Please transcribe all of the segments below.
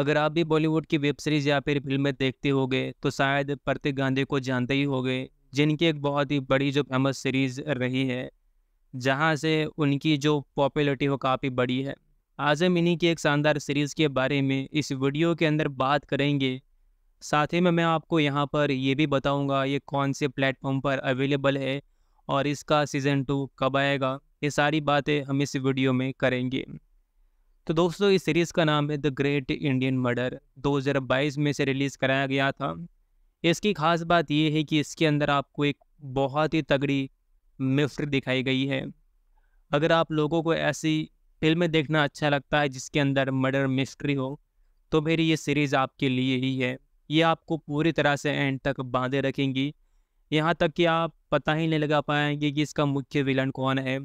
अगर आप भी बॉलीवुड की वेब सीरीज या फिर फिल्में देखते हो तो शायद प्रतीक गांधी को जानते ही हो जिनकी एक बहुत ही बड़ी जो फेमस सीरीज़ रही है जहाँ से उनकी जो पॉपुलरिटी वो काफ़ी बड़ी है आज हम इन्हीं की एक शानदार सीरीज़ के बारे में इस वीडियो के अंदर बात करेंगे साथ ही में मैं आपको यहाँ पर ये भी बताऊँगा ये कौन से प्लेटफॉर्म पर अवेलेबल है और इसका सीज़न टू कब आएगा ये सारी बातें हम इस वीडियो में करेंगे तो दोस्तों इस सीरीज़ का नाम है द ग्रेट इंडियन मर्डर 2022 में से रिलीज़ कराया गया था इसकी खास बात यह है कि इसके अंदर आपको एक बहुत ही तगड़ी मिफ्र दिखाई गई है अगर आप लोगों को ऐसी फिल्में देखना अच्छा लगता है जिसके अंदर मर्डर मिस्ट्री हो तो मेरी ये सीरीज़ आपके लिए ही है ये आपको पूरी तरह से एंड तक बांधे रखेंगी यहाँ तक कि आप पता ही नहीं लगा पाएंगे कि इसका मुख्य विलन कौन है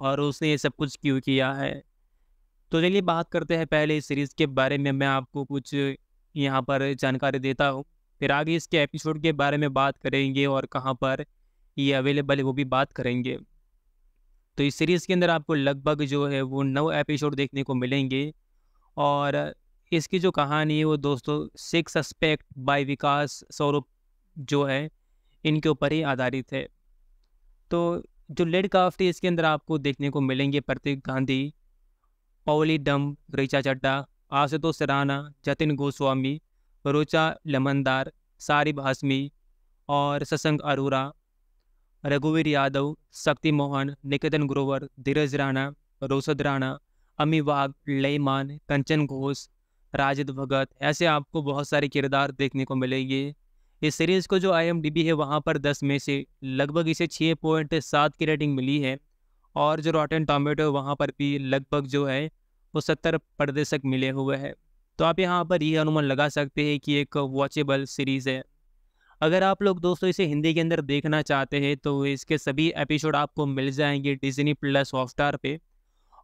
और उसने ये सब कुछ क्यों किया है तो चलिए बात करते हैं पहले इस सीरीज़ के बारे में मैं आपको कुछ यहाँ पर जानकारी देता हूँ फिर आगे इसके एपिसोड के बारे में बात करेंगे और कहाँ पर ये अवेलेबल है वो भी बात करेंगे तो इस सीरीज़ के अंदर आपको लगभग जो है वो नौ एपिसोड देखने को मिलेंगे और इसकी जो कहानी है वो दोस्तों सिक्स सस्पेक्ट बाय विकास स्वरूप जो है इनके ऊपर ही आधारित है तो जो लेड काफ्टी इसके अंदर आपको देखने को मिलेंगे प्रतीक गांधी पवली डम्ब रिचा चड्डा आशुतोष राणा जतिन गोस्वामी रुचा लमनदार सारिब हसमी और ससंग अरोरा रघुवीर यादव शक्ति मोहन निकेतन ग्रोवर धीरज राणा रोशद राणा अमी वाघ लेमान कंचन घोष राजद भगत ऐसे आपको बहुत सारे किरदार देखने को मिलेंगे इस सीरीज़ को जो आई है वहाँ पर दस में से लगभग इसे छः पॉइंट सात की रेटिंग मिली है और जो रॉटन टोमेटो वहाँ पर भी लगभग जो है वो सत्तर प्रतिशत मिले हुए हैं तो आप यहाँ पर ये अनुमान लगा सकते हैं कि एक वॉचेबल सीरीज़ है अगर आप लोग दोस्तों इसे हिंदी के अंदर देखना चाहते हैं तो इसके सभी एपिसोड आपको मिल जाएंगे डिजनी प्लस हॉटस्टार पे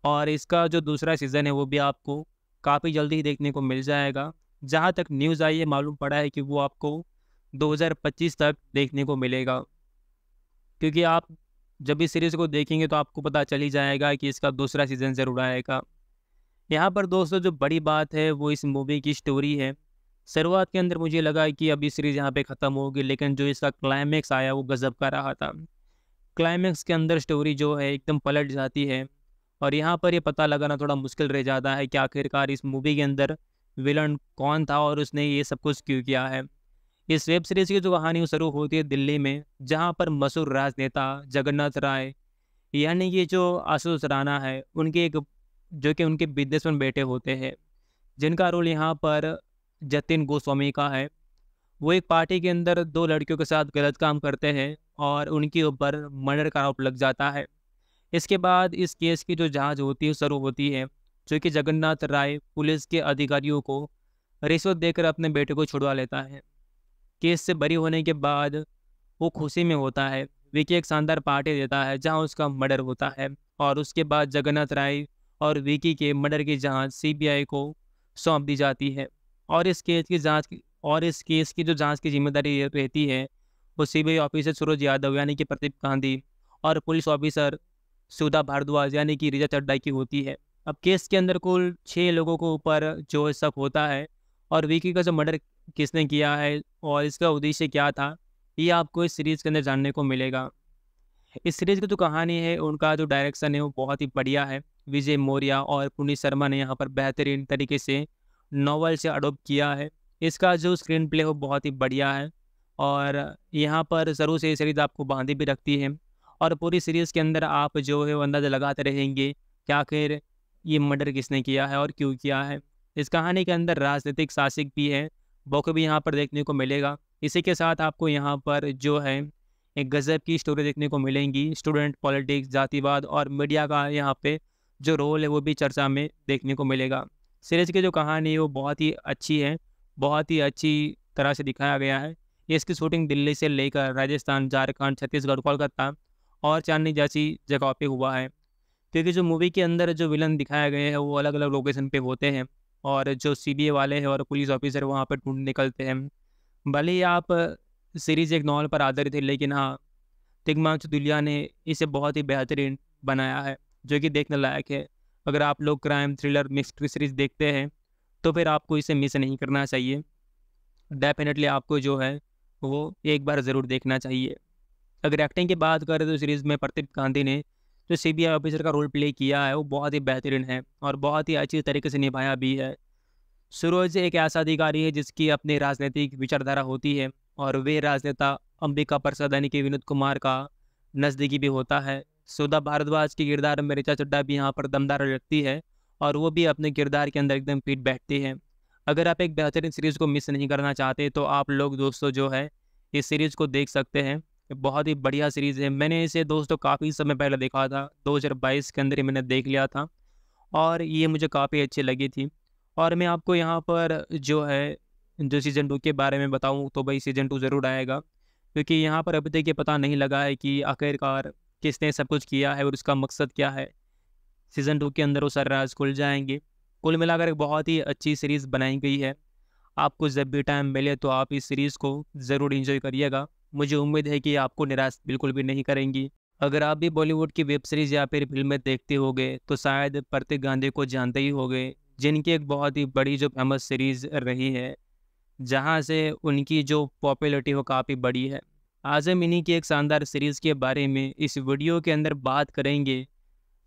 और इसका जो दूसरा सीज़न है वो भी आपको काफ़ी जल्दी ही देखने को मिल जाएगा जहाँ तक न्यूज़ आई है मालूम पड़ा है कि वो आपको 2025 तक देखने को मिलेगा क्योंकि आप जब इस सीरीज़ को देखेंगे तो आपको पता चल ही जाएगा कि इसका दूसरा सीज़न ज़रूर आएगा यहाँ पर दोस्तों जो बड़ी बात है वो इस मूवी की स्टोरी है शुरुआत के अंदर मुझे लगा कि अब सीरीज़ यहाँ पे ख़त्म होगी लेकिन जो इसका क्लाइमेक्स आया वो गज़ब का रहा था क्लाइमेक्स के अंदर स्टोरी जो है एकदम पलट जाती है और यहाँ पर ये पता लगाना थोड़ा मुश्किल रह जाता है कि आखिरकार इस मूवी के अंदर विलन कौन था और उसने ये सब कुछ क्यों किया है इस वेब सीरीज की जो कहानी शुरू होती है दिल्ली में जहाँ पर मशहूर राजनेता जगन्नाथ राय यानी कि जो आशुष राणा है उनके एक जो कि उनके बिजनेसमैन बेटे होते हैं जिनका रोल यहाँ पर जतिन गोस्वामी का है वो एक पार्टी के अंदर दो लड़कियों के साथ गलत काम करते हैं और उनके ऊपर मर्डर का आरोप लग जाता है इसके बाद इस केस की जो जांच होती है शुरू होती है जो कि जगन्नाथ राय पुलिस के अधिकारियों को रिश्वत देकर अपने बेटे को छुड़वा लेता है केस से बरी होने के बाद वो खुशी में होता है विकी एक शानदार पार्टी देता है जहाँ उसका मर्डर होता है और उसके बाद जगन्नाथ राय और विकी के मर्डर की जांच सीबीआई को सौंप दी जाती है और इस केस की जांच और इस केस की जो जांच की जिम्मेदारी रहती है वो सीबीआई ऑफिसर सूरज यादव यानी कि प्रदीप गांधी और पुलिस ऑफिसर सुधा भारद्वाज यानी कि रिजा चड्डा की होती है अब केस के अंदर कुल छः लोगों के ऊपर जो शक होता है और विकी का जो मर्डर किसने किया है और इसका उद्देश्य क्या था ये आपको इस सीरीज़ के अंदर जानने को मिलेगा इस सीरीज़ की जो कहानी है उनका जो डायरेक्शन है वो बहुत ही बढ़िया है विजय मौर्या और पुनीत शर्मा ने यहाँ पर बेहतरीन तरीके से नावल से अडोप्ट किया है इसका जो स्क्रीन प्ले वो बहुत ही बढ़िया है और यहाँ पर ज़रूर से ये सीरीज़ आपको बांधी भी रखती है और पूरी सीरीज़ के अंदर आप जो है वो अंदाज़ा लगाते रहेंगे कि आखिर ये मर्डर किसने किया है और क्यों किया है इस कहानी के अंदर राजनीतिक शासक भी है बॉको भी यहाँ पर देखने को मिलेगा इसी के साथ आपको यहाँ पर जो है एक गज़ब की स्टोरी देखने को मिलेंगी स्टूडेंट पॉलिटिक्स जातिवाद और मीडिया का यहाँ पे जो रोल है वो भी चर्चा में देखने को मिलेगा सीरीज़ की जो कहानी है वो बहुत ही अच्छी है बहुत ही अच्छी तरह से दिखाया गया है इसकी शूटिंग दिल्ली से लेकर राजस्थान झारखंड छत्तीसगढ़ कोलकाता और चांदनी जैसी जगह पर हुआ है क्योंकि जो मूवी के अंदर जो विलन दिखाए गए हैं वो अलग अलग लोकेशन पर होते हैं और जो सी वाले हैं और पुलिस ऑफिसर वहाँ पर ढूंढ निकलते हैं भले ही आप सीरीज़ एक नॉवल पर आधारित है लेकिन हाँ तिगमांच दुलिया ने इसे बहुत ही बेहतरीन बनाया है जो कि देखने लायक है अगर आप लोग क्राइम थ्रिलर मिस्ट्री सीरीज देखते हैं तो फिर आपको इसे मिस नहीं करना चाहिए डेफिनेटली आपको जो है वो एक बार ज़रूर देखना चाहिए अगर एक्टिंग की बात करें तो सीरीज़ में प्रदीप गांधी ने जो आई ऑफिसर का रोल प्ले किया है वो बहुत ही बेहतरीन है और बहुत ही अच्छी तरीके से निभाया भी है सूरज एक ऐसा अधिकारी है जिसकी अपनी राजनीतिक विचारधारा होती है और वे राजनेता अंबिका प्रसाद यानी कि विनोद कुमार का नज़दीकी भी होता है सुधा भारद्वाज के किरदार में ऋचा चड्डा भी यहाँ पर दमदार लगती है और वो भी अपने किरदार के अंदर एकदम फिट बैठती है अगर आप एक बेहतरीन सीरीज़ को मिस नहीं करना चाहते तो आप लोग दोस्तों जो है इस सीरीज़ को देख सकते हैं बहुत ही बढ़िया सीरीज़ है मैंने इसे दोस्तों काफ़ी समय पहले देखा था 2022 के अंदर ही मैंने देख लिया था और ये मुझे काफ़ी अच्छी लगी थी और मैं आपको यहाँ पर जो है जो सीज़न टू के बारे में बताऊँ तो भाई सीज़न टू ज़रूर आएगा क्योंकि यहाँ पर अभी तक ये पता नहीं लगा है कि आखिरकार किसने सब कुछ किया है और उसका मकसद क्या है सीज़न टू के अंदर वो सर राज खुल जाएंगे कुल मिलाकर एक बहुत ही अच्छी सीरीज़ बनाई गई है आपको जब भी टाइम मिले तो आप इस सीरीज़ को ज़रूर इन्जॉय करिएगा मुझे उम्मीद है कि आपको निराश बिल्कुल भी नहीं करेंगी अगर आप भी बॉलीवुड की वेब सीरीज या फिर फिल्में देखते हो तो शायद प्रतीक गांधी को जानते ही हो जिनकी एक बहुत ही बड़ी जो फेमस सीरीज रही है जहाँ से उनकी जो पॉपुलरिटी वो काफ़ी बड़ी है आज हम इन्हीं की एक शानदार सीरीज़ के बारे में इस वीडियो के अंदर बात करेंगे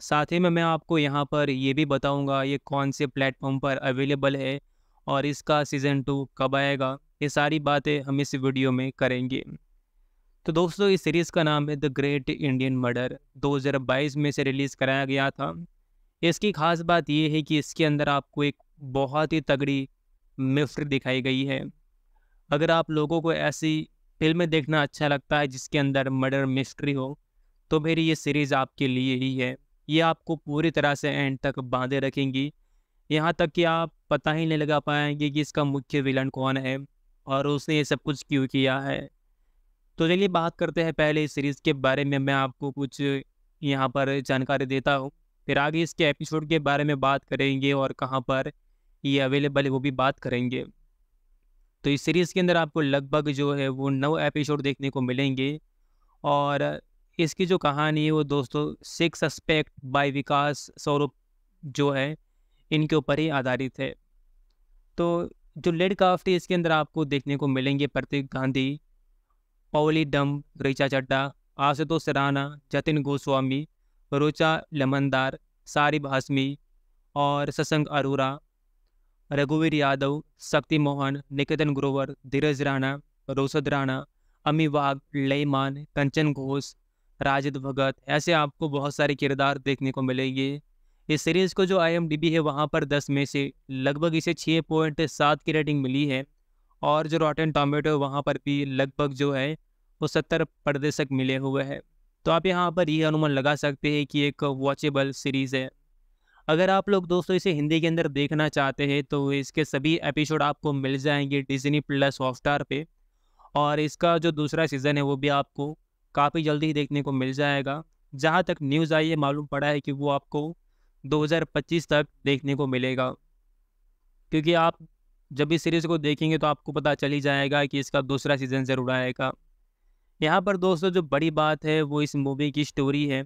साथ ही में मैं आपको यहाँ पर ये भी बताऊँगा ये कौन से प्लेटफॉर्म पर अवेलेबल है और इसका सीज़न टू कब आएगा ये सारी बातें हम इस वीडियो में करेंगे तो दोस्तों इस सीरीज़ का नाम है द ग्रेट इंडियन मर्डर 2022 में से रिलीज़ कराया गया था इसकी खास बात यह है कि इसके अंदर आपको एक बहुत ही तगड़ी मिफ्र दिखाई गई है अगर आप लोगों को ऐसी फिल्में देखना अच्छा लगता है जिसके अंदर मर्डर मिस्ट्री हो तो फिर ये सीरीज़ आपके लिए ही है ये आपको पूरी तरह से एंड तक बांधे रखेंगी यहाँ तक कि आप पता ही नहीं लगा पाएंगे कि इसका मुख्य विलन कौन है और उसने ये सब कुछ क्यों किया है तो चलिए बात करते हैं पहले इस सीरीज़ के बारे में मैं आपको कुछ यहाँ पर जानकारी देता हूँ फिर आगे इसके एपिसोड के बारे में बात करेंगे और कहाँ पर ये अवेलेबल है वो भी बात करेंगे तो इस सीरीज़ के अंदर आपको लगभग जो है वो नौ एपिसोड देखने को मिलेंगे और इसकी जो कहानी है वो दोस्तों सिक्स सस्पेक्ट बाय विकास स्वरूप जो है इनके ऊपर ही आधारित है तो जो लेड काफ्टी इसके अंदर आपको देखने को मिलेंगे प्रतीक गांधी पवली डम्ब रिचा चड्डा आशुतोष राणा जतिन गोस्वामी रुचा लमनदार सारिब हसमी और ससंग अरोरा रघुवीर यादव शक्ति मोहन निकेतन ग्रोवर धीरज राणा रोशद राणा अमी वाघ लईमान कंचन घोष राजद भगत ऐसे आपको बहुत सारे किरदार देखने को मिलेंगे इस सीरीज़ को जो आई है वहाँ पर दस में से लगभग इसे छः पॉइंट सात की रेटिंग मिली है और जो रॉटन टोमेटो वहाँ पर भी लगभग जो है वो सत्तर प्रतिशत मिले हुए हैं तो आप यहाँ पर ये अनुमान लगा सकते हैं कि एक वॉचेबल सीरीज़ है अगर आप लोग दोस्तों इसे हिंदी के अंदर देखना चाहते हैं तो इसके सभी एपिसोड आपको मिल जाएंगे डिजनी प्लस हॉटस्टार पे और इसका जो दूसरा सीज़न है वो भी आपको काफ़ी जल्दी ही देखने को मिल जाएगा जहाँ तक न्यूज़ आई है मालूम पड़ा है कि वो आपको 2025 तक देखने को मिलेगा क्योंकि आप जब इस सीरीज़ को देखेंगे तो आपको पता चल ही जाएगा कि इसका दूसरा सीज़न ज़रूर आएगा यहाँ पर दोस्तों जो बड़ी बात है वो इस मूवी की स्टोरी है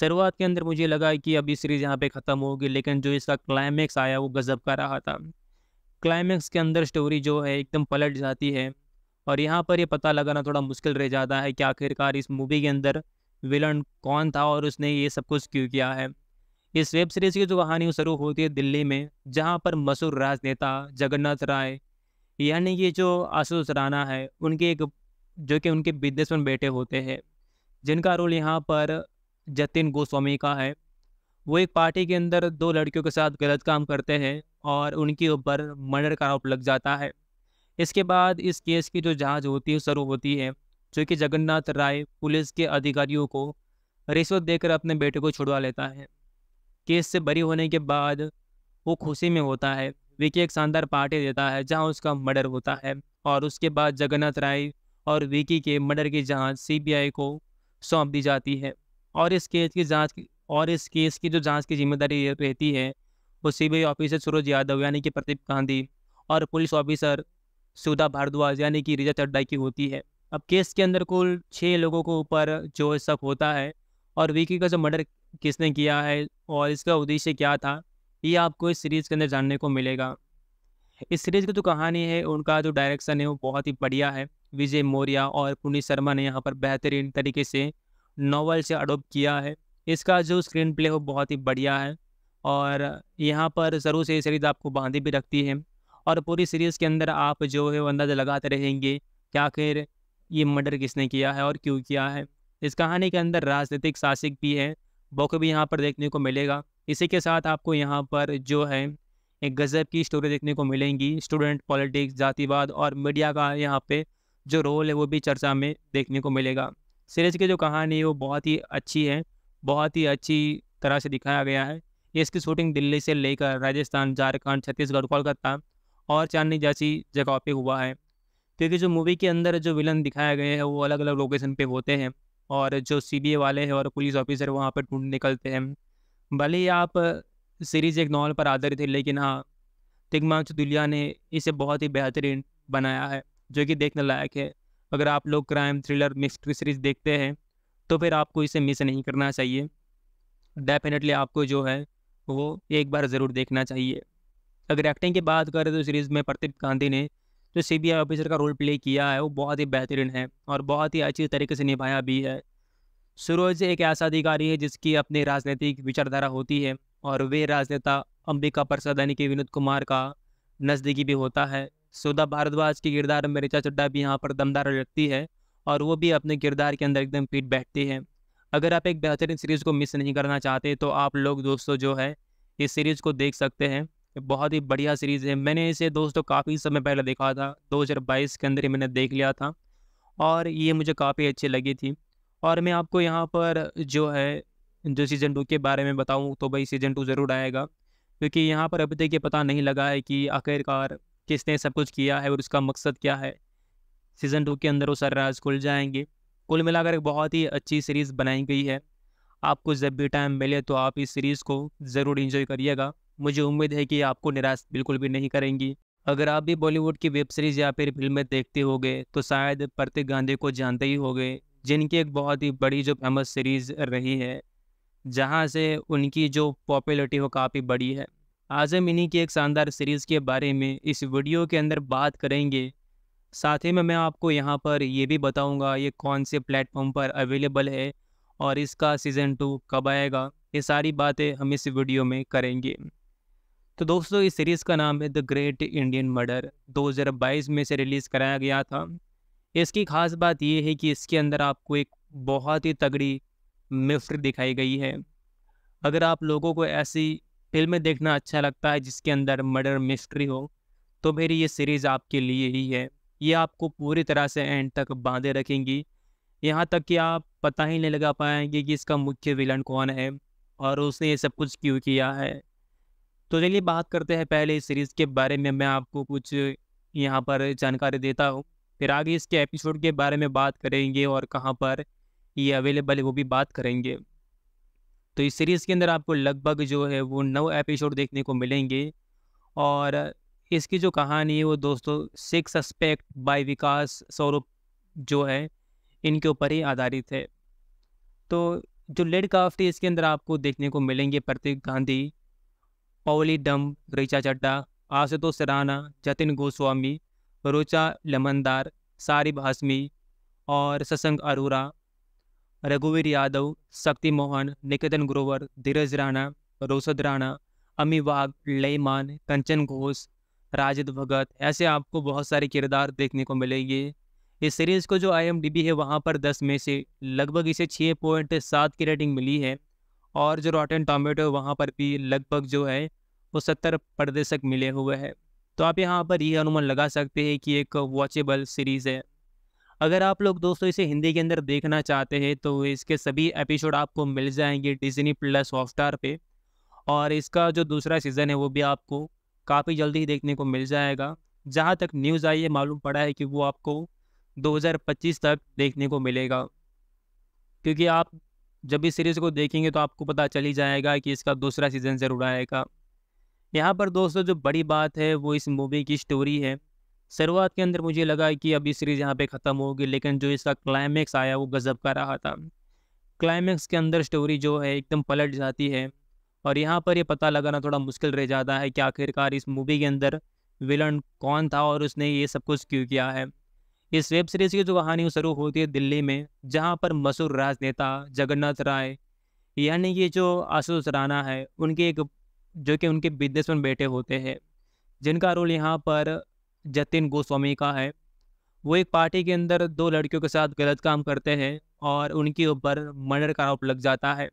शुरुआत के अंदर मुझे लगा कि अब इस सीरीज़ यहाँ पे ख़त्म होगी लेकिन जो इसका क्लाइमेक्स आया वो गज़ब का रहा था क्लाइमेक्स के अंदर स्टोरी जो है एकदम पलट जाती है और यहाँ पर ये पता लगाना थोड़ा मुश्किल रह जाता है कि आखिरकार इस मूवी के अंदर विलन कौन था और उसने ये सब कुछ क्यों किया है इस वेब सीरीज की जो कहानी शुरू होती है दिल्ली में जहाँ पर मशहूर राजनेता जगन्नाथ राय यानी कि जो आशुष राणा है उनके एक जो कि उनके बिजनेसमैन बेटे होते हैं जिनका रोल यहाँ पर जतिन गोस्वामी का है वो एक पार्टी के अंदर दो लड़कियों के साथ गलत काम करते हैं और उनके ऊपर मर्डर का आरोप लग जाता है इसके बाद इस केस की जो जांच होती है शुरू होती है जो कि जगन्नाथ राय पुलिस के अधिकारियों को रिश्वत देकर अपने बेटे को छुड़वा लेता है केस से बरी होने के बाद वो खुशी में होता है विकी एक शानदार पार्टी देता है जहाँ उसका मर्डर होता है और उसके बाद जगन्नाथ राय और विकी के मर्डर की जांच सीबीआई को सौंप दी जाती है और इस केस की जांच और इस केस की जो जांच की जिम्मेदारी रहती है वो सीबीआई ऑफिसर सूरज यादव यानी कि प्रदीप गांधी और पुलिस ऑफिसर सुधा भारद्वाज यानी कि रिजा चड्डा की होती है अब केस के अंदर कुल छः लोगों को ऊपर जो शक होता है और विकी का जो मर्डर किसने किया है और इसका उद्देश्य क्या था ये आपको इस सीरीज़ के अंदर जानने को मिलेगा इस सीरीज़ की जो कहानी है उनका जो डायरेक्शन है वो बहुत ही बढ़िया है विजय मौर्या और पुनीत शर्मा ने यहाँ पर बेहतरीन तरीके से नॉवल से अडोप्ट किया है इसका जो स्क्रीन प्ले वो बहुत ही बढ़िया है और यहाँ पर ज़रूर से ये सीरीज़ आपको बांधी भी रखती है और पूरी सीरीज़ के अंदर आप जो है वो अंदाज़ा लगाते रहेंगे कि आखिर ये मर्डर किसने किया है और क्यों किया है इस कहानी के अंदर राजनीतिक शासक भी है बॉक्स भी यहाँ पर देखने को मिलेगा इसी के साथ आपको यहाँ पर जो है एक गज़ब की स्टोरी देखने को मिलेंगी स्टूडेंट पॉलिटिक्स जातिवाद और मीडिया का यहाँ पे जो रोल है वो भी चर्चा में देखने को मिलेगा सीरीज की जो कहानी है वो बहुत ही अच्छी है बहुत ही अच्छी तरह से दिखाया गया है इसकी शूटिंग दिल्ली से लेकर राजस्थान झारखंड छत्तीसगढ़ कोलकाता और चांदनी जैसी जगह पर हुआ है क्योंकि जो मूवी के अंदर जो विलन दिखाए गए हैं वो अलग अलग लोकेशन पर होते हैं और जो सी वाले हैं और पुलिस ऑफिसर वहाँ पर ढूंढ निकलते हैं भले ही आप सीरीज़ एक नॉवल पर आधारित है लेकिन हाँ तिग्मांश दुलिया ने इसे बहुत ही बेहतरीन बनाया है जो कि देखने लायक है अगर आप लोग क्राइम थ्रिलर मिस्ट्री सीरीज़ देखते हैं तो फिर आपको इसे मिस नहीं करना चाहिए डेफिनेटली आपको जो है वो एक बार ज़रूर देखना चाहिए अगर एक्टिंग की बात करें तो सीरीज़ में प्रदीप गांधी ने जो सी बी आई ऑफिसर का रोल प्ले किया है वो बहुत ही बेहतरीन है और बहुत ही अच्छी तरीके से निभाया भी है सुरोज एक ऐसा अधिकारी है जिसकी अपनी राजनीतिक विचारधारा होती है और वे राजनेता अंबिका प्रसाद यानी कि विनोद कुमार का नज़दीकी भी होता है सुधा भारद्वाज के किरदार में रिचा चड्डा भी यहाँ पर दमदार लगती है और वो भी अपने किरदार के अंदर एकदम फिट बैठती है अगर आप एक बेहतरीन सीरीज़ को मिस नहीं करना चाहते तो आप लोग दोस्तों जो है इस सीरीज़ को देख सकते हैं बहुत ही बढ़िया सीरीज़ है मैंने इसे दोस्तों काफ़ी समय पहले देखा था 2022 के अंदर ही मैंने देख लिया था और ये मुझे काफ़ी अच्छी लगी थी और मैं आपको यहाँ पर जो है जो सीज़न टू के बारे में बताऊँ तो भाई सीज़न टू ज़रूर आएगा क्योंकि यहाँ पर अभी तक ये पता नहीं लगा है कि आखिरकार किसने सब कुछ किया है और उसका मकसद क्या है सीज़न टू के अंदर वो सर राज खुल जाएंगे कुल मिलाकर एक बहुत ही अच्छी सीरीज़ बनाई गई है आपको जब भी टाइम मिले तो आप इस सीरीज़ को ज़रूर इन्जॉय करिएगा मुझे उम्मीद है कि आपको निराश बिल्कुल भी नहीं करेंगी अगर आप भी बॉलीवुड की वेब सीरीज या फिर फिल्में देखते हो तो शायद प्रतीक गांधी को जानते ही हो जिनकी एक बहुत ही बड़ी जो फेमस सीरीज रही है जहाँ से उनकी जो पॉपुलरिटी वो काफ़ी बड़ी है आज हम इन्हीं की एक शानदार सीरीज़ के बारे में इस वीडियो के अंदर बात करेंगे साथ ही में मैं आपको यहाँ पर ये भी बताऊँगा ये कौन से प्लेटफॉर्म पर अवेलेबल है और इसका सीज़न टू कब आएगा ये सारी बातें हम इस वीडियो में करेंगे तो दोस्तों इस सीरीज़ का नाम है द ग्रेट इंडियन मर्डर 2022 में से रिलीज़ कराया गया था इसकी खास बात यह है कि इसके अंदर आपको एक बहुत ही तगड़ी मिफ्र दिखाई गई है अगर आप लोगों को ऐसी फिल्में देखना अच्छा लगता है जिसके अंदर मर्डर मिस्ट्री हो तो फिर ये सीरीज़ आपके लिए ही है ये आपको पूरी तरह से एंड तक बांधे रखेंगी यहाँ तक कि आप पता ही नहीं लगा पाएंगे कि इसका मुख्य विलन कौन है और उसने ये सब कुछ क्यों किया है तो चलिए बात करते हैं पहले इस सीरीज़ के बारे में मैं आपको कुछ यहाँ पर जानकारी देता हूँ फिर आगे इसके एपिसोड के बारे में बात करेंगे और कहाँ पर ये अवेलेबल है वो भी बात करेंगे तो इस सीरीज़ के अंदर आपको लगभग जो है वो नौ एपिसोड देखने को मिलेंगे और इसकी जो कहानी है वो दोस्तों सिक्स सस्पेक्ट बाय विकास स्वरूप जो है इनके ऊपर ही आधारित है तो जो लेड काफ्टी इसके अंदर आपको देखने को मिलेंगे प्रतीक गांधी पवली डम्ब रिचा चड्डा आशुतोष राणा जतिन गोस्वामी रुचा लमनदार सारिब हसमी और ससंग अरोरा रघुवीर यादव शक्ति मोहन निकेतन ग्रोवर धीरज राणा रोशद राणा अमी वाघ लईमान कंचन घोष राजद भगत ऐसे आपको बहुत सारे किरदार देखने को मिलेंगे इस सीरीज़ को जो आई है वहाँ पर दस में से लगभग इसे छः पॉइंट सात की रेटिंग मिली है और जो रॉटन टोमेटो वहाँ पर भी लगभग जो है वो सत्तर प्रतिशत मिले हुए हैं तो आप यहाँ पर ये अनुमान लगा सकते हैं कि एक वॉचेबल सीरीज़ है अगर आप लोग दोस्तों इसे हिंदी के अंदर देखना चाहते हैं तो इसके सभी एपिसोड आपको मिल जाएंगे डिजनी प्लस हॉटस्टार पे और इसका जो दूसरा सीज़न है वो भी आपको काफ़ी जल्दी ही देखने को मिल जाएगा जहाँ तक न्यूज़ आई है मालूम पड़ा है कि वो आपको 2025 तक देखने को मिलेगा क्योंकि आप जब इस सीरीज़ को देखेंगे तो आपको पता चल ही जाएगा कि इसका दूसरा सीज़न ज़रूर आएगा यहाँ पर दोस्तों जो बड़ी बात है वो इस मूवी की स्टोरी है शुरुआत के अंदर मुझे लगा कि अब सीरीज़ यहाँ पे ख़त्म होगी लेकिन जो इसका क्लाइमैक्स आया वो गज़ब का रहा था क्लाइमैक्स के अंदर स्टोरी जो है एकदम पलट जाती है और यहाँ पर ये पता लगाना थोड़ा मुश्किल रह जाता है कि आखिरकार इस मूवी के अंदर विलन कौन था और उसने ये सब कुछ क्यों किया है इस वेब सीरीज की जो कहानी शुरू होती है दिल्ली में जहाँ पर मशहूर राजनेता जगन्नाथ राय यानी कि जो आशुतोष राणा है उनके एक जो कि उनके बिजनेसमैन बेटे होते हैं जिनका रोल यहाँ पर जतिन गोस्वामी का है वो एक पार्टी के अंदर दो लड़कियों के साथ गलत काम करते हैं और उनके ऊपर मर्डर का आरोप लग जाता है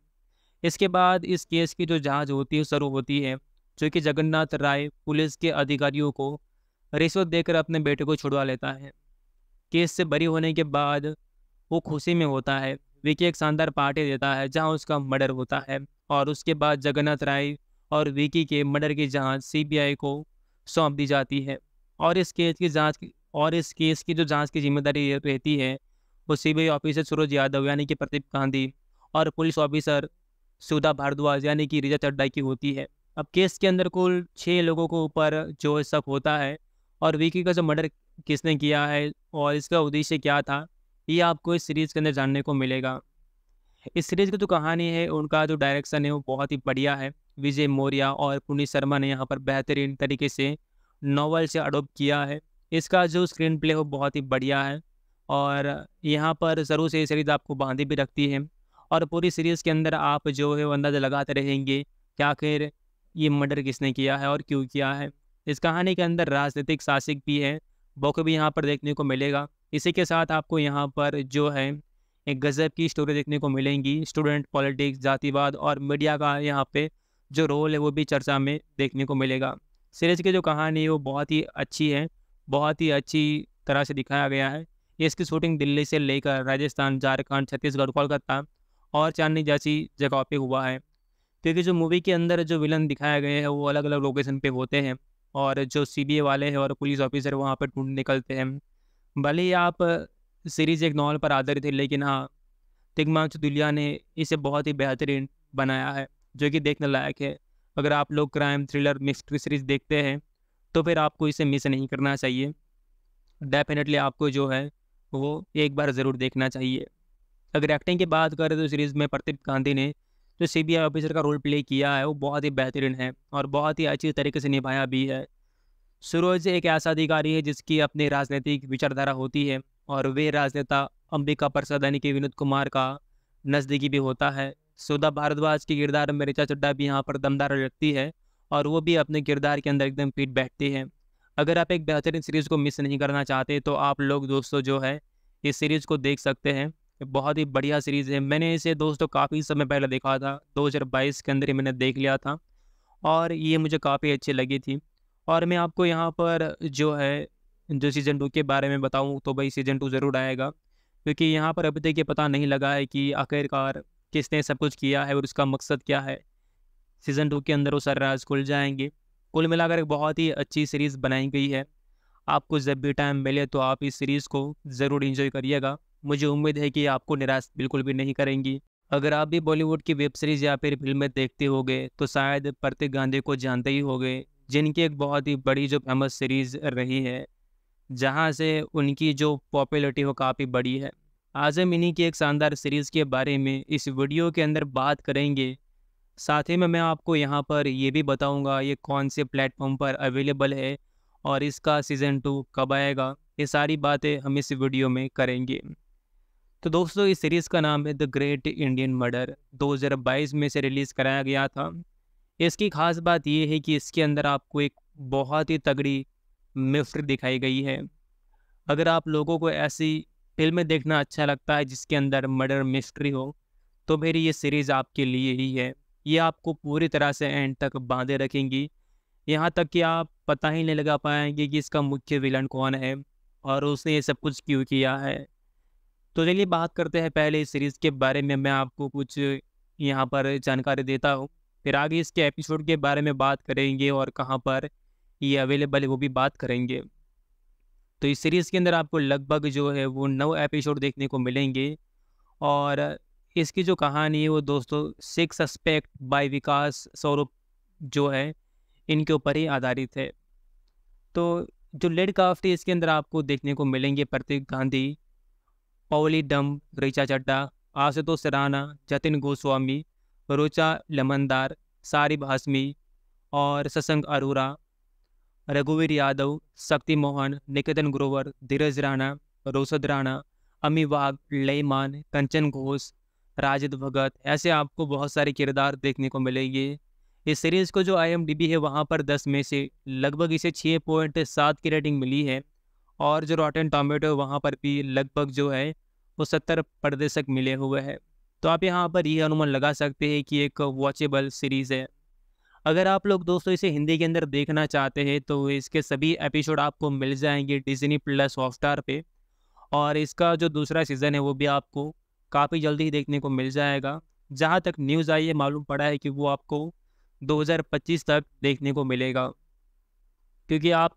इसके बाद इस केस की जो जांच होती है शुरू होती है जो कि जगन्नाथ राय पुलिस के अधिकारियों को रिश्वत देकर अपने बेटे को छुड़वा लेता है केस से बरी होने के बाद वो खुशी में होता है विकी एक शानदार पार्टी देता है जहाँ उसका मर्डर होता है और उसके बाद जगन्नाथ राय और विकी के मर्डर की जांच सीबीआई को सौंप दी जाती है और इस केस की जांच और इस केस की जो जांच की जिम्मेदारी रहती है वो सीबीआई ऑफिसर सूरज यादव यानी कि प्रदीप गांधी और पुलिस ऑफिसर सुधा भारद्वाज यानी कि रिजा चड्डा की होती है अब केस के अंदर कुल छः लोगों के ऊपर जो शक होता है और विकी का जो मर्डर किसने किया है और इसका उद्देश्य क्या था ये आपको इस सीरीज़ के अंदर जानने को मिलेगा इस सीरीज़ की जो तो कहानी है उनका जो डायरेक्शन है वो बहुत ही बढ़िया है विजय मौर्या और पुनीत शर्मा ने यहाँ पर बेहतरीन तरीके से नावल से अडोप्ट किया है इसका जो स्क्रीन प्ले हो बहुत ही बढ़िया है और यहाँ पर ज़रूर से ये सीरीज़ आपको बांधी भी रखती है और पूरी सीरीज़ के अंदर आप जो है अंदाज़ा लगाते रहेंगे कि आखिर ये मर्डर किसने किया है और क्यों किया है इस कहानी के अंदर राजनीतिक शासक भी है बॉको भी यहाँ पर देखने को मिलेगा इसी के साथ आपको यहाँ पर जो है एक गज़ब की स्टोरी देखने को मिलेंगी स्टूडेंट पॉलिटिक्स जातिवाद और मीडिया का यहाँ पे जो रोल है वो भी चर्चा में देखने को मिलेगा सीरीज की जो कहानी है वो बहुत ही अच्छी है बहुत ही अच्छी तरह से दिखाया गया है इसकी शूटिंग दिल्ली से लेकर राजस्थान झारखंड छत्तीसगढ़ कोलकाता और चांदनी जैसी जगह पर हुआ है क्योंकि जो मूवी के अंदर जो विलन दिखाए गए हैं वो अलग अलग लोकेशन पर होते हैं और जो सी वाले हैं और पुलिस ऑफिसर वहाँ पर ढूंढ निकलते हैं भले ही आप सीरीज एक नॉवल पर आधारित है लेकिन हाँ तिगमा दुलिया ने इसे बहुत ही बेहतरीन बनाया है जो कि देखने लायक है अगर आप लोग क्राइम थ्रिलर मिस्ट्री सीरीज देखते हैं तो फिर आपको इसे मिस नहीं करना चाहिए डेफिनेटली आपको जो है वो एक बार ज़रूर देखना चाहिए अगर एक्टिंग की बात करें तो सीरीज़ में प्रदीप गांधी ने जो सी बी आई ऑफिसर का रोल प्ले किया है वो बहुत ही बेहतरीन है और बहुत ही अच्छी तरीके से निभाया भी है सूरज एक ऐसा अधिकारी है जिसकी अपनी राजनीतिक विचारधारा होती है और वे राजनेता अंबिका प्रसाद यानी कि विनोद कुमार का नज़दीकी भी होता है सुधा भारद्वाज के किरदार में रिचा चड्डा भी यहाँ पर दमदार लगती है और वो भी अपने किरदार के अंदर एकदम फिट बैठती है अगर आप एक बेहतरीन सीरीज़ को मिस नहीं करना चाहते तो आप लोग दोस्तों जो है इस सीरीज़ को देख सकते हैं बहुत ही बढ़िया सीरीज़ है मैंने इसे दोस्तों काफ़ी समय पहले देखा था 2022 के अंदर ही मैंने देख लिया था और ये मुझे काफ़ी अच्छी लगी थी और मैं आपको यहाँ पर जो है जो सीज़न टू के बारे में बताऊँ तो भाई सीज़न टू ज़रूर आएगा क्योंकि यहाँ पर अभी तक ये पता नहीं लगा है कि आखिरकार किसने सब कुछ किया है और उसका मकसद क्या है सीज़न टू के अंदर वो राज खुल जाएंगे कुल मिलाकर एक बहुत ही अच्छी सीरीज़ बनाई गई है आपको जब भी टाइम मिले तो आप इस सीरीज़ को ज़रूर इंजॉय करिएगा मुझे उम्मीद है कि आपको निराश बिल्कुल भी नहीं करेंगी अगर आप भी बॉलीवुड की वेब सीरीज या फिर फिल्में देखते हो तो शायद प्रतीक गांधी को जानते ही हो जिनकी एक बहुत ही बड़ी जो फेमस सीरीज रही है जहाँ से उनकी जो पॉपुलरिटी वो काफ़ी बड़ी है आज हम इन्हीं की एक शानदार सीरीज़ के बारे में इस वीडियो के अंदर बात करेंगे साथ ही में मैं आपको यहाँ पर ये भी बताऊँगा ये कौन से प्लेटफॉर्म पर अवेलेबल है और इसका सीज़न टू कब आएगा ये सारी बातें हम इस वीडियो में करेंगे तो दोस्तों इस सीरीज़ का नाम है द ग्रेट इंडियन मर्डर 2022 में से रिलीज़ कराया गया था इसकी खास बात यह है कि इसके अंदर आपको एक बहुत ही तगड़ी मिफ्र दिखाई गई है अगर आप लोगों को ऐसी फिल्में देखना अच्छा लगता है जिसके अंदर मर्डर मिस्ट्री हो तो मेरी ये सीरीज़ आपके लिए ही है ये आपको पूरी तरह से एंड तक बांधे रखेंगी यहाँ तक कि आप पता ही नहीं लगा पाएंगे कि इसका मुख्य विलन कौन है और उसने ये सब कुछ क्यों किया है तो चलिए बात करते हैं पहले इस सीरीज़ के बारे में मैं आपको कुछ यहाँ पर जानकारी देता हूँ फिर आगे इसके एपिसोड के बारे में बात करेंगे और कहाँ पर ये अवेलेबल है वो भी बात करेंगे तो इस सीरीज़ के अंदर आपको लगभग जो है वो नौ एपिसोड देखने को मिलेंगे और इसकी जो कहानी है वो दोस्तों सिक्स सस्पेक्ट बाय विकास स्वरूप जो है इनके ऊपर ही आधारित है तो जो लेड काफ्टी इसके अंदर आपको देखने को मिलेंगे प्रतीक गांधी पौली डम्ब रिचा चड्डा आशुतोष राणा जतिन गोस्वामी रुचा लमनदार सारिब हसमी और ससंग अरोरा रघुवीर यादव शक्ति मोहन निकेतन ग्रोवर धीरज राणा रोशद राणा अमी वाघ लेमान कंचन घोष राजद भगत ऐसे आपको बहुत सारे किरदार देखने को मिलेंगे इस सीरीज़ को जो आई है वहाँ पर दस में से लगभग इसे छः पॉइंट सात की रेटिंग मिली है और जो रॉटन टोमेटो वहाँ पर भी लगभग जो है वो सत्तर प्रदेशक मिले हुए हैं तो आप यहाँ पर ये अनुमान लगा सकते हैं कि एक वॉचेबल सीरीज़ है अगर आप लोग दोस्तों इसे हिंदी के अंदर देखना चाहते हैं तो इसके सभी एपिसोड आपको मिल जाएंगे डिजनी प्लस हॉटस्टार पे और इसका जो दूसरा सीज़न है वो भी आपको काफ़ी जल्दी ही देखने को मिल जाएगा जहाँ तक न्यूज़ आई है मालूम पड़ा है कि वो आपको 2025 तक देखने को मिलेगा क्योंकि आप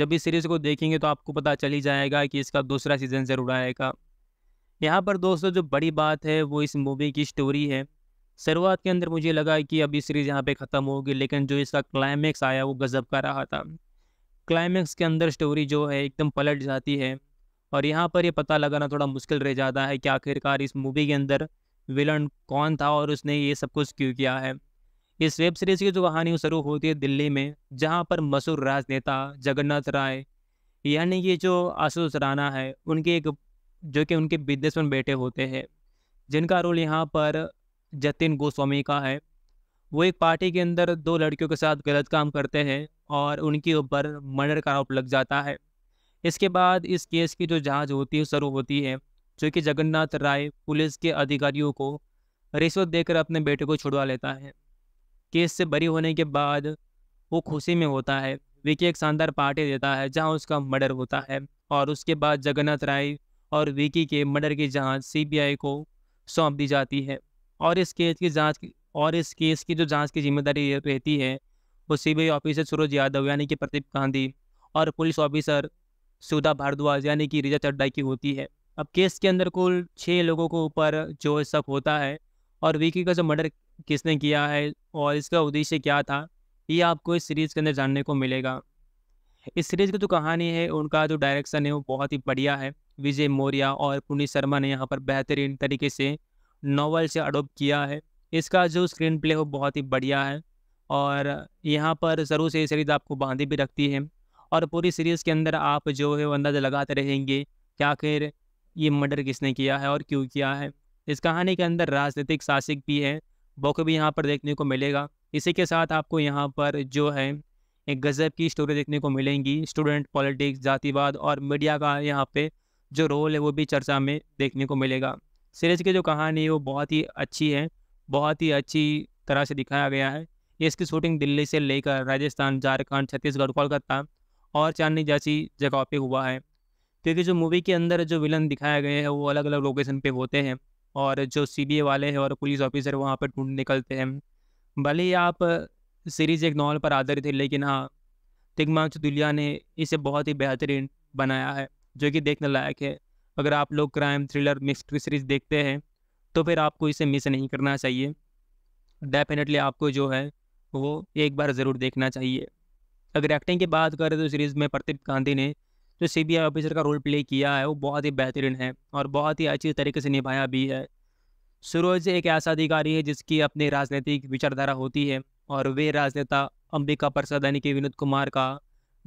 जब इस सीरीज़ को देखेंगे तो आपको पता चल ही जाएगा कि इसका दूसरा सीज़न ज़रूर आएगा यहाँ पर दोस्तों जो बड़ी बात है वो इस मूवी की स्टोरी है शुरुआत के अंदर मुझे लगा कि अभी सीरीज़ यहाँ पे ख़त्म होगी लेकिन जो इसका क्लाइमेक्स आया वो गज़ब का रहा था क्लाइमैक्स के अंदर स्टोरी जो है एकदम पलट जाती है और यहाँ पर ये यह पता लगाना थोड़ा मुश्किल रह जाता है कि आखिरकार इस मूवी के अंदर विलन कौन था और उसने ये सब कुछ क्यों किया है इस वेब सीरीज़ की जो कहानी शुरू होती है दिल्ली में जहाँ पर मशहूर राजनेता जगन्नाथ राय यानी कि जो आशुष राणा है उनकी एक जो कि उनके विदेश में बैठे होते हैं जिनका रोल यहाँ पर जतिन गोस्वामी का है वो एक पार्टी के अंदर दो लड़कियों के साथ गलत काम करते हैं और उनके ऊपर मर्डर का आरोप लग जाता है इसके बाद इस केस की जो जांच होती है शुरू होती है जो कि जगन्नाथ राय पुलिस के अधिकारियों को रिश्वत देकर अपने बेटे को छुड़वा लेता है केस से बरी होने के बाद वो खुशी में होता है विकी एक शानदार पार्टी देता है जहाँ उसका मर्डर होता है और उसके बाद जगन्नाथ राय और विकी के मर्डर की जांच सीबीआई को सौंप दी जाती है और इस केस की जांच और इस केस की जो जांच की जिम्मेदारी रहती है वो सीबीआई ऑफिसर सूरज यादव यानी कि प्रदीप गांधी और पुलिस ऑफिसर सुधा भारद्वाज यानी कि रिजा चड्डा की होती है अब केस के अंदर कुल छः लोगों के ऊपर जो सब होता है और विकी का जो मर्डर किसने किया है और इसका उद्देश्य क्या था ये आपको इस सीरीज़ के अंदर जानने को मिलेगा इस सीरीज़ की जो कहानी है उनका जो डायरेक्शन है वो बहुत ही बढ़िया है विजय मौर्या और पुनीत शर्मा ने यहाँ पर बेहतरीन तरीके से नावल से अडोप्ट किया है इसका जो स्क्रीन प्ले वो बहुत ही बढ़िया है और यहाँ पर ज़रूर से ये सीरीज़ आपको बांधे भी रखती है और पूरी सीरीज़ के अंदर आप जो है वो अंदाज़ा लगाते रहेंगे कि आखिर ये मर्डर किसने किया है और क्यों किया है इस कहानी के अंदर राजनीतिक शासक भी है वो भी यहाँ पर देखने को मिलेगा इसी के साथ आपको यहाँ पर जो है एक गज़ब की स्टोरी देखने को मिलेंगी स्टूडेंट पॉलिटिक्स जातिवाद और मीडिया का यहाँ पे जो रोल है वो भी चर्चा में देखने को मिलेगा सीरीज की जो कहानी है वो बहुत ही अच्छी है बहुत ही अच्छी तरह से दिखाया गया है इसकी शूटिंग दिल्ली से लेकर राजस्थान झारखंड छत्तीसगढ़ कोलकाता और चांदनी जैसी जगह पे हुआ है क्योंकि जो मूवी के अंदर जो विलन दिखाए गए हैं वो अलग अलग लोकेशन पे होते हैं और जो सी वाले हैं और पुलिस ऑफिसर वहाँ पर ढूंढ निकलते हैं भले ही आप सीरीज एक नॉवल पर आधारित है लेकिन हाँ तिगमांश दुलिया ने इसे बहुत ही बेहतरीन बनाया है जो कि देखने लायक है अगर आप लोग क्राइम थ्रिलर मिस्ट्री सीरीज देखते हैं तो फिर आपको इसे मिस नहीं करना चाहिए डेफिनेटली आपको जो है वो एक बार ज़रूर देखना चाहिए अगर एक्टिंग की बात करें तो सीरीज़ में प्रदीप गांधी ने जो सी बी आई ऑफिसर का रोल प्ले किया है वो बहुत ही बेहतरीन है और बहुत ही अच्छी तरीके से निभाया भी है सूरज एक ऐसा अधिकारी है जिसकी अपनी राजनीतिक विचारधारा होती है और वे राजनेता अंबिका प्रसाद यानी कि विनोद कुमार का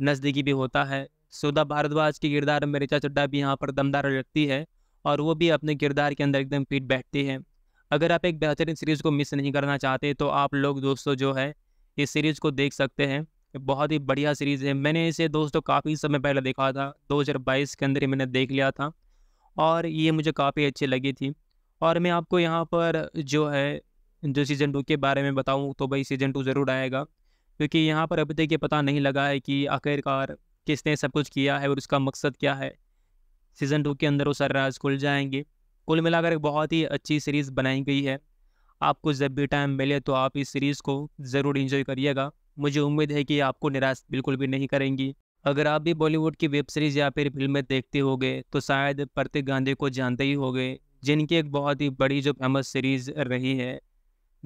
नज़दीकी भी होता है सुधा भारद्वाज के किरदार में ऋचा चड्डा भी यहाँ पर दमदार लगती है और वो भी अपने किरदार के अंदर एकदम पीट बैठती है अगर आप एक बेहतरीन सीरीज़ को मिस नहीं करना चाहते तो आप लोग दोस्तों जो है इस सीरीज़ को देख सकते हैं बहुत ही बढ़िया सीरीज़ है मैंने इसे दोस्तों काफ़ी समय पहले देखा था 2022 के अंदर ही मैंने देख लिया था और ये मुझे काफ़ी अच्छी लगी थी और मैं आपको यहाँ पर जो है जो सीज़न टू के बारे में बताऊँ तो भाई सीज़न टू ज़रूर आएगा क्योंकि यहाँ पर अभी तक ये पता नहीं लगा है कि आखिरकार किसने सब कुछ किया है और उसका मकसद क्या है सीज़न टू के अंदर वो सारे राज खुल जाएंगे कुल मिलाकर एक बहुत ही अच्छी सीरीज़ बनाई गई है आपको जब भी टाइम मिले तो आप इस सीरीज़ को ज़रूर इंजॉय करिएगा मुझे उम्मीद है कि आपको निराश बिल्कुल भी नहीं करेंगी अगर आप भी बॉलीवुड की वेब सीरीज़ या फिर फिल्में देखते गए तो शायद प्रतीक गांधी को जानते ही गए जिनकी एक बहुत ही बड़ी जो फेमस सीरीज़ रही है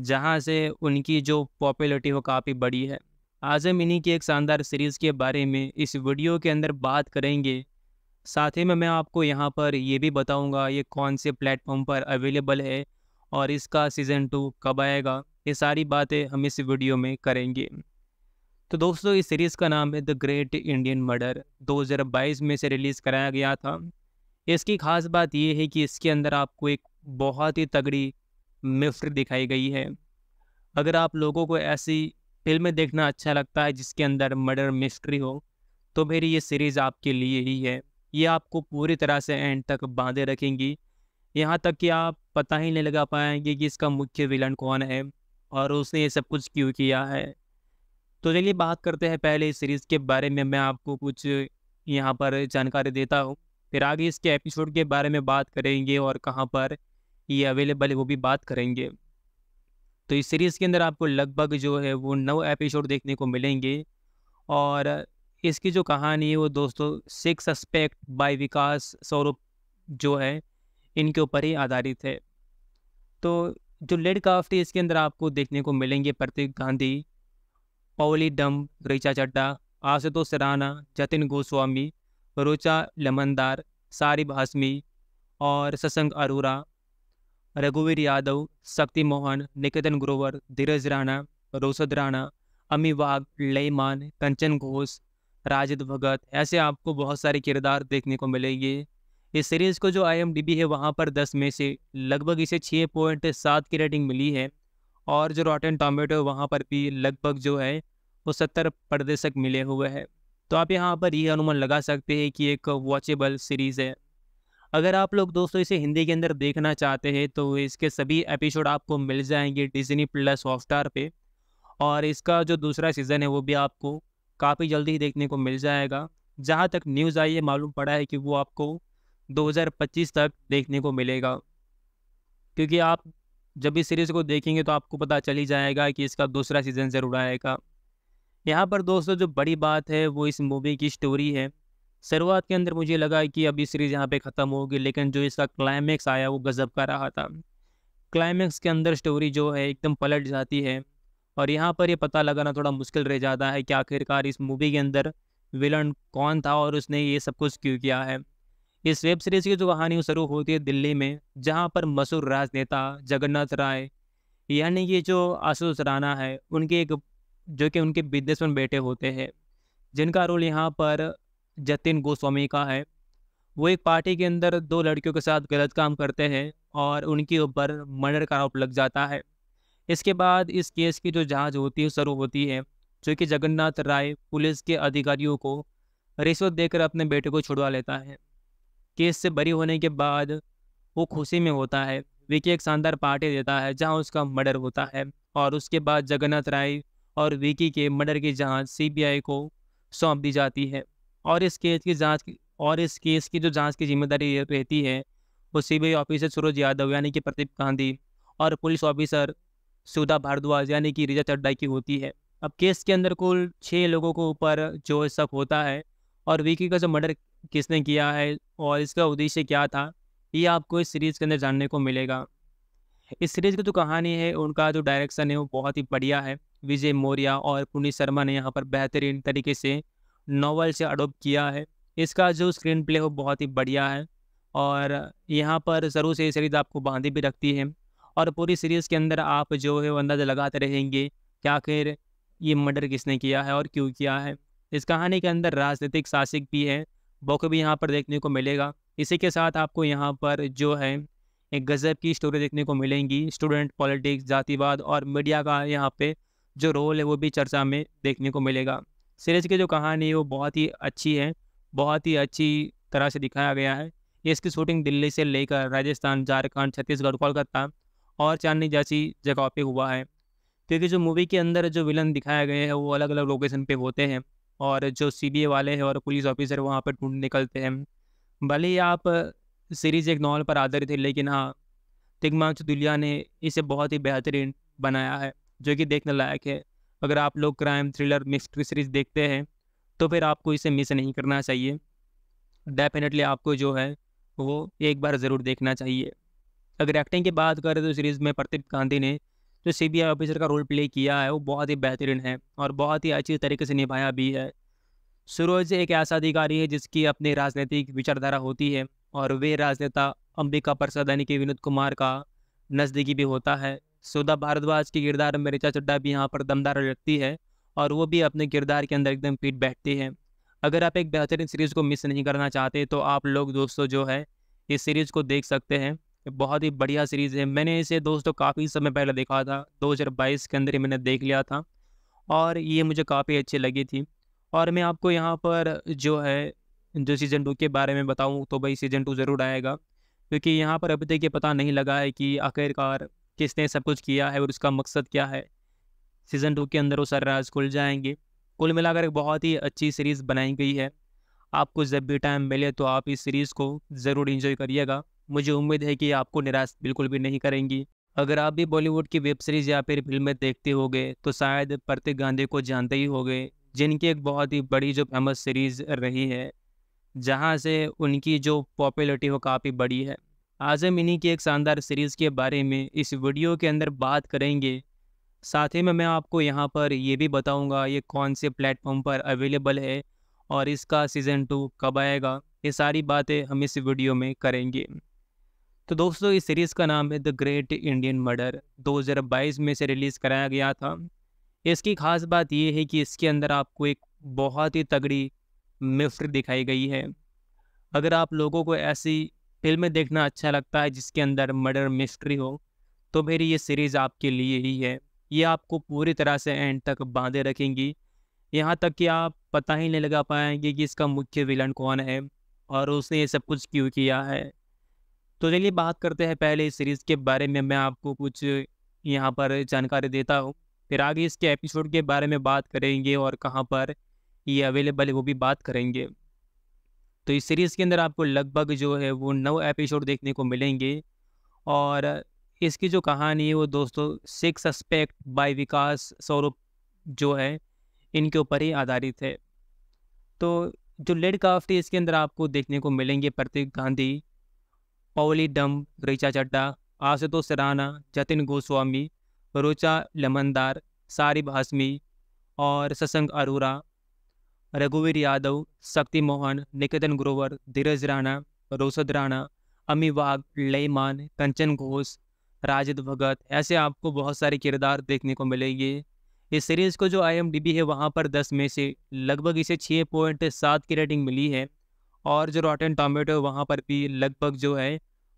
जहाँ से उनकी जो पॉपुलरिटी वो काफ़ी बड़ी है आजम इन्हीं की एक शानदार सीरीज़ के बारे में इस वीडियो के अंदर बात करेंगे साथ ही में मैं आपको यहाँ पर ये भी बताऊँगा ये कौन से प्लेटफॉर्म पर अवेलेबल है और इसका सीज़न टू कब आएगा ये सारी बातें हम इस वीडियो में करेंगे तो दोस्तों इस सीरीज़ का नाम है द ग्रेट इंडियन मर्डर 2022 में से रिलीज़ कराया गया था इसकी ख़ास बात यह है कि इसके अंदर आपको एक बहुत ही तगड़ी मिफ्र दिखाई गई है अगर आप लोगों को ऐसी फिल्में देखना अच्छा लगता है जिसके अंदर मर्डर मिस्ट्री हो तो मेरी ये सीरीज़ आपके लिए ही है ये आपको पूरी तरह से एंड तक बांधे रखेंगी यहाँ तक कि आप पता ही नहीं लगा पाएंगे कि इसका मुख्य विलन कौन है और उसने ये सब कुछ क्यों किया है तो चलिए बात करते हैं पहले इस सीरीज़ के बारे में मैं आपको कुछ यहाँ पर जानकारी देता हूँ फिर आगे इसके एपिसोड के बारे में बात करेंगे और कहाँ पर ये अवेलेबल है वो भी बात करेंगे तो इस सीरीज़ के अंदर आपको लगभग जो है वो नौ एपिसोड देखने को मिलेंगे और इसकी जो कहानी है वो दोस्तों सिक्स सस्पेक्ट बाय विकास स्वरूप जो है इनके ऊपर ही आधारित है तो जो लेड काफ्ट है इसके अंदर आपको देखने को मिलेंगे प्रतीक गांधी पौली डम ऋचा चड्डा आशुतोष सराना जतिन गोस्वामी रुचा लमनदार सारिब हाशमी और ससंग अरोरा रघुवीर यादव शक्ति मोहन निकेतन ग्रोवर धीरज राणा रोशद राणा अमी वाघ लेमान कंचन घोष राजद भगत ऐसे आपको बहुत सारे किरदार देखने को मिलेंगे इस सीरीज़ को जो आई है वहाँ पर दस में से लगभग इसे छः पॉइंट सात की रेटिंग मिली है और जो रॉटन टोमेटो वहाँ पर भी लगभग जो है वो सत्तर प्रतिशत मिले हुए हैं तो आप यहाँ पर ये अनुमान लगा सकते हैं कि एक वॉचेबल सीरीज़ है अगर आप लोग दोस्तों इसे हिंदी के अंदर देखना चाहते हैं तो इसके सभी एपिसोड आपको मिल जाएंगे डिजनी प्लस हॉटस्टार पे और इसका जो दूसरा सीज़न है वो भी आपको काफ़ी जल्दी ही देखने को मिल जाएगा जहाँ तक न्यूज़ आई है मालूम पड़ा है कि वो आपको 2025 तक देखने को मिलेगा क्योंकि आप जब इस सीरीज़ को देखेंगे तो आपको पता चल ही जाएगा कि इसका दूसरा सीज़न ज़रूर आएगा यहाँ पर दोस्तों जो बड़ी बात है वो इस मूवी की स्टोरी है शुरुआत के अंदर मुझे लगा कि अब ये सीरीज़ यहाँ पे ख़त्म होगी लेकिन जो इसका क्लाइमेक्स आया वो गज़ब का रहा था क्लाइमेक्स के अंदर स्टोरी जो है एकदम पलट जाती है और यहाँ पर ये पता लगाना थोड़ा मुश्किल रह जाता है कि आखिरकार इस मूवी के अंदर विलन कौन था और उसने ये सब कुछ क्यों किया है इस वेब सीरीज़ की जो कहानी शुरू होती है दिल्ली में जहाँ पर मशहूर राजनेता जगन्नाथ राय यानी कि जो आशुष राणा है उनके एक जो कि उनके बिजनेसमैन बेटे होते हैं जिनका रोल यहाँ पर जतिन गोस्वामी का है वो एक पार्टी के अंदर दो लड़कियों के साथ गलत काम करते हैं और उनके ऊपर मर्डर का आरोप लग जाता है इसके बाद इस केस की जो जांच होती है शुरू होती है जो कि जगन्नाथ राय पुलिस के अधिकारियों को रिश्वत देकर अपने बेटे को छुड़वा लेता है केस से बरी होने के बाद वो खुशी में होता है विकी एक शानदार पार्टी देता है जहां उसका मर्डर होता है और उसके बाद जगन्नाथ राय और विकी के मर्डर की जांच सीबीआई को सौंप दी जाती है और इस केस की जांच और इस केस की जो जांच की जिम्मेदारी रहती है वो सीबीआई ऑफिसर सूरज यादव यानी कि प्रदीप गांधी और पुलिस ऑफिसर सुधा भारद्वाज यानी कि रिजा चड्डा की होती है अब केस के अंदर कुल छः लोगों के ऊपर जो शक होता है और विकी का जो मर्डर किसने किया है और इसका उद्देश्य क्या था ये आपको इस सीरीज़ के अंदर जानने को मिलेगा इस सीरीज़ की जो कहानी है उनका जो डायरेक्शन है वो बहुत ही बढ़िया है विजय मौर्या और पुनीत शर्मा ने यहाँ पर बेहतरीन तरीके से नावल से अडोप्ट किया है इसका जो स्क्रीन प्ले हो बहुत ही बढ़िया है और यहाँ पर ज़रूर से ये सीरीज़ आपको बांधी भी रखती है और पूरी सीरीज़ के अंदर आप जो है वो अंदाज़ा लगाते रहेंगे कि आखिर ये मर्डर किसने किया है और क्यों किया है इस कहानी के अंदर राजनीतिक शासक भी है वो भी यहाँ पर देखने को मिलेगा इसी के साथ आपको यहाँ पर जो है एक गज़ब की स्टोरी देखने को मिलेंगी स्टूडेंट पॉलिटिक्स जातिवाद और मीडिया का यहाँ पे जो रोल है वो भी चर्चा में देखने को मिलेगा सीरीज की जो कहानी है वो बहुत ही अच्छी है बहुत ही अच्छी तरह से दिखाया गया है इसकी शूटिंग दिल्ली से लेकर राजस्थान झारखंड छत्तीसगढ़ कोलकाता और चांदनी जैसी जगह पे हुआ है क्योंकि जो मूवी के अंदर जो विलन दिखाया गया है वो अलग अलग लोकेशन पे होते हैं और जो सी वाले हैं और पुलिस ऑफिसर वहाँ पर ढूंढ निकलते हैं भले ही आप सीरीज एक नॉवल पर आधारित है लेकिन हाँ तिग्मांश दुलिया ने इसे बहुत ही बेहतरीन बनाया है जो कि देखने लायक है अगर आप लोग क्राइम थ्रिलर मिस्ट्री सीरीज देखते हैं तो फिर आपको इसे मिस नहीं करना चाहिए डेफिनेटली आपको जो है वो एक बार ज़रूर देखना चाहिए अगर एक्टिंग की बात करें तो सीरीज़ में प्रतीक गांधी ने जो सी बी आई ऑफिसर का रोल प्ले किया है वो बहुत ही बेहतरीन है और बहुत ही अच्छी तरीके से निभाया भी है सूरज एक ऐसा अधिकारी है जिसकी अपनी राजनीतिक विचारधारा होती है और वे राजनेता अंबिका प्रसाद यानी कि विनोद कुमार का नज़दीकी भी होता है सुधा भारद्वाज के किरदार में ऋचा चड्डा भी यहाँ पर दमदार लगती है और वो भी अपने किरदार के अंदर एकदम पीट बैठती है अगर आप एक बेहतरीन सीरीज़ को मिस नहीं करना चाहते तो आप लोग दोस्तों जो है इस सीरीज़ को देख सकते हैं बहुत ही बढ़िया सीरीज़ है मैंने इसे दोस्तों काफ़ी समय पहले देखा था 2022 के अंदर ही मैंने देख लिया था और ये मुझे काफ़ी अच्छी लगी थी और मैं आपको यहाँ पर जो है जो सीज़न टू के बारे में बताऊँ तो भाई सीज़न टू ज़रूर आएगा क्योंकि यहाँ पर अभी तक ये पता नहीं लगा है कि आखिरकार किसने सब कुछ किया है और उसका मकसद क्या है सीज़न टू के अंदर वो सारे राज खुल जाएंगे कुल मिलाकर एक बहुत ही अच्छी सीरीज़ बनाई गई है आपको जब भी टाइम मिले तो आप इस सीरीज़ को ज़रूर इंजॉय करिएगा मुझे उम्मीद है कि आपको निराश बिल्कुल भी नहीं करेंगी अगर आप भी बॉलीवुड की वेब सीरीज़ या फिर फिल्में देखते गए तो शायद प्रतीक गांधी को जानते ही गए जिनकी एक बहुत ही बड़ी जो फेमस सीरीज़ रही है जहाँ से उनकी जो पॉपुलरिटी वो काफ़ी बड़ी है आज हम इन्हीं की एक शानदार सीरीज़ के बारे में इस वीडियो के अंदर बात करेंगे साथ ही में मैं आपको यहाँ पर ये भी बताऊँगा ये कौन से प्लेटफॉर्म पर अवेलेबल है और इसका सीज़न टू कब आएगा ये सारी बातें हम इस वीडियो में करेंगे तो दोस्तों इस सीरीज़ का नाम है द ग्रेट इंडियन मर्डर 2022 में से रिलीज़ कराया गया था इसकी खास बात यह है कि इसके अंदर आपको एक बहुत ही तगड़ी मिफ्र दिखाई गई है अगर आप लोगों को ऐसी फिल्में देखना अच्छा लगता है जिसके अंदर मर्डर मिस्ट्री हो तो मेरी ये सीरीज़ आपके लिए ही है ये आपको पूरी तरह से एंड तक बांधे रखेंगी यहाँ तक कि आप पता ही नहीं लगा पाएंगे कि इसका मुख्य विलन कौन है और उसने ये सब कुछ क्यों किया है तो चलिए बात करते हैं पहले इस सीरीज़ के बारे में मैं आपको कुछ यहाँ पर जानकारी देता हूँ फिर आगे इसके एपिसोड के बारे में बात करेंगे और कहाँ पर ये अवेलेबल है वो भी बात करेंगे तो इस सीरीज़ के अंदर आपको लगभग जो है वो नौ एपिसोड देखने को मिलेंगे और इसकी जो कहानी है वो दोस्तों सिक्स सस्पेक्ट बाय विकास स्वरूप जो है इनके ऊपर ही आधारित है तो जो लेड क्राफ्ट थी इसके अंदर आपको देखने को मिलेंगे प्रतीक गांधी पौली डम ऋचा चड्डा आशुतोष राना जतिन गोस्वामी रोचा लमनदार सारिब हाशमी और ससंग अरोरा रघुवीर यादव शक्ति मोहन निकेतन ग्रोवर धीरज राणा रोशद राणा अमी वाघ लेमान कंचन घोष राजद भगत ऐसे आपको बहुत सारे किरदार देखने को मिलेंगे इस सीरीज़ को जो आई है वहाँ पर दस में से लगभग इसे छः पॉइंट सात की रेटिंग मिली है और जो रॉटन टोमेटो वहाँ पर भी लगभग जो है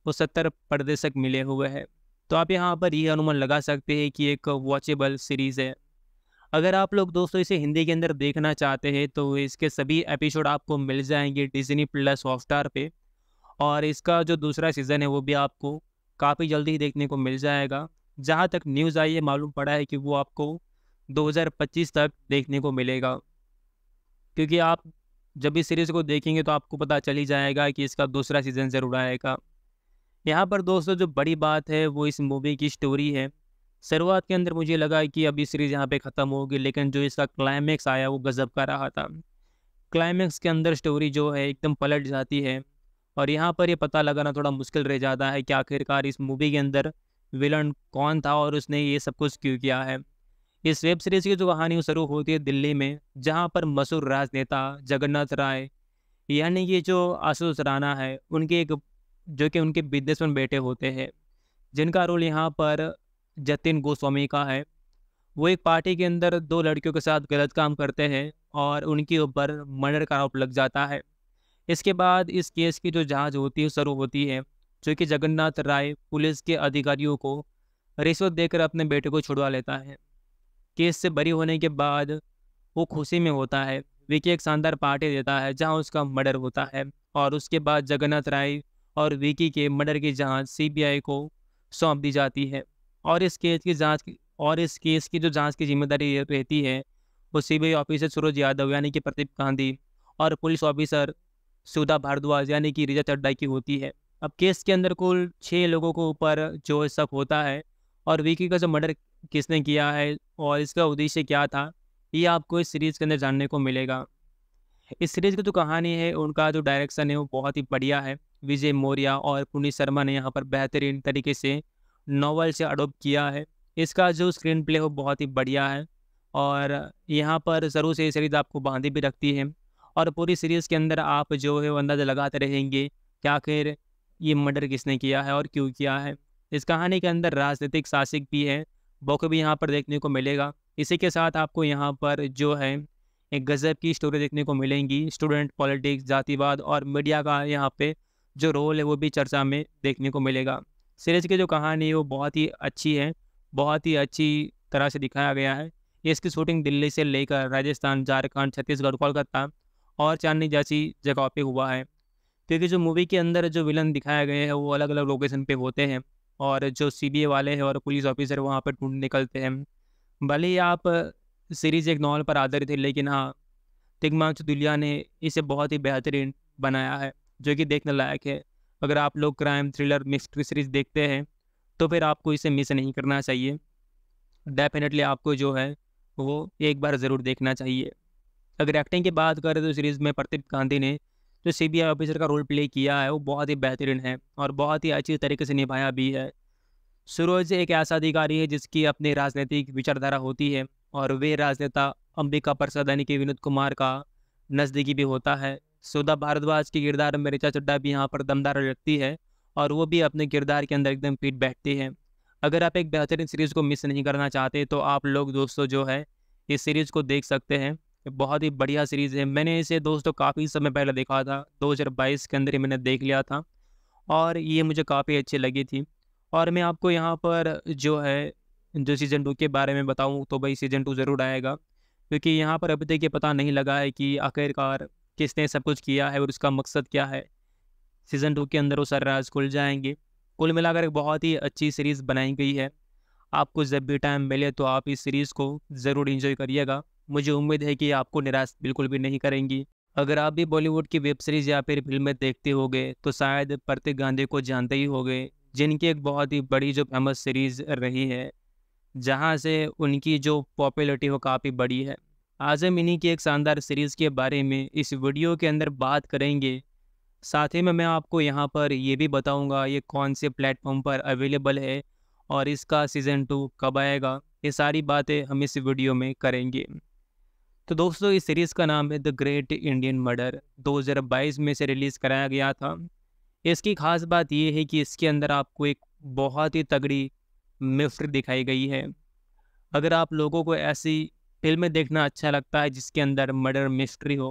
वो सत्तर प्रतिशत मिले हुए हैं तो आप यहाँ पर यह अनुमान लगा सकते हैं कि एक वॉचेबल सीरीज़ है अगर आप लोग दोस्तों इसे हिंदी के अंदर देखना चाहते हैं तो इसके सभी एपिसोड आपको मिल जाएंगे डिजनी प्लस हॉटस्टार पे और इसका जो दूसरा सीज़न है वो भी आपको काफ़ी जल्दी ही देखने को मिल जाएगा जहाँ तक न्यूज़ आई है मालूम पड़ा है कि वो आपको 2025 तक देखने को मिलेगा क्योंकि आप जब इस सीरीज़ को देखेंगे तो आपको पता चल ही जाएगा कि इसका दूसरा सीज़न ज़रूर आएगा यहाँ पर दोस्तों जो बड़ी बात है वो इस मूवी की स्टोरी है शुरुआत के अंदर मुझे लगा कि अभी सीरीज़ यहाँ पे ख़त्म होगी लेकिन जो इसका क्लाइमेक्स आया वो गज़ब का रहा था क्लाइमेक्स के अंदर स्टोरी जो है एकदम पलट जाती है और यहाँ पर ये पता लगाना थोड़ा मुश्किल रह जाता है कि आखिरकार इस मूवी के अंदर विलन कौन था और उसने ये सब कुछ क्यों किया है इस वेब सीरीज़ की जो कहानी शुरू होती है दिल्ली में जहाँ पर मशहूर राजनेता जगन्नाथ राय यानी कि जो आशुष राणा है उनके एक जो कि उनके बिजनेसमैन बेटे होते हैं जिनका रोल यहाँ पर जतिन गोस्वामी का है वो एक पार्टी के अंदर दो लड़कियों के साथ गलत काम करते हैं और उनके ऊपर मर्डर का आरोप लग जाता है इसके बाद इस केस की जो जांच होती है शुरू होती है जो कि जगन्नाथ राय पुलिस के अधिकारियों को रिश्वत देकर अपने बेटे को छुड़वा लेता है केस से बरी होने के बाद वो खुशी में होता है विकी एक शानदार पार्टी देता है जहां उसका मर्डर होता है और उसके बाद जगन्नाथ राय और विकी के मर्डर की जांच सीबीआई को सौंप दी जाती है और इस केस की जांच और इस केस की जो जांच की जिम्मेदारी रहती है वो सीबीआई ऑफिसर सूरज यादव यानी कि प्रदीप गांधी और पुलिस ऑफिसर सुधा भारद्वाज यानी कि रिजा चड्डा की होती है अब केस के अंदर कुल छः लोगों के ऊपर जो शक होता है और विकी का जो मर्डर किसने किया है और इसका उद्देश्य क्या था ये आपको इस सीरीज़ के अंदर जानने को मिलेगा इस सीरीज़ की जो कहानी है उनका जो डायरेक्शन है वो बहुत ही बढ़िया है विजय मौर्या और पुनीत शर्मा ने यहाँ पर बेहतरीन तरीके से नावल से अडोप्ट किया है इसका जो स्क्रीन प्ले हो बहुत ही बढ़िया है और यहाँ पर ज़रूर से सीरीज़ आपको बांधी भी रखती है और पूरी सीरीज़ के अंदर आप जो है वो अंदाज़ा लगाते रहेंगे कि आखिर ये मर्डर किसने किया है और क्यों किया है इस कहानी के अंदर राजनीतिक शासक भी है वो भी यहाँ पर देखने को मिलेगा इसी के साथ आपको यहाँ पर जो है एक गज़ब की स्टोरी देखने को मिलेंगी स्टूडेंट पॉलिटिक्स जातिवाद और मीडिया का यहाँ पे जो रोल है वो भी चर्चा में देखने को मिलेगा सीरीज की जो कहानी है वो बहुत ही अच्छी है बहुत ही अच्छी तरह से दिखाया गया है इसकी शूटिंग दिल्ली से लेकर राजस्थान झारखंड छत्तीसगढ़ कोलकाता और चांदनी जैसी जगहों पे हुआ है क्योंकि तो जो मूवी के अंदर जो विलन दिखाए गए हैं वो अलग अलग लोकेशन पे होते हैं और जो सी वाले हैं और पुलिस ऑफिसर वहाँ पर ढूंढ निकलते हैं भले ही आप सीरीज़ एक नॉवल पर आधारित है लेकिन हाँ तिगमांच दुलिया ने इसे बहुत ही बेहतरीन बनाया है जो कि देखने लायक है अगर आप लोग क्राइम थ्रिलर मिस्ट्री सीरीज देखते हैं तो फिर आपको इसे मिस नहीं करना चाहिए डेफिनेटली आपको जो है वो एक बार ज़रूर देखना चाहिए अगर एक्टिंग की बात करें तो सीरीज़ में प्रदीप गांधी ने जो सी बी आई ऑफिसर का रोल प्ले किया है वो बहुत ही बेहतरीन है और बहुत ही अच्छी तरीके से निभाया भी है सूरज एक ऐसा अधिकारी है जिसकी अपनी राजनीतिक विचारधारा होती है और वे राजनेता अंबिका प्रसाद यानी कि विनोद कुमार का नज़दीकी भी होता है सुधा भारद्वाज की किरदार में ऋचा चड्डा भी यहाँ पर दमदार लगती है और वो भी अपने किरदार के अंदर एकदम फिट बैठती है अगर आप एक बेहतरीन सीरीज़ को मिस नहीं करना चाहते तो आप लोग दोस्तों जो है इस सीरीज़ को देख सकते हैं बहुत ही बढ़िया सीरीज़ है मैंने इसे दोस्तों काफ़ी समय पहले देखा था 2022 के अंदर ही मैंने देख लिया था और ये मुझे काफ़ी अच्छी लगी थी और मैं आपको यहाँ पर जो है जो सीज़न टू के बारे में बताऊँ तो भाई सीज़न टू ज़रूर आएगा क्योंकि यहाँ पर अभी तक ये पता नहीं लगा है कि आखिरकार किसने सब कुछ किया है और उसका मकसद क्या है सीज़न टू के अंदर वो सर राज खुल जाएंगे कुल मिलाकर एक बहुत ही अच्छी सीरीज़ बनाई गई है आपको जब भी टाइम मिले तो आप इस सीरीज़ को ज़रूर इन्जॉय करिएगा मुझे उम्मीद है कि आपको निराश बिल्कुल भी नहीं करेंगी अगर आप भी बॉलीवुड की वेब सीरीज़ या फिर फिल्में देखते हो तो शायद प्रतीक गांधी को जानते ही हो जिनकी एक बहुत ही बड़ी जो फेमस सीरीज़ रही है जहाँ से उनकी जो पॉपुलरिटी वो काफ़ी बड़ी है आज हम इन्हीं की एक शानदार सीरीज़ के बारे में इस वीडियो के अंदर बात करेंगे साथ ही में मैं आपको यहाँ पर ये भी बताऊँगा ये कौन से प्लेटफॉर्म पर अवेलेबल है और इसका सीज़न टू कब आएगा ये सारी बातें हम इस वीडियो में करेंगे तो दोस्तों इस सीरीज़ का नाम है द ग्रेट इंडियन मर्डर 2022 में से रिलीज़ कराया गया था इसकी खास बात यह है कि इसके अंदर आपको एक बहुत ही तगड़ी मिफ्र दिखाई गई है अगर आप लोगों को ऐसी फिल्में देखना अच्छा लगता है जिसके अंदर मर्डर मिस्ट्री हो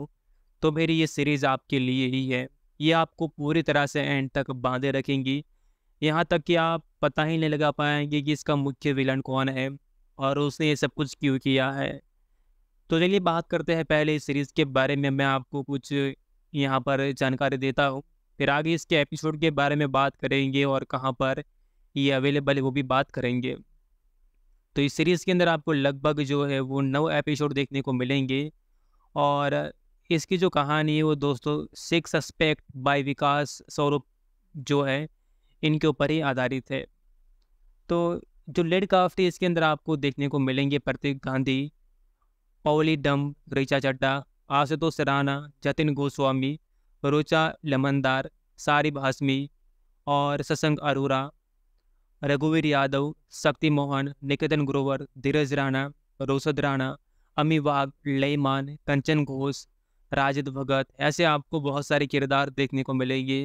तो मेरी ये सीरीज़ आपके लिए ही है ये आपको पूरी तरह से एंड तक बांधे रखेंगी यहाँ तक कि आप पता ही नहीं लगा पाएंगे कि इसका मुख्य विलन कौन है और उसने ये सब कुछ क्यों किया है तो चलिए बात करते हैं पहले इस सीरीज़ के बारे में मैं आपको कुछ यहाँ पर जानकारी देता हूँ फिर आगे इसके एपिसोड के बारे में बात करेंगे और कहाँ पर ये अवेलेबल है वो भी बात करेंगे तो इस सीरीज़ के अंदर आपको लगभग जो है वो नौ एपिसोड देखने को मिलेंगे और इसकी जो कहानी है वो दोस्तों सिक्स सस्पेक्ट बाय विकास स्वरूप जो है इनके ऊपर ही आधारित है तो जो लेड काफ्ट है इसके अंदर आपको देखने को मिलेंगे प्रतीक गांधी पौली डम रिचा चड्डा आशुतोष सराना जतिन गोस्वामी रुचा लमनदार सारिब हसमी और ससंग अरोरा रघुवीर यादव शक्ति मोहन निकेतन ग्रोवर धीरज राणा रोशद राणा अमी वाघ लईमान कंचन घोष राजद भगत ऐसे आपको बहुत सारे किरदार देखने को मिलेंगे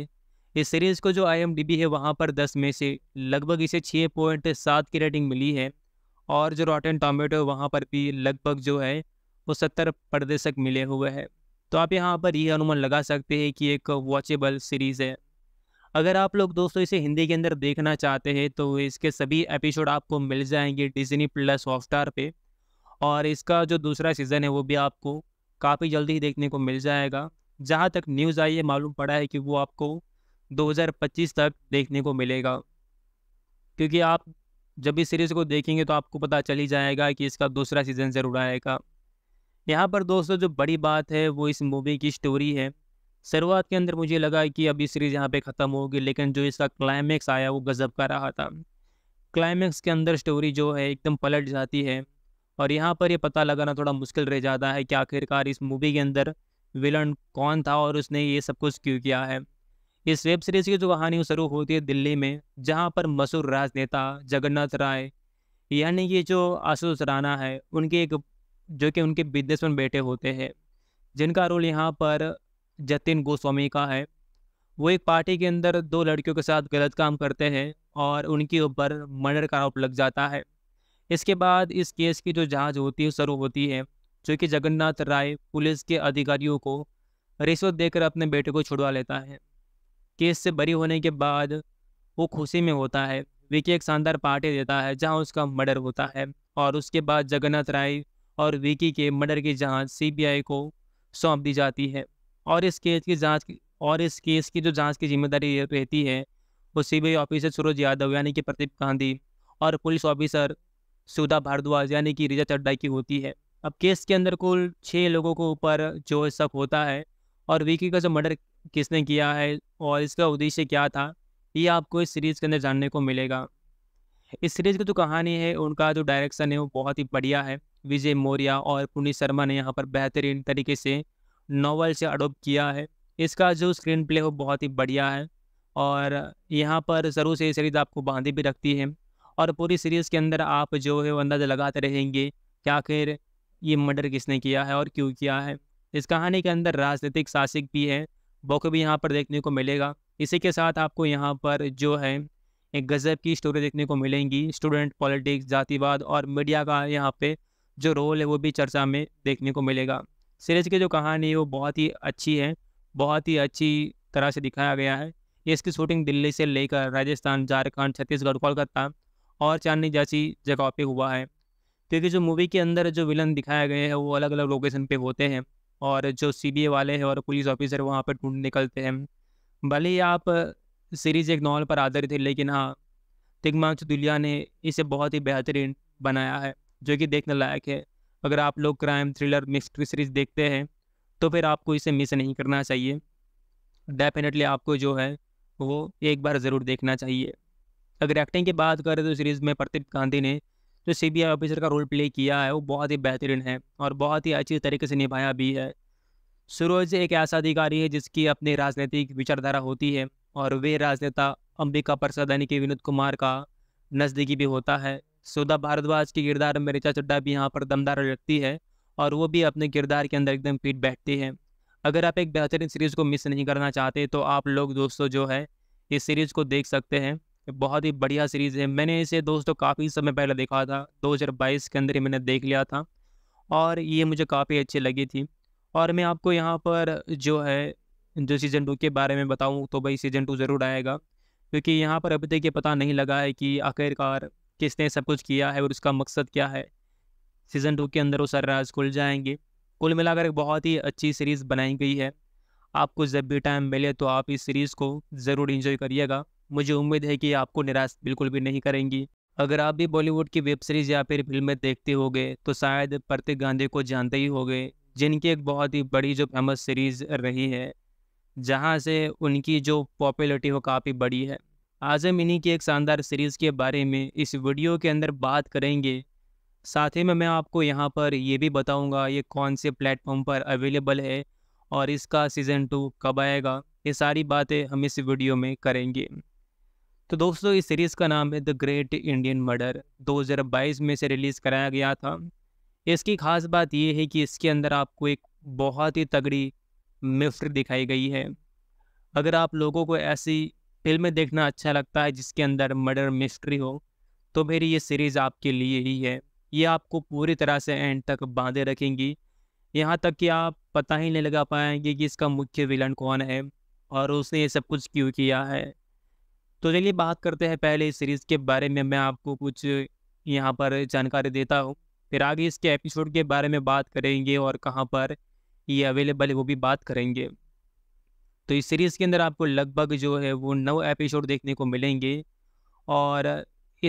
इस सीरीज़ को जो आई है वहाँ पर दस में से लगभग इसे छः पॉइंट सात की रेटिंग मिली है और जो रॉटन टोमेटो वहाँ पर भी लगभग जो है वो सत्तर प्रतिशत मिले हुए है तो आप यहाँ पर यह अनुमान लगा सकते हैं कि एक वॉचेबल सीरीज़ है अगर आप लोग दोस्तों इसे हिंदी के अंदर देखना चाहते हैं तो इसके सभी एपिसोड आपको मिल जाएंगे डिजनी प्लस हॉटस्टार पे और इसका जो दूसरा सीज़न है वो भी आपको काफ़ी जल्दी ही देखने को मिल जाएगा जहाँ तक न्यूज़ आई है मालूम पड़ा है कि वो आपको 2025 तक देखने को मिलेगा क्योंकि आप जब इस सीरीज़ को देखेंगे तो आपको पता चल ही जाएगा कि इसका दूसरा सीज़न ज़रूर आएगा यहाँ पर दोस्तों जो बड़ी बात है वो इस मूवी की स्टोरी है शुरुआत के अंदर मुझे लगा कि अभी सीरीज़ यहाँ पे ख़त्म होगी लेकिन जो इसका क्लाइमेक्स आया वो गज़ब का रहा था क्लाइमैक्स के अंदर स्टोरी जो है एकदम पलट जाती है और यहाँ पर ये पता लगाना थोड़ा मुश्किल रह जाता है कि आखिरकार इस मूवी के अंदर विलन कौन था और उसने ये सब कुछ क्यों किया है इस वेब सीरीज़ की जो कहानी शुरू होती है दिल्ली में जहाँ पर मशहूर राजनेता जगन्नाथ राय यानी कि जो आशुष राणा है उनके एक जो कि उनके बिजनेसमैन बेटे होते हैं जिनका रोल यहाँ पर जतिन गोस्वामी का है वो एक पार्टी के अंदर दो लड़कियों के साथ गलत काम करते हैं और उनके ऊपर मर्डर का आरोप लग जाता है इसके बाद इस केस की जो जांच होती है शुरू होती है जो कि जगन्नाथ राय पुलिस के अधिकारियों को रिश्वत देकर अपने बेटे को छुड़वा लेता है केस से बरी होने के बाद वो खुशी में होता है विकी एक शानदार पार्टी देता है जहां उसका मर्डर होता है और उसके बाद जगन्नाथ राय और विकी के मर्डर की जांच सीबीआई को सौंप दी जाती है और इस केस की जांच और इस केस की जो जांच की जिम्मेदारी रहती है वो सीबीआई ऑफिसर सूरज यादव यानी कि प्रदीप गांधी और पुलिस ऑफिसर सुधा भारद्वाज यानी कि रिजा चड्डा की होती है अब केस के अंदर कुल छः लोगों के ऊपर जो सब होता है और विकी का जो मर्डर किसने किया है और इसका उद्देश्य क्या था ये आपको इस सीरीज़ के अंदर जानने को मिलेगा इस सीरीज़ की जो कहानी है उनका जो डायरेक्शन है वो बहुत ही बढ़िया है विजय मौर्या और पुनीत शर्मा ने यहाँ पर बेहतरीन तरीके से नावल से अडोप्ट किया है इसका जो स्क्रीन प्ले हो बहुत ही बढ़िया है और यहाँ पर ज़रूर से सीरीज़ आपको बांधी भी रखती है और पूरी सीरीज़ के अंदर आप जो है अंदाज़ा लगाते रहेंगे कि आखिर ये मर्डर किसने किया है और क्यों किया है इस कहानी के अंदर राजनीतिक शासक भी है बॉक भी यहाँ पर देखने को मिलेगा इसी के साथ आपको यहाँ पर जो है एक गज़ब की स्टोरी देखने को मिलेंगी स्टूडेंट पॉलिटिक्स जातिवाद और मीडिया का यहाँ पे जो रोल है वो भी चर्चा में देखने को मिलेगा सीरीज की जो कहानी है वो बहुत ही अच्छी है बहुत ही अच्छी तरह से दिखाया गया है इसकी शूटिंग दिल्ली से लेकर राजस्थान झारखंड छत्तीसगढ़ कोलकाता और चांदनी जैसी जगह पे हुआ है क्योंकि जो मूवी के अंदर जो विलन दिखाए गए हैं वो अलग अलग लोकेशन पे होते हैं और जो सी वाले हैं और पुलिस ऑफिसर वहाँ पर ढूंढ निकलते हैं भले ही आप सीरीज एक नॉवल पर आधारित है लेकिन हाँ तिगमा दुलिया ने इसे बहुत ही बेहतरीन बनाया है जो कि देखने लायक है अगर आप लोग क्राइम थ्रिलर मिक्स सीरीज देखते हैं तो फिर आपको इसे मिस नहीं करना चाहिए डेफिनेटली आपको जो है वो एक बार ज़रूर देखना चाहिए अगर एक्टिंग की बात करें तो सीरीज़ में प्रदीप गांधी ने जो सी बी आई ऑफिसर का रोल प्ले किया है वो बहुत ही बेहतरीन है और बहुत ही अच्छी तरीके से निभाया भी है सूरज एक ऐसा अधिकारी है जिसकी अपनी राजनीतिक विचारधारा होती है और वे राजनेता अंबिका प्रसाद यानी कि विनोद कुमार का नज़दीकी भी होता है सुधा भारद्वाज के किरदार में ऋचा चड्डा भी यहाँ पर दमदार लगती है और वो भी अपने किरदार के अंदर एकदम फिट बैठती है अगर आप एक बेहतरीन सीरीज़ को मिस नहीं करना चाहते तो आप लोग दोस्तों जो है इस सीरीज़ को देख सकते हैं बहुत ही बढ़िया सीरीज़ है मैंने इसे दोस्तों काफ़ी समय पहले देखा था 2022 के अंदर ही मैंने देख लिया था और ये मुझे काफ़ी अच्छी लगी थी और मैं आपको यहाँ पर जो है जो सीज़न टू के बारे में बताऊँ तो भाई सीज़न टू ज़रूर आएगा क्योंकि यहाँ पर अभी तक ये पता नहीं लगा है कि आखिरकार किसने सब कुछ किया है और उसका मकसद क्या है सीज़न टू के अंदर वो सर्राज खुल जाएंगे कुल मिलाकर एक बहुत ही अच्छी सीरीज़ बनाई गई है आपको जब भी टाइम मिले तो आप इस सीरीज़ को ज़रूर इंजॉय करिएगा मुझे उम्मीद है कि आपको निराश बिल्कुल भी नहीं करेंगी अगर आप भी बॉलीवुड की वेब सीरीज़ या फिर फिल्में देखते हो तो शायद प्रतीक गांधी को जानते ही हो जिनकी एक बहुत ही बड़ी जो फेमस सीरीज़ रही है जहाँ से उनकी जो पॉपुलरिटी वो काफ़ी बड़ी है आजम इन्हीं की एक शानदार सीरीज़ के बारे में इस वीडियो के अंदर बात करेंगे साथ ही में मैं आपको यहाँ पर ये भी बताऊँगा ये कौन से प्लेटफॉर्म पर अवेलेबल है और इसका सीज़न टू कब आएगा ये सारी बातें हम इस वीडियो में करेंगे तो दोस्तों इस सीरीज़ का नाम है द ग्रेट इंडियन मर्डर 2022 में से रिलीज़ कराया गया था इसकी खास बात यह है कि इसके अंदर आपको एक बहुत ही तगड़ी मिफ्ट दिखाई गई है अगर आप लोगों को ऐसी फिल्में देखना अच्छा लगता है जिसके अंदर मर्डर मिस्ट्री हो तो मेरी ये सीरीज़ आपके लिए ही है ये आपको पूरी तरह से एंड तक बांधे रखेंगी यहाँ तक कि आप पता ही नहीं लगा पाएंगे कि इसका मुख्य विलन कौन है और उसने ये सब कुछ क्यों किया है तो चलिए बात करते हैं पहले इस सीरीज़ के बारे में मैं आपको कुछ यहाँ पर जानकारी देता हूँ फिर आगे इसके एपिसोड के बारे में बात करेंगे और कहाँ पर ये अवेलेबल है वो भी बात करेंगे तो इस सीरीज़ के अंदर आपको लगभग जो है वो नौ एपिसोड देखने को मिलेंगे और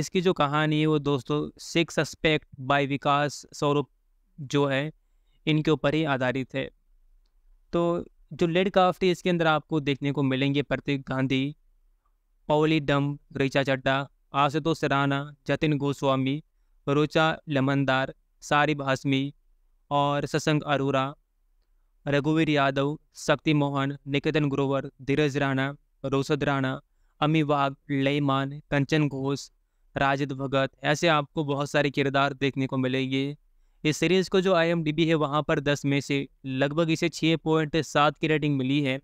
इसकी जो कहानी है वो दोस्तों सिक्स सस्पेक्ट बाय विकास स्वरूप जो है इनके ऊपर ही आधारित है तो जो लेड काफ्टी इसके अंदर आपको देखने को मिलेंगे प्रतीक गांधी पौली डम रिचा चड्डा आशुतोष सराना जतिन गोस्वामी रुचा लमनदार सारिब हाशमी और ससंग अरोरा रघुवीर यादव शक्ति मोहन निकेतन ग्रोवर धीरज राणा रोशद राणा अमी वाघ लेमान कंचन घोष राजद भगत ऐसे आपको बहुत सारे किरदार देखने को मिलेंगे इस सीरीज़ को जो आई है वहाँ पर दस में से लगभग इसे छः पॉइंट सात की रेटिंग मिली है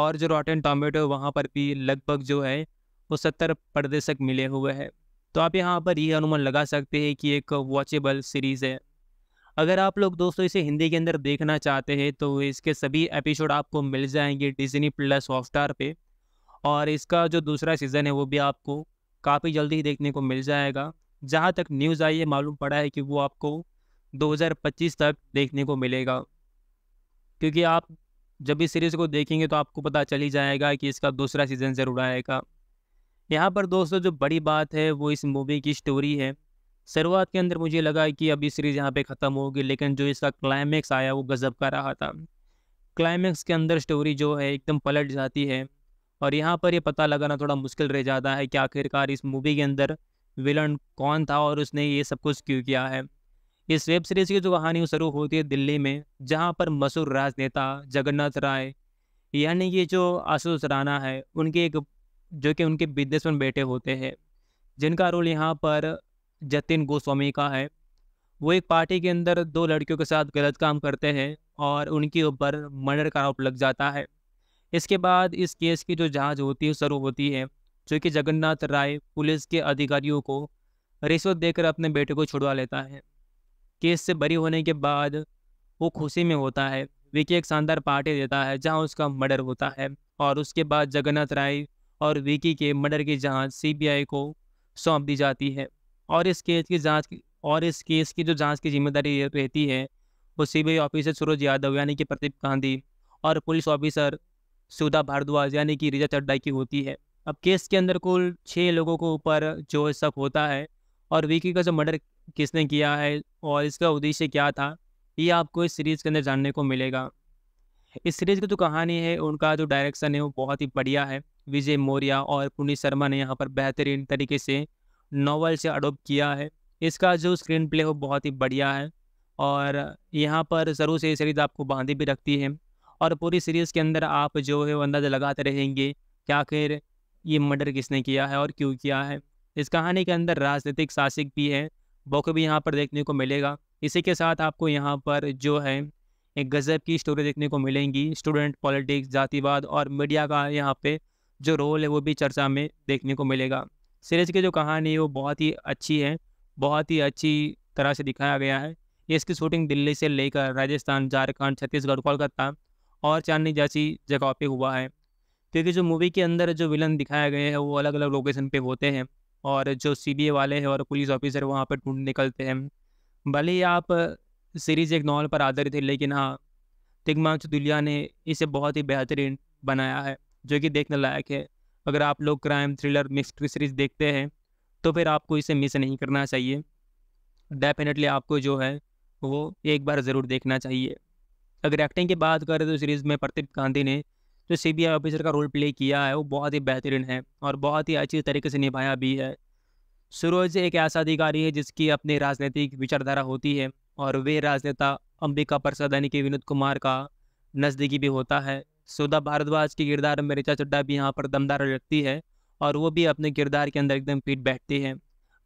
और जो रॉटन टोमेटो वहाँ पर भी लगभग जो है वो सत्तर प्रतिशत मिले हुए है तो आप यहाँ पर ये अनुमान लगा सकते हैं कि एक वॉचेबल सीरीज़ है अगर आप लोग दोस्तों इसे हिंदी के अंदर देखना चाहते हैं तो इसके सभी एपिसोड आपको मिल जाएंगे डिजनी प्लस हॉटस्टार पे और इसका जो दूसरा सीज़न है वो भी आपको काफ़ी जल्दी ही देखने को मिल जाएगा जहाँ तक न्यूज़ आई है मालूम पड़ा है कि वो आपको 2025 तक देखने को मिलेगा क्योंकि आप जब इस सीरीज़ को देखेंगे तो आपको पता चल ही जाएगा कि इसका दूसरा सीज़न ज़रूर आएगा यहाँ पर दोस्तों जो बड़ी बात है वो इस मूवी की स्टोरी है शुरुआत के अंदर मुझे लगा कि अभी सीरीज़ यहाँ पे ख़त्म होगी लेकिन जो इसका क्लाइमेक्स आया वो गज़ब का रहा था क्लाइमेक्स के अंदर स्टोरी जो है एकदम पलट जाती है और यहाँ पर ये यह पता लगाना थोड़ा मुश्किल रह जाता है कि आखिरकार इस मूवी के अंदर विलन कौन था और उसने ये सब कुछ क्यों किया है इस वेब सीरीज़ की जो कहानी शुरू होती है दिल्ली में जहाँ पर मशहूर राजनेता जगन्नाथ राय यानी कि जो आशुष राणा है उनके एक जो कि उनके बिजनेसमैन बेटे होते हैं जिनका रोल यहाँ पर जतिन गोस्वामी का है वो एक पार्टी के अंदर दो लड़कियों के साथ गलत काम करते हैं और उनके ऊपर मर्डर का आरोप लग जाता है इसके बाद इस केस की जो जांच होती है शुरू होती है जो कि जगन्नाथ राय पुलिस के अधिकारियों को रिश्वत देकर अपने बेटे को छुड़वा लेता है केस से बरी होने के बाद वो खुशी में होता है विकी एक शानदार पार्टी देता है जहां उसका मर्डर होता है और उसके बाद जगन्नाथ राय और विकी के मर्डर की जांच सीबीआई को सौंप दी जाती है और इस केस की जांच और इस केस की जो जांच की जिम्मेदारी रहती है वो सी आई ऑफिसर सूरज यादव यानी कि प्रदीप गांधी और पुलिस ऑफिसर सुधा भारद्वाज यानी कि रिजा चड्डा की होती है अब केस के अंदर कुल छः लोगों के ऊपर जो सब होता है और विकी का जो मर्डर किसने किया है और इसका उद्देश्य क्या था ये आपको इस सीरीज़ के अंदर जानने को मिलेगा इस सीरीज़ की जो कहानी है उनका जो डायरेक्शन है वो बहुत ही बढ़िया है विजय मौर्या और पुनीत शर्मा ने यहाँ पर बेहतरीन तरीके से नावल से अडोप्ट किया है इसका जो स्क्रीन प्ले वो बहुत ही बढ़िया है और यहाँ पर ज़रूर से सीरीज़ आपको बांधे भी रखती है और पूरी सीरीज़ के अंदर आप जो है अंदाज़ा लगाते रहेंगे कि आखिर ये मर्डर किसने किया है और क्यों किया है इस कहानी के अंदर राजनीतिक शासक भी है वो भी यहाँ पर देखने को मिलेगा इसी के साथ आपको यहाँ पर जो है एक गज़ब की स्टोरी देखने को मिलेंगी स्टूडेंट पॉलिटिक्स जातिवाद और मीडिया का यहाँ पे जो रोल है वो भी चर्चा में देखने को मिलेगा सीरीज की जो कहानी है वो बहुत ही अच्छी है बहुत ही अच्छी तरह से दिखाया गया है इसकी शूटिंग दिल्ली से लेकर राजस्थान झारखंड छत्तीसगढ़ कोलकाता और चांदनी जैसी जगह पे हुआ है क्योंकि जो मूवी के अंदर जो विलन दिखाए गए हैं वो अलग अलग लोकेशन पे होते हैं और जो सी वाले हैं और पुलिस ऑफिसर वहाँ पर ढूंढ निकलते हैं भले ही आप सीरीज एक नॉवल पर आधारित है लेकिन हाँ तिग्मांश दुलिया ने इसे बहुत ही बेहतरीन बनाया है जो कि देखने लायक है अगर आप लोग क्राइम थ्रिलर मिस्ट्री सीरीज देखते हैं तो फिर आपको इसे मिस नहीं करना चाहिए डेफिनेटली आपको जो है वो एक बार ज़रूर देखना चाहिए अगर एक्टिंग की बात करें तो सीरीज़ में प्रदीप गांधी ने जो सी ऑफिसर का रोल प्ले किया है वो बहुत ही बेहतरीन है और बहुत ही अच्छी तरीके से निभाया भी है सूरज एक ऐसा अधिकारी है जिसकी अपनी राजनीतिक विचारधारा होती है और वे राजनेता अंबिका प्रसाद यानी कि विनोद कुमार का नज़दीकी भी होता है सुधा भारद्वाज के किरदार में ऋचा चड्डा भी यहाँ पर दमदार लगती है और वो भी अपने किरदार के अंदर एकदम फिट बैठती है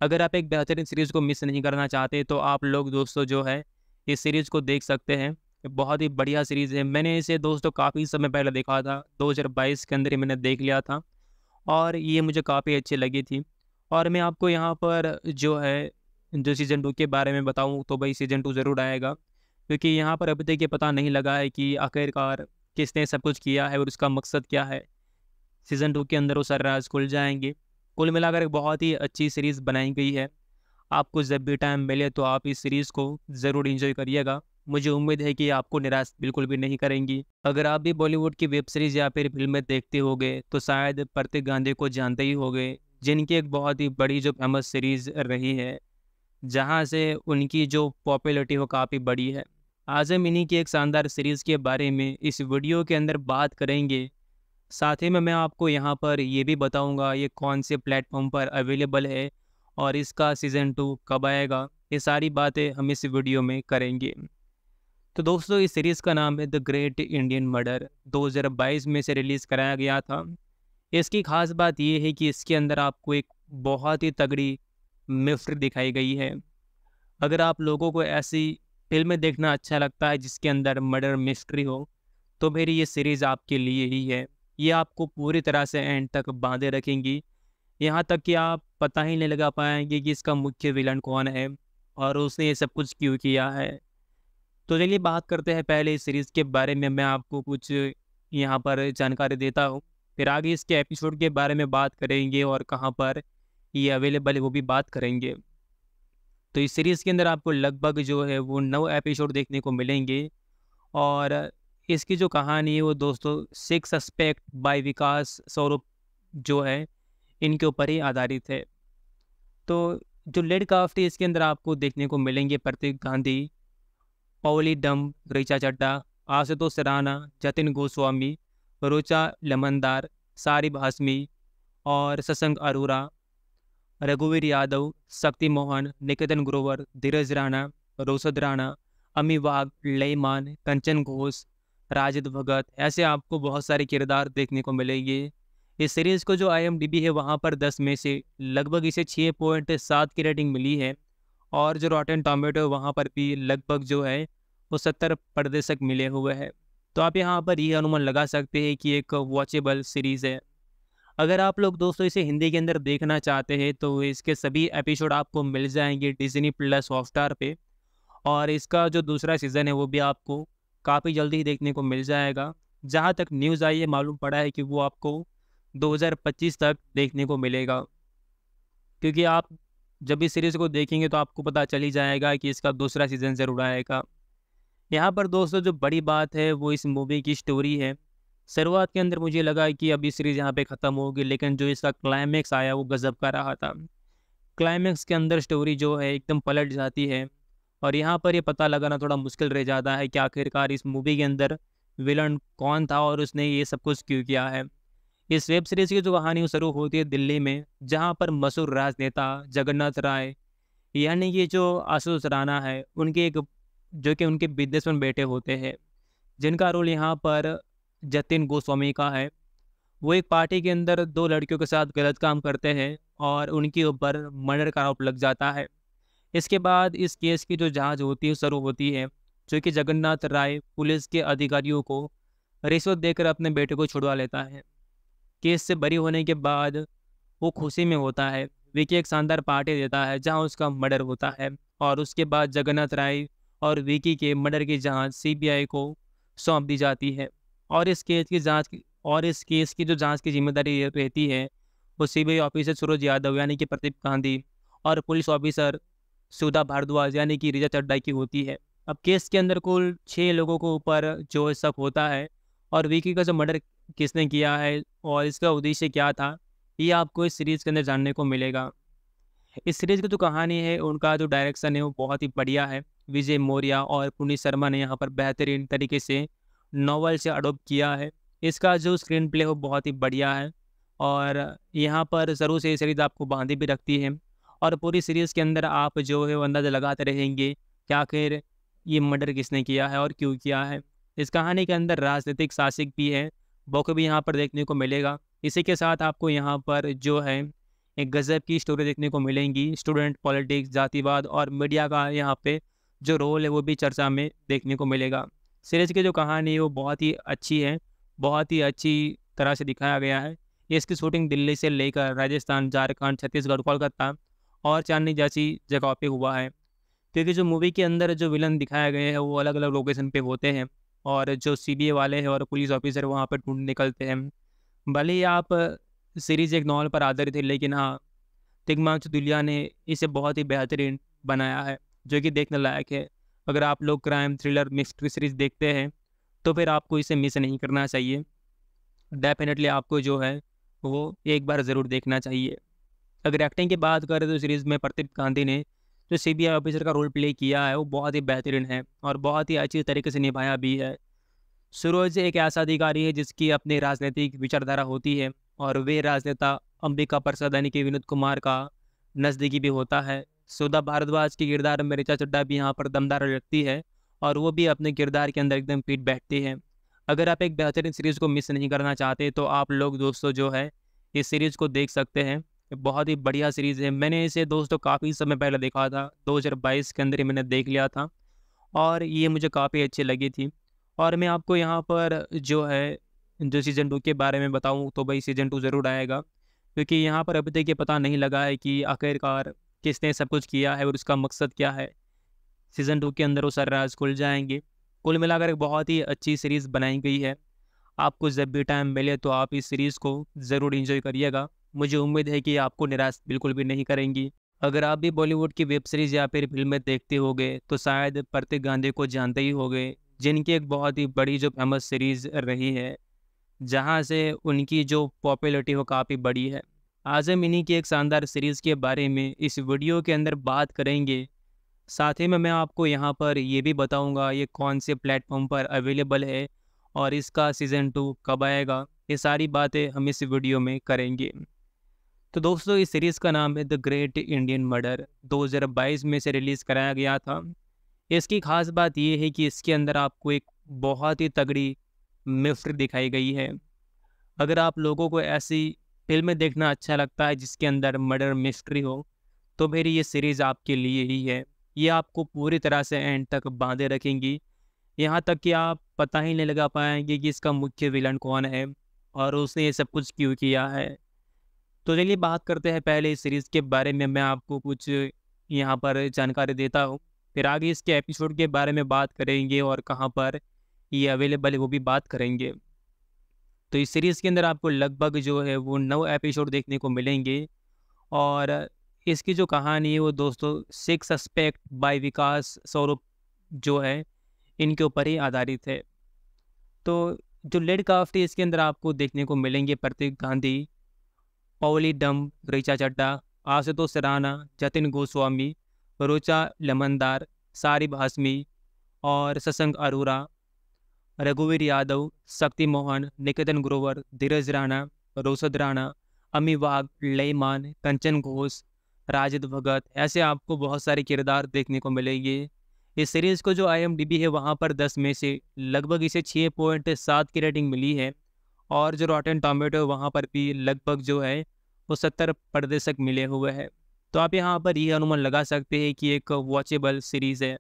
अगर आप एक बेहतरीन सीरीज़ को मिस नहीं करना चाहते तो आप लोग दोस्तों जो है इस सीरीज़ को देख सकते हैं बहुत ही बढ़िया सीरीज़ है मैंने इसे दोस्तों काफ़ी समय पहले देखा था 2022 के अंदर ही मैंने देख लिया था और ये मुझे काफ़ी अच्छी लगी थी और मैं आपको यहाँ पर जो है जो सीज़न टू के बारे में बताऊँ तो भाई सीज़न टू ज़रूर आएगा क्योंकि यहाँ पर अभी तक ये पता नहीं लगा है कि आखिरकार किसने सब कुछ किया है और उसका मकसद क्या है सीज़न टू के अंदर वो सारे राज खुल जाएंगे कुल मिलाकर एक बहुत ही अच्छी सीरीज़ बनाई गई है आपको जब भी टाइम मिले तो आप इस सीरीज़ को ज़रूर इंजॉय करिएगा मुझे उम्मीद है कि आपको निराश बिल्कुल भी नहीं करेंगी अगर आप भी बॉलीवुड की वेब सीरीज़ या फिर फिल्में देखते हो तो शायद प्रतीक गांधी को जानते ही हो जिनकी एक बहुत ही बड़ी जो फेमस सीरीज़ रही है जहाँ से उनकी जो पॉपुलरिटी वो काफ़ी बड़ी है आजम इन्हीं की एक शानदार सीरीज़ के बारे में इस वीडियो के अंदर बात करेंगे साथ ही में मैं आपको यहाँ पर ये भी बताऊँगा ये कौन से प्लेटफॉर्म पर अवेलेबल है और इसका सीज़न टू कब आएगा ये सारी बातें हम इस वीडियो में करेंगे तो दोस्तों इस सीरीज़ का नाम है द ग्रेट इंडियन मर्डर 2022 में से रिलीज़ कराया गया था इसकी ख़ास बात यह है कि इसके अंदर आपको एक बहुत ही तगड़ी मिफ्र दिखाई गई है अगर आप लोगों को ऐसी फिल्में देखना अच्छा लगता है जिसके अंदर मर्डर मिस्ट्री हो तो मेरी ये सीरीज़ आपके लिए ही है ये आपको पूरी तरह से एंड तक बांधे रखेंगी यहाँ तक कि आप पता ही नहीं लगा पाएंगे कि इसका मुख्य विलन कौन है और उसने ये सब कुछ क्यों किया है तो चलिए बात करते हैं पहले इस सीरीज़ के बारे में मैं आपको कुछ यहाँ पर जानकारी देता हूँ फिर आगे इसके एपिसोड के बारे में बात करेंगे और कहाँ पर ये अवेलेबल है वो भी बात करेंगे तो इस सीरीज़ के अंदर आपको लगभग जो है वो नौ एपिसोड देखने को मिलेंगे और इसकी जो कहानी है वो दोस्तों सिक्स सस्पेक्ट बाय विकास स्वरूप जो है इनके ऊपर ही आधारित है तो जो लेड काफ्ट है इसके अंदर आपको देखने को मिलेंगे प्रतीक गांधी पौली डम ऋचा चड्डा आशुतोष सराना जतिन गोस्वामी रुचा लमनदार सारिब हसमी और ससंग अरोरा रघुवीर यादव शक्ति मोहन निकेतन ग्रोवर धीरज राणा रोशद राणा अमी वाघ लेमान कंचन घोष राजद भगत ऐसे आपको बहुत सारे किरदार देखने को मिलेंगे इस सीरीज़ को जो आई है वहाँ पर दस में से लगभग इसे छः पॉइंट सात की रेटिंग मिली है और जो रॉटन टोमेटो वहाँ पर भी लगभग जो है वो सत्तर प्रतिशत मिले हुए हैं तो आप यहाँ पर ये अनुमान लगा सकते हैं कि एक वॉचेबल सीरीज़ है अगर आप लोग दोस्तों इसे हिंदी के अंदर देखना चाहते हैं तो इसके सभी एपिसोड आपको मिल जाएंगे डिजनी प्लस हॉटस्टार पे और इसका जो दूसरा सीज़न है वो भी आपको काफ़ी जल्दी ही देखने को मिल जाएगा जहाँ तक न्यूज़ आई है मालूम पड़ा है कि वो आपको 2025 तक देखने को मिलेगा क्योंकि आप जब इस सीरीज़ को देखेंगे तो आपको पता चल ही जाएगा कि इसका दूसरा सीज़न ज़रूर आएगा यहाँ पर दोस्तों जो बड़ी बात है वो इस मूवी की स्टोरी है शुरुआत के अंदर मुझे लगा कि अब ये सीरीज़ यहाँ पे ख़त्म होगी लेकिन जो इसका क्लाइमेक्स आया वो गज़ब का रहा था क्लाइमेक्स के अंदर स्टोरी जो है एकदम पलट जाती है और यहाँ पर ये पता लगाना थोड़ा मुश्किल रह जाता है कि आखिरकार इस मूवी के अंदर विलन कौन था और उसने ये सब कुछ क्यों किया है इस वेब सीरीज़ की जो कहानी शुरू होती है दिल्ली में जहाँ पर मशहूर राजनेता जगन्नाथ राय यानी ये जो आशुष राणा है उनके एक जो कि उनके बिजनेसमैन बेटे होते हैं जिनका रोल यहाँ पर जतिन गोस्वामी का है वो एक पार्टी के अंदर दो लड़कियों के साथ गलत काम करते हैं और उनके ऊपर मर्डर का आरोप लग जाता है इसके बाद इस केस की जो जांच होती है शुरू होती है जो कि जगन्नाथ राय पुलिस के अधिकारियों को रिश्वत देकर अपने बेटे को छुड़वा लेता है केस से बरी होने के बाद वो खुशी में होता है विकी एक शानदार पार्टी देता है जहां उसका मर्डर होता है और उसके बाद जगन्नाथ राय और विकी के मर्डर की जांच सीबीआई को सौंप दी जाती है और इस केस की जांच और इस केस की जो जांच की जिम्मेदारी रहती है वो सीबीआई ऑफिसर सूरज यादव यानी कि प्रदीप गांधी और पुलिस ऑफिसर सुधा भारद्वाज यानी कि रिजा चड्डा की होती है अब केस के अंदर कुल छः लोगों के ऊपर जो सब होता है और विकी का जो मर्डर किसने किया है और इसका उद्देश्य क्या था ये आपको इस सीरीज़ के अंदर जानने को मिलेगा इस सीरीज़ की जो कहानी है उनका जो डायरेक्शन है वो बहुत ही बढ़िया है विजय मौर्या और पुनीत शर्मा ने यहाँ पर बेहतरीन तरीके से नावल से अडोप्ट किया है इसका जो स्क्रीन प्ले हो बहुत ही बढ़िया है और यहाँ पर ज़रूर से ये सीरीज़ आपको बांधी भी रखती है और पूरी सीरीज़ के अंदर आप जो है वो अंदाज़ा लगाते रहेंगे कि आखिर ये मर्डर किसने किया है और क्यों किया है इस कहानी के अंदर राजनीतिक शासक भी है वो भी यहाँ पर देखने को मिलेगा इसी के साथ आपको यहाँ पर जो है एक गज़ब की स्टोरी देखने को मिलेंगी स्टूडेंट पॉलिटिक्स जातिवाद और मीडिया का यहाँ पे जो रोल है वो भी चर्चा में देखने को मिलेगा सीरीज की जो कहानी है वो बहुत ही अच्छी है बहुत ही अच्छी तरह से दिखाया गया है इसकी शूटिंग दिल्ली से लेकर राजस्थान झारखंड छत्तीसगढ़ कोलकाता और चांदनी जैसी जगह पे हुआ है क्योंकि जो मूवी के अंदर जो विलन दिखाए गए हैं वो अलग अलग लोकेशन पे होते हैं और जो सी वाले हैं और पुलिस ऑफिसर वहाँ पर ढूंढ निकलते हैं भले ही आप सीरीज एक नॉवल पर आधारित है लेकिन हाँ तिगमांच दुलिया ने इसे बहुत ही बेहतरीन बनाया है जो कि देखने लायक है अगर आप लोग क्राइम थ्रिलर मिस्ट्री सीरीज देखते हैं तो फिर आपको इसे मिस नहीं करना चाहिए डेफिनेटली आपको जो है वो एक बार ज़रूर देखना चाहिए अगर एक्टिंग की बात करें तो सीरीज़ में प्रतीक गांधी ने जो सी बी आई ऑफिसर का रोल प्ले किया है वो बहुत ही बेहतरीन है और बहुत ही अच्छी तरीके से निभाया भी है सूरज एक ऐसा अधिकारी है जिसकी अपनी राजनीतिक विचारधारा होती है और वे राजनेता अंबिका प्रसाद यानी कि विनोद कुमार का नज़दीकी भी होता है सुधा भारद्वाज के किरदार में ऋचा चड्डा भी यहाँ पर दमदार लगती है और वो भी अपने किरदार के अंदर एकदम पीट बैठती है अगर आप एक बेहतरीन सीरीज़ को मिस नहीं करना चाहते तो आप लोग दोस्तों जो है इस सीरीज़ को देख सकते हैं बहुत ही बढ़िया सीरीज़ है मैंने इसे दोस्तों काफ़ी समय पहले देखा था 2022 के अंदर ही मैंने देख लिया था और ये मुझे काफ़ी अच्छी लगी थी और मैं आपको यहाँ पर जो है जो सीज़न टू के बारे में बताऊँ तो भाई सीज़न टू ज़रूर आएगा क्योंकि यहाँ पर अभी तक ये पता नहीं लगा है कि आखिरकार किसने सब कुछ किया है और उसका मकसद क्या है सीज़न टू के अंदर वो सर राज खुल जाएंगे कुल मिलाकर एक बहुत ही अच्छी सीरीज़ बनाई गई है आपको जब भी टाइम मिले तो आप इस सीरीज़ को ज़रूर इंजॉय करिएगा मुझे उम्मीद है कि आपको निराश बिल्कुल भी नहीं करेंगी अगर आप भी बॉलीवुड की वेब सीरीज़ या फिर फिल्में देखते गए तो शायद प्रतीक गांधी को जानते ही गए जिनकी एक बहुत ही बड़ी जो फेमस सीरीज़ रही है जहाँ से उनकी जो पॉपुलरिटी वो काफ़ी बड़ी है आज हम इन्हीं की एक शानदार सीरीज़ के बारे में इस वीडियो के अंदर बात करेंगे साथ ही में मैं आपको यहाँ पर ये भी बताऊँगा ये कौन से प्लेटफॉर्म पर अवेलेबल है और इसका सीज़न टू कब आएगा ये सारी बातें हम इस वीडियो में करेंगे तो दोस्तों इस सीरीज़ का नाम है द ग्रेट इंडियन मर्डर 2022 में से रिलीज़ कराया गया था इसकी खास बात यह है कि इसके अंदर आपको एक बहुत ही तगड़ी मिफ्र दिखाई गई है अगर आप लोगों को ऐसी फिल्में देखना अच्छा लगता है जिसके अंदर मर्डर मिस्ट्री हो तो मेरी ये सीरीज़ आपके लिए ही है ये आपको पूरी तरह से एंड तक बांधे रखेंगी यहाँ तक कि आप पता ही नहीं लगा पाएंगे कि इसका मुख्य विलन कौन है और उसने ये सब कुछ क्यों किया है तो चलिए बात करते हैं पहले इस सीरीज़ के बारे में मैं आपको कुछ यहाँ पर जानकारी देता हूँ फिर आगे इसके एपिसोड के बारे में बात करेंगे और कहाँ पर ये अवेलेबल है वो भी बात करेंगे तो इस सीरीज़ के अंदर आपको लगभग जो है वो नौ एपिसोड देखने को मिलेंगे और इसकी जो कहानी है वो दोस्तों सिक्स सस्पेक्ट बाय विकास स्वरूप जो है इनके ऊपर ही आधारित है तो जो लेड काफ्ट है इसके अंदर आपको देखने को मिलेंगे प्रतीक गांधी पौली डम ऋचा चड्डा आशुतोष राना जतिन गोस्वामी रोचा लमनदार सारिब हाशमी और ससंग अरोरा रघुवीर यादव शक्ति मोहन निकेतन ग्रोवर धीरज राणा रोशद राणा अमी वाघ लेमान कंचन घोष राजद भगत ऐसे आपको बहुत सारे किरदार देखने को मिलेंगे इस सीरीज़ को जो आई है वहाँ पर दस में से लगभग इसे छः पॉइंट सात की रेटिंग मिली है और जो रॉटन टोमेटो वहाँ पर भी लगभग जो है वो सत्तर प्रतिशत मिले हुए हैं तो आप यहाँ पर यह अनुमान लगा सकते हैं कि एक वॉचेबल सीरीज़ है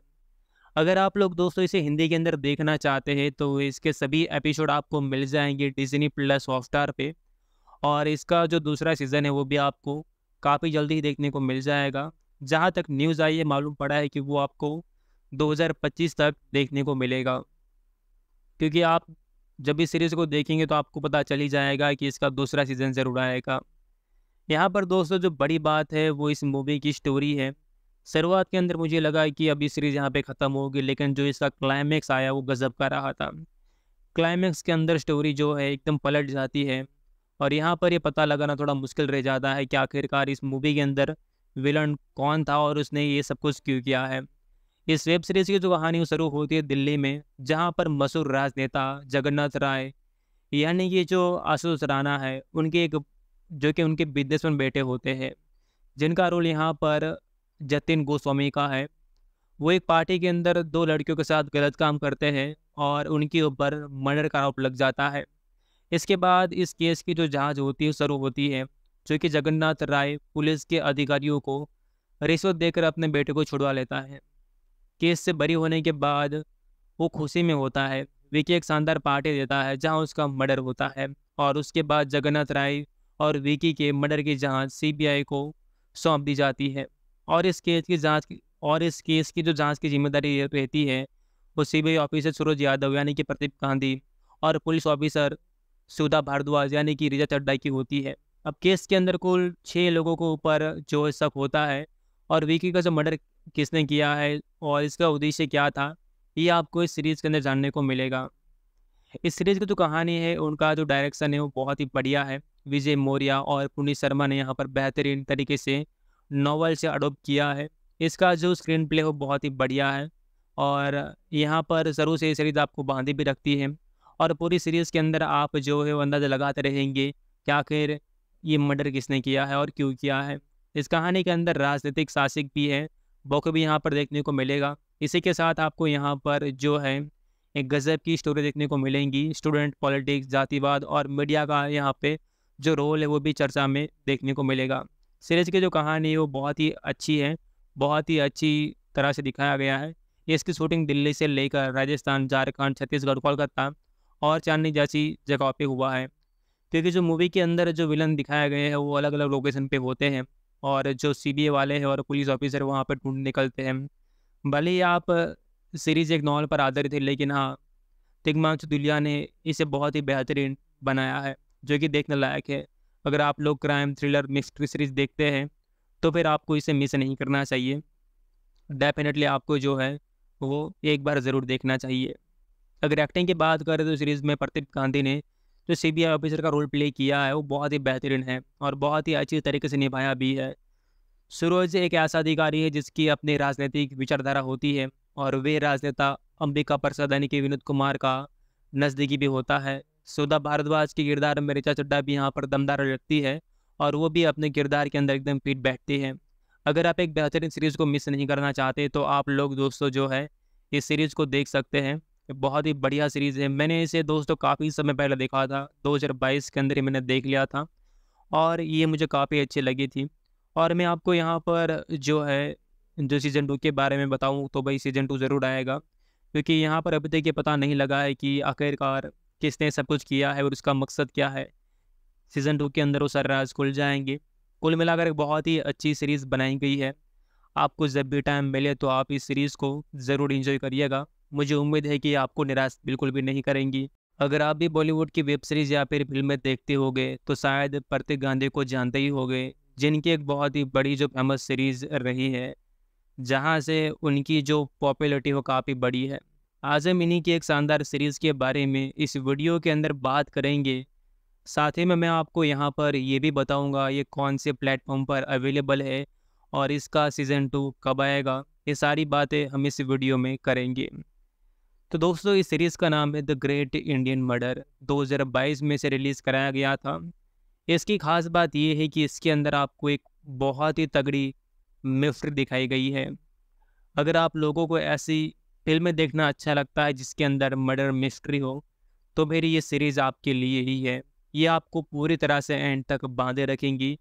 अगर आप लोग दोस्तों इसे हिंदी के अंदर देखना चाहते हैं तो इसके सभी एपिसोड आपको मिल जाएंगे डिजनी प्लस हॉटस्टार पे और इसका जो दूसरा सीज़न है वो भी आपको काफ़ी जल्दी ही देखने को मिल जाएगा जहाँ तक न्यूज़ आई है मालूम पड़ा है कि वो आपको 2025 तक देखने को मिलेगा क्योंकि आप जब इस सीरीज़ को देखेंगे तो आपको पता चल ही जाएगा कि इसका दूसरा सीज़न ज़रूर आएगा यहाँ पर दोस्तों जो बड़ी बात है वो इस मूवी की स्टोरी है शुरुआत के अंदर मुझे लगा कि अभी सीरीज़ यहाँ पे ख़त्म होगी लेकिन जो इसका क्लाइमेक्स आया वो गज़ब का रहा था क्लाइमेक्स के अंदर स्टोरी जो है एकदम पलट जाती है और यहाँ पर ये पता लगाना थोड़ा मुश्किल रह जाता है कि आखिरकार इस मूवी के अंदर विलन कौन था और उसने ये सब कुछ क्यों किया है इस वेब सीरीज़ की जो कहानी शुरू होती है दिल्ली में जहाँ पर मशहूर राजनेता जगन्नाथ राय यानी कि जो आशुष राणा है उनके एक जो कि उनके बिजनेसमैन बेटे होते हैं जिनका रोल यहाँ पर जतिन गोस्वामी का है वो एक पार्टी के अंदर दो लड़कियों के साथ गलत काम करते हैं और उनके ऊपर मर्डर का आरोप लग जाता है इसके बाद इस केस की जो जांच होती है शुरू होती है जो कि जगन्नाथ राय पुलिस के अधिकारियों को रिश्वत देकर अपने बेटे को छुड़वा लेता है केस से बरी होने के बाद वो खुशी में होता है विकी एक शानदार पार्टी देता है जहां उसका मर्डर होता है और उसके बाद जगन्नाथ राय और विकी के मर्डर की जांच सीबीआई को सौंप दी जाती है और इस केस की जाँच और इस केस की जो जाँच की जिम्मेदारी रहती है वो सीबीआई ऑफिसर सूरज यादव यानी कि प्रदीप गांधी और पुलिस ऑफिसर सुधा भारद्वाज यानी कि रिजा चड्डा की होती है अब केस के अंदर कुल छः लोगों के ऊपर जो शक होता है और विकी का जो मर्डर किसने किया है और इसका उद्देश्य क्या था ये आपको इस सीरीज़ के अंदर जानने को मिलेगा इस सीरीज़ की जो कहानी है उनका जो डायरेक्शन है वो बहुत ही बढ़िया है विजय मौर्या और पुनीत शर्मा ने यहाँ पर बेहतरीन तरीके से नावल से अडोप्ट किया है इसका जो स्क्रीन प्ले हो बहुत ही बढ़िया है और यहाँ पर ज़रूर से सीरीज़ आपको बांधी भी रखती है और पूरी सीरीज़ के अंदर आप जो है वो अंदाज़ा लगाते रहेंगे कि आखिर ये मर्डर किसने किया है और क्यों किया है इस कहानी के अंदर राजनीतिक शासक भी है वो भी यहाँ पर देखने को मिलेगा इसी के साथ आपको यहाँ पर जो है एक गज़ब की स्टोरी देखने को मिलेंगी स्टूडेंट पॉलिटिक्स जातिवाद और मीडिया का यहाँ पे जो रोल है वो भी चर्चा में देखने को मिलेगा सीरीज की जो कहानी है वो बहुत ही अच्छी है बहुत ही अच्छी तरह से दिखाया गया है इसकी शूटिंग दिल्ली से लेकर राजस्थान झारखंड छत्तीसगढ़ कोलकाता और चांदनी जैसी जगह पे हुआ है क्योंकि जो मूवी के अंदर जो विलन दिखाए गए हैं वो अलग अलग लोकेशन पे होते हैं और जो सी वाले हैं और पुलिस ऑफिसर वहाँ पर ढूंढ निकलते हैं भले ही आप सीरीज़ एक नॉवल पर आधारित है लेकिन हाँ तिगमांच दुलिया ने इसे बहुत ही बेहतरीन बनाया है जो कि देखने लायक है अगर आप लोग क्राइम थ्रिलर मिस्ट्री सीरीज देखते हैं तो फिर आपको इसे मिस नहीं करना चाहिए डेफिनेटली आपको जो है वो एक बार ज़रूर देखना चाहिए अगर एक्टिंग की बात करें तो सीरीज़ में प्रतीक गांधी ने जो सी बी आई ऑफिसर का रोल प्ले किया है वो बहुत ही बेहतरीन है और बहुत ही अच्छी तरीके से निभाया भी है सूरज एक ऐसा अधिकारी है जिसकी अपनी राजनीतिक विचारधारा होती है और वे राजनेता अंबिका प्रसाद यानी कि विनोद कुमार का नज़दीकी भी होता है सुधा भारद्वाज की किरदार में ऋचा चड्डा भी यहाँ पर दमदार लगती है और वो भी अपने किरदार के अंदर एकदम फिट बैठती है अगर आप एक बेहतरीन सीरीज़ को मिस नहीं करना चाहते तो आप लोग दोस्तों जो है इस सीरीज़ को देख सकते हैं बहुत ही बढ़िया सीरीज़ है मैंने इसे दोस्तों काफ़ी समय पहले देखा था 2022 के अंदर ही मैंने देख लिया था और ये मुझे काफ़ी अच्छी लगी थी और मैं आपको यहाँ पर जो है जो सीज़न टू के बारे में बताऊँ तो भाई सीज़न टू ज़रूर आएगा क्योंकि यहाँ पर अभी तक ये पता नहीं लगा है कि आखिरकार किसने सब कुछ किया है और उसका मकसद क्या है सीज़न टू के अंदर वो सर राज खुल जाएंगे कुल मिलाकर एक बहुत ही अच्छी सीरीज़ बनाई गई है आपको जब भी टाइम मिले तो आप इस सीरीज़ को ज़रूर इन्जॉय करिएगा मुझे उम्मीद है कि आपको निराश बिल्कुल भी नहीं करेंगी अगर आप भी बॉलीवुड की वेब सीरीज़ या फिर फिल्में देखते हो तो शायद प्रतीक गांधी को जानते ही हो जिनकी एक बहुत ही बड़ी जो फेमस सीरीज़ रही है जहाँ से उनकी जो पॉपुलरिटी वो काफ़ी बड़ी है आज हम इन्हीं की एक शानदार सीरीज़ के बारे में इस वीडियो के अंदर बात करेंगे साथ ही में मैं आपको यहाँ पर ये भी बताऊँगा ये कौन से प्लेटफॉर्म पर अवेलेबल है और इसका सीज़न टू कब आएगा ये सारी बातें हम इस वीडियो में करेंगे तो दोस्तों इस सीरीज़ का नाम है द ग्रेट इंडियन मर्डर 2022 में से रिलीज़ कराया गया था इसकी ख़ास बात यह है कि इसके अंदर आपको एक बहुत ही तगड़ी मिफ्र दिखाई गई है अगर आप लोगों को ऐसी फिल्में देखना अच्छा लगता है जिसके अंदर मर्डर मिस्ट्री हो तो मेरी ये सीरीज़ आपके लिए ही है ये आपको पूरी तरह से एंड तक बांधे रखेंगी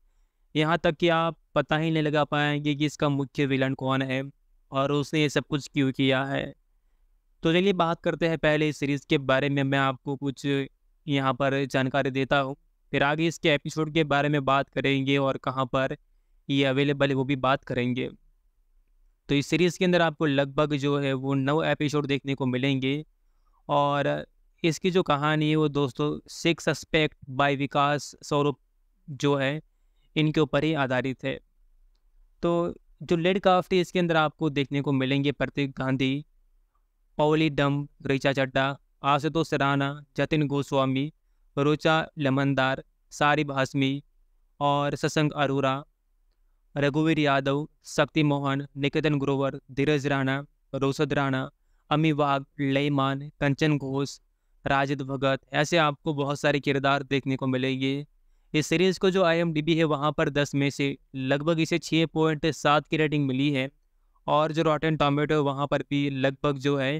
यहाँ तक कि आप पता ही नहीं लगा पाएंगे कि इसका मुख्य विलन कौन है और उसने ये सब कुछ क्यों किया है तो चलिए बात करते हैं पहले इस सीरीज़ के बारे में मैं आपको कुछ यहाँ पर जानकारी देता हूँ फिर आगे इसके एपिसोड के बारे में बात करेंगे और कहाँ पर ये अवेलेबल है वो भी बात करेंगे तो इस सीरीज़ के अंदर आपको लगभग जो है वो नौ एपिसोड देखने को मिलेंगे और इसकी जो कहानी है वो दोस्तों सिक्स एस्पेक्ट बाय विकास स्वरूप जो है इनके ऊपर ही आधारित है तो जो लेड काफ्ट है इसके अंदर आपको देखने को मिलेंगे प्रतीक गांधी पौली डम रिचा चड्डा आशुतोष राणा जतिन गोस्वामी रुचा लमनदार सारिब हाशमी और ससंग अरोरा रघुवीर यादव शक्ति मोहन निकेतन ग्रोवर धीरज राणा रोशद राणा अमी वाघ लेमान कंचन घोष राजद भगत ऐसे आपको बहुत सारे किरदार देखने को मिलेंगे इस सीरीज़ को जो आई है वहाँ पर दस में से लगभग इसे छः पॉइंट सात की रेटिंग मिली है और जो रॉटन टोमेटो वहाँ पर भी लगभग जो है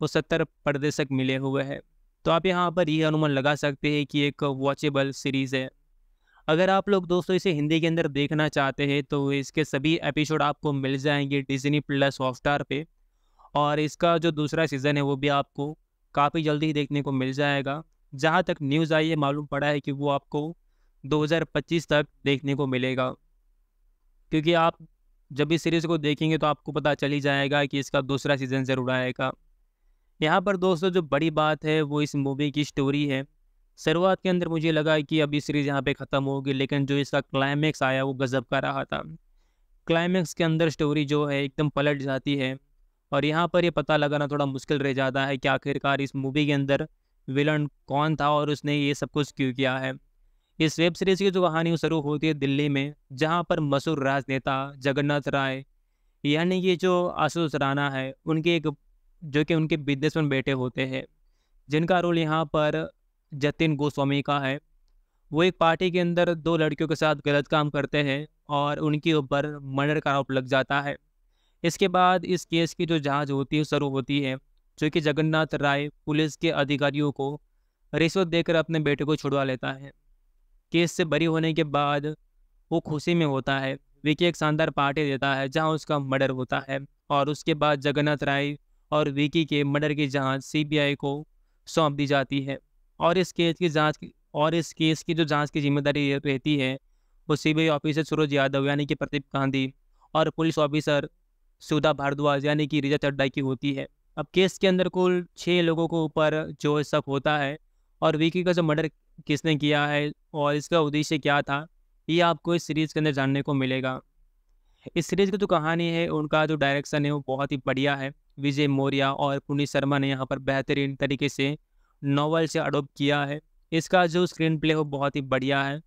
वो सत्तर प्रतिशत मिले हुए है तो आप यहाँ पर यह अनुमान लगा सकते हैं कि एक वॉचेबल सीरीज़ है अगर आप लोग दोस्तों इसे हिंदी के अंदर देखना चाहते हैं तो इसके सभी एपिसोड आपको मिल जाएंगे डिजनी प्लस हॉटस्टार पे और इसका जो दूसरा सीज़न है वो भी आपको काफ़ी जल्दी ही देखने को मिल जाएगा जहाँ तक न्यूज़ आई है मालूम पड़ा है कि वो आपको 2025 तक देखने को मिलेगा क्योंकि आप जब इस सीरीज़ को देखेंगे तो आपको पता चल ही जाएगा कि इसका दूसरा सीज़न ज़रूर आएगा यहाँ पर दोस्तों जो बड़ी बात है वो इस मूवी की स्टोरी है शुरुआत के अंदर मुझे लगा कि अभी सीरीज़ यहाँ पे ख़त्म होगी लेकिन जो इसका क्लाइमेक्स आया वो गज़ब का रहा था क्लाइमैक्स के अंदर स्टोरी जो है एकदम पलट जाती है और यहाँ पर ये पता लगाना थोड़ा मुश्किल रह जाता है कि आखिरकार इस मूवी के अंदर विलन कौन था और उसने ये सब कुछ क्यों किया है इस वेब सीरीज़ की जो कहानी शुरू होती है दिल्ली में जहाँ पर मशहूर राजनेता जगन्नाथ राय यानी कि जो आशुष राणा है उनके एक जो कि उनके बिजनेसमैन बेटे होते हैं जिनका रोल यहाँ पर जतिन गोस्वामी का है वो एक पार्टी के अंदर दो लड़कियों के साथ गलत काम करते हैं और उनके ऊपर मर्डर का आरोप लग जाता है इसके बाद इस केस की जो जांच होती है शुरू होती है जो कि जगन्नाथ राय पुलिस के अधिकारियों को रिश्वत देकर अपने बेटे को छुड़वा लेता है केस से बरी होने के बाद वो खुशी में होता है विकी एक शानदार पार्टी देता है जहां उसका मर्डर होता है और उसके बाद जगन्नाथ राय और विकी के मर्डर की जांच सीबीआई को सौंप दी जाती है और इस केस की जांच और इस केस की जो जांच की जिम्मेदारी रहती है वो C B officer Suraj Yadav यानी कि प्रदीप गांधी और पुलिस ऑफिसर सुधा भारद्वाज यानी कि रिजा चड्डा की होती है अब केस के अंदर कुल छः लोगों के ऊपर जो शक होता है और विकी का जो मर्डर किसने किया है और इसका उद्देश्य क्या था ये आपको इस सीरीज़ के अंदर जानने को मिलेगा इस सीरीज़ की जो कहानी है उनका जो डायरेक्शन है वो बहुत ही बढ़िया है विजय मौर्या और पुनीत शर्मा ने यहाँ पर बेहतरीन तरीके से नावल से अडोप्ट किया है इसका जो स्क्रीन प्ले हो बहुत ही बढ़िया है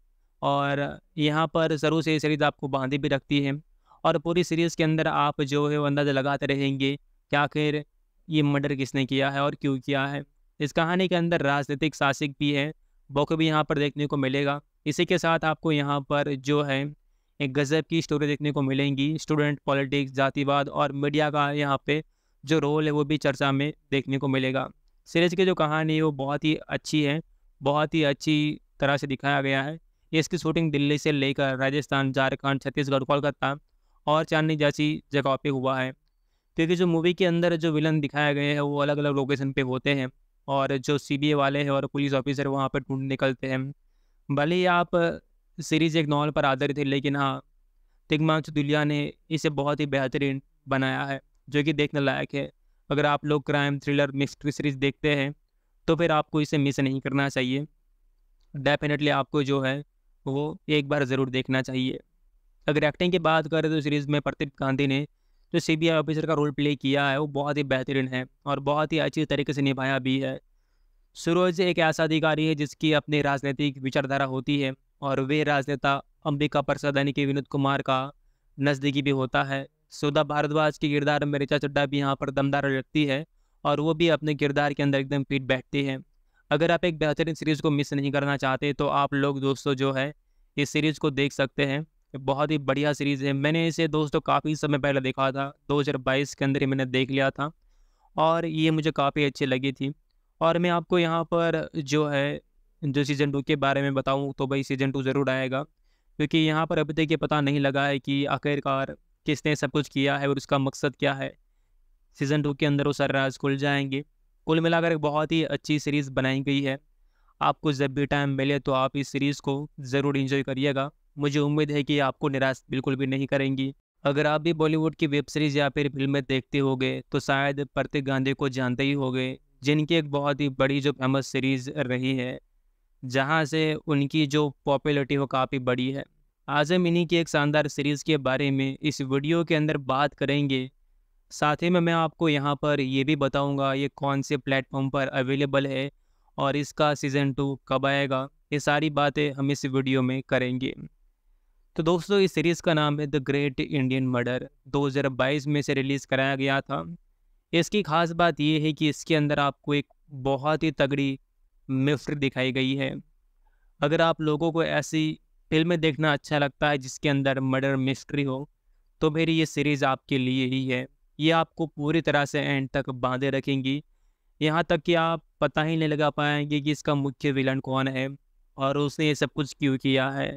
और यहाँ पर ज़रूर से सीरीज़ आपको बांधी भी रखती है और पूरी सीरीज़ के अंदर आप जो है अंदाज़ा लगाते रहेंगे कि आखिर ये मर्डर किसने किया है और क्यों किया है इस कहानी के अंदर राजनीतिक शासक भी है बॉक भी यहाँ पर देखने को मिलेगा इसी के साथ आपको यहाँ पर जो है एक गज़ब की स्टोरी देखने को मिलेंगी स्टूडेंट पॉलिटिक्स जातिवाद और मीडिया का यहाँ पे जो रोल है वो भी चर्चा में देखने को मिलेगा सीरीज की जो कहानी है वो बहुत ही अच्छी है बहुत ही अच्छी तरह से दिखाया गया है इसकी शूटिंग दिल्ली से लेकर राजस्थान झारखंड छत्तीसगढ़ कोलकाता और चांदनी जैसी जगह पे हुआ है क्योंकि जो मूवी के अंदर जो विलन दिखाए गए हैं वो अलग अलग लोकेशन पे होते हैं और जो सी वाले हैं और पुलिस ऑफिसर वहाँ पर ढूंढ निकलते हैं भले ही आप सीरीज एक नॉवल पर आधारित है लेकिन हाँ तिगमा दुलिया ने इसे बहुत ही बेहतरीन बनाया है जो कि देखने लायक है अगर आप लोग क्राइम थ्रिलर मिस्ट्री सीरीज देखते हैं तो फिर आपको इसे मिस नहीं करना चाहिए डेफिनेटली आपको जो है वो एक बार ज़रूर देखना चाहिए अगर एक्टिंग की बात करें तो सीरीज़ में प्रदीप गांधी ने जो सी ऑफिसर का रोल प्ले किया है वो बहुत ही बेहतरीन है और बहुत ही अच्छी तरीके से निभाया भी है सूरज एक ऐसा अधिकारी है जिसकी अपनी राजनीतिक विचारधारा होती है और वे राजनेता अंबिका प्रसाद यानी कि विनोद कुमार का नज़दीकी भी होता है सुधा भारद्वाज के किरदार में ऋचा चड्डा भी यहाँ पर दमदार लगती है और वो भी अपने किरदार के अंदर एकदम फिट बैठती है अगर आप एक बेहतरीन सीरीज़ को मिस नहीं करना चाहते तो आप लोग दोस्तों जो है इस सीरीज़ को देख सकते हैं बहुत ही बढ़िया सीरीज़ है मैंने इसे दोस्तों काफ़ी समय पहले देखा था 2022 के अंदर ही मैंने देख लिया था और ये मुझे काफ़ी अच्छी लगी थी और मैं आपको यहाँ पर जो है जो सीज़न टू के बारे में बताऊँ तो भाई सीज़न टू ज़रूर आएगा क्योंकि यहाँ पर अभी तक ये पता नहीं लगा है कि आखिरकार किसने सब कुछ किया है और उसका मकसद क्या है सीज़न टू के अंदर वो सारे राज खुल जाएंगे कुल मिलाकर एक बहुत ही अच्छी सीरीज़ बनाई गई है आपको जब भी टाइम मिले तो आप इस सीरीज़ को ज़रूर इंजॉय करिएगा मुझे उम्मीद है कि आपको निराश बिल्कुल भी नहीं करेंगी अगर आप भी बॉलीवुड की वेब सीरीज़ या फिर फिल्में देखते हो तो शायद प्रतीक गांधी को जानते ही हो जिनकी एक बहुत ही बड़ी जो फेमस सीरीज़ रही है जहाँ से उनकी जो पॉपुलरिटी वो काफ़ी बड़ी है आज हम इन्हीं की एक शानदार सीरीज़ के बारे में इस वीडियो के अंदर बात करेंगे साथ ही में मैं आपको यहाँ पर ये भी बताऊँगा ये कौन से प्लेटफॉर्म पर अवेलेबल है और इसका सीज़न टू कब आएगा ये सारी बातें हम इस वीडियो में करेंगे तो दोस्तों इस सीरीज़ का नाम है द ग्रेट इंडियन मर्डर 2022 में से रिलीज़ कराया गया था इसकी खास बात यह है कि इसके अंदर आपको एक बहुत ही तगड़ी मिफ्ट दिखाई गई है अगर आप लोगों को ऐसी फिल्में देखना अच्छा लगता है जिसके अंदर मर्डर मिस्ट्री हो तो मेरी ये सीरीज़ आपके लिए ही है ये आपको पूरी तरह से एंड तक बांधे रखेंगी यहाँ तक कि आप पता ही नहीं लगा पाएंगे कि इसका मुख्य विलन कौन है और उसने ये सब कुछ क्यों किया है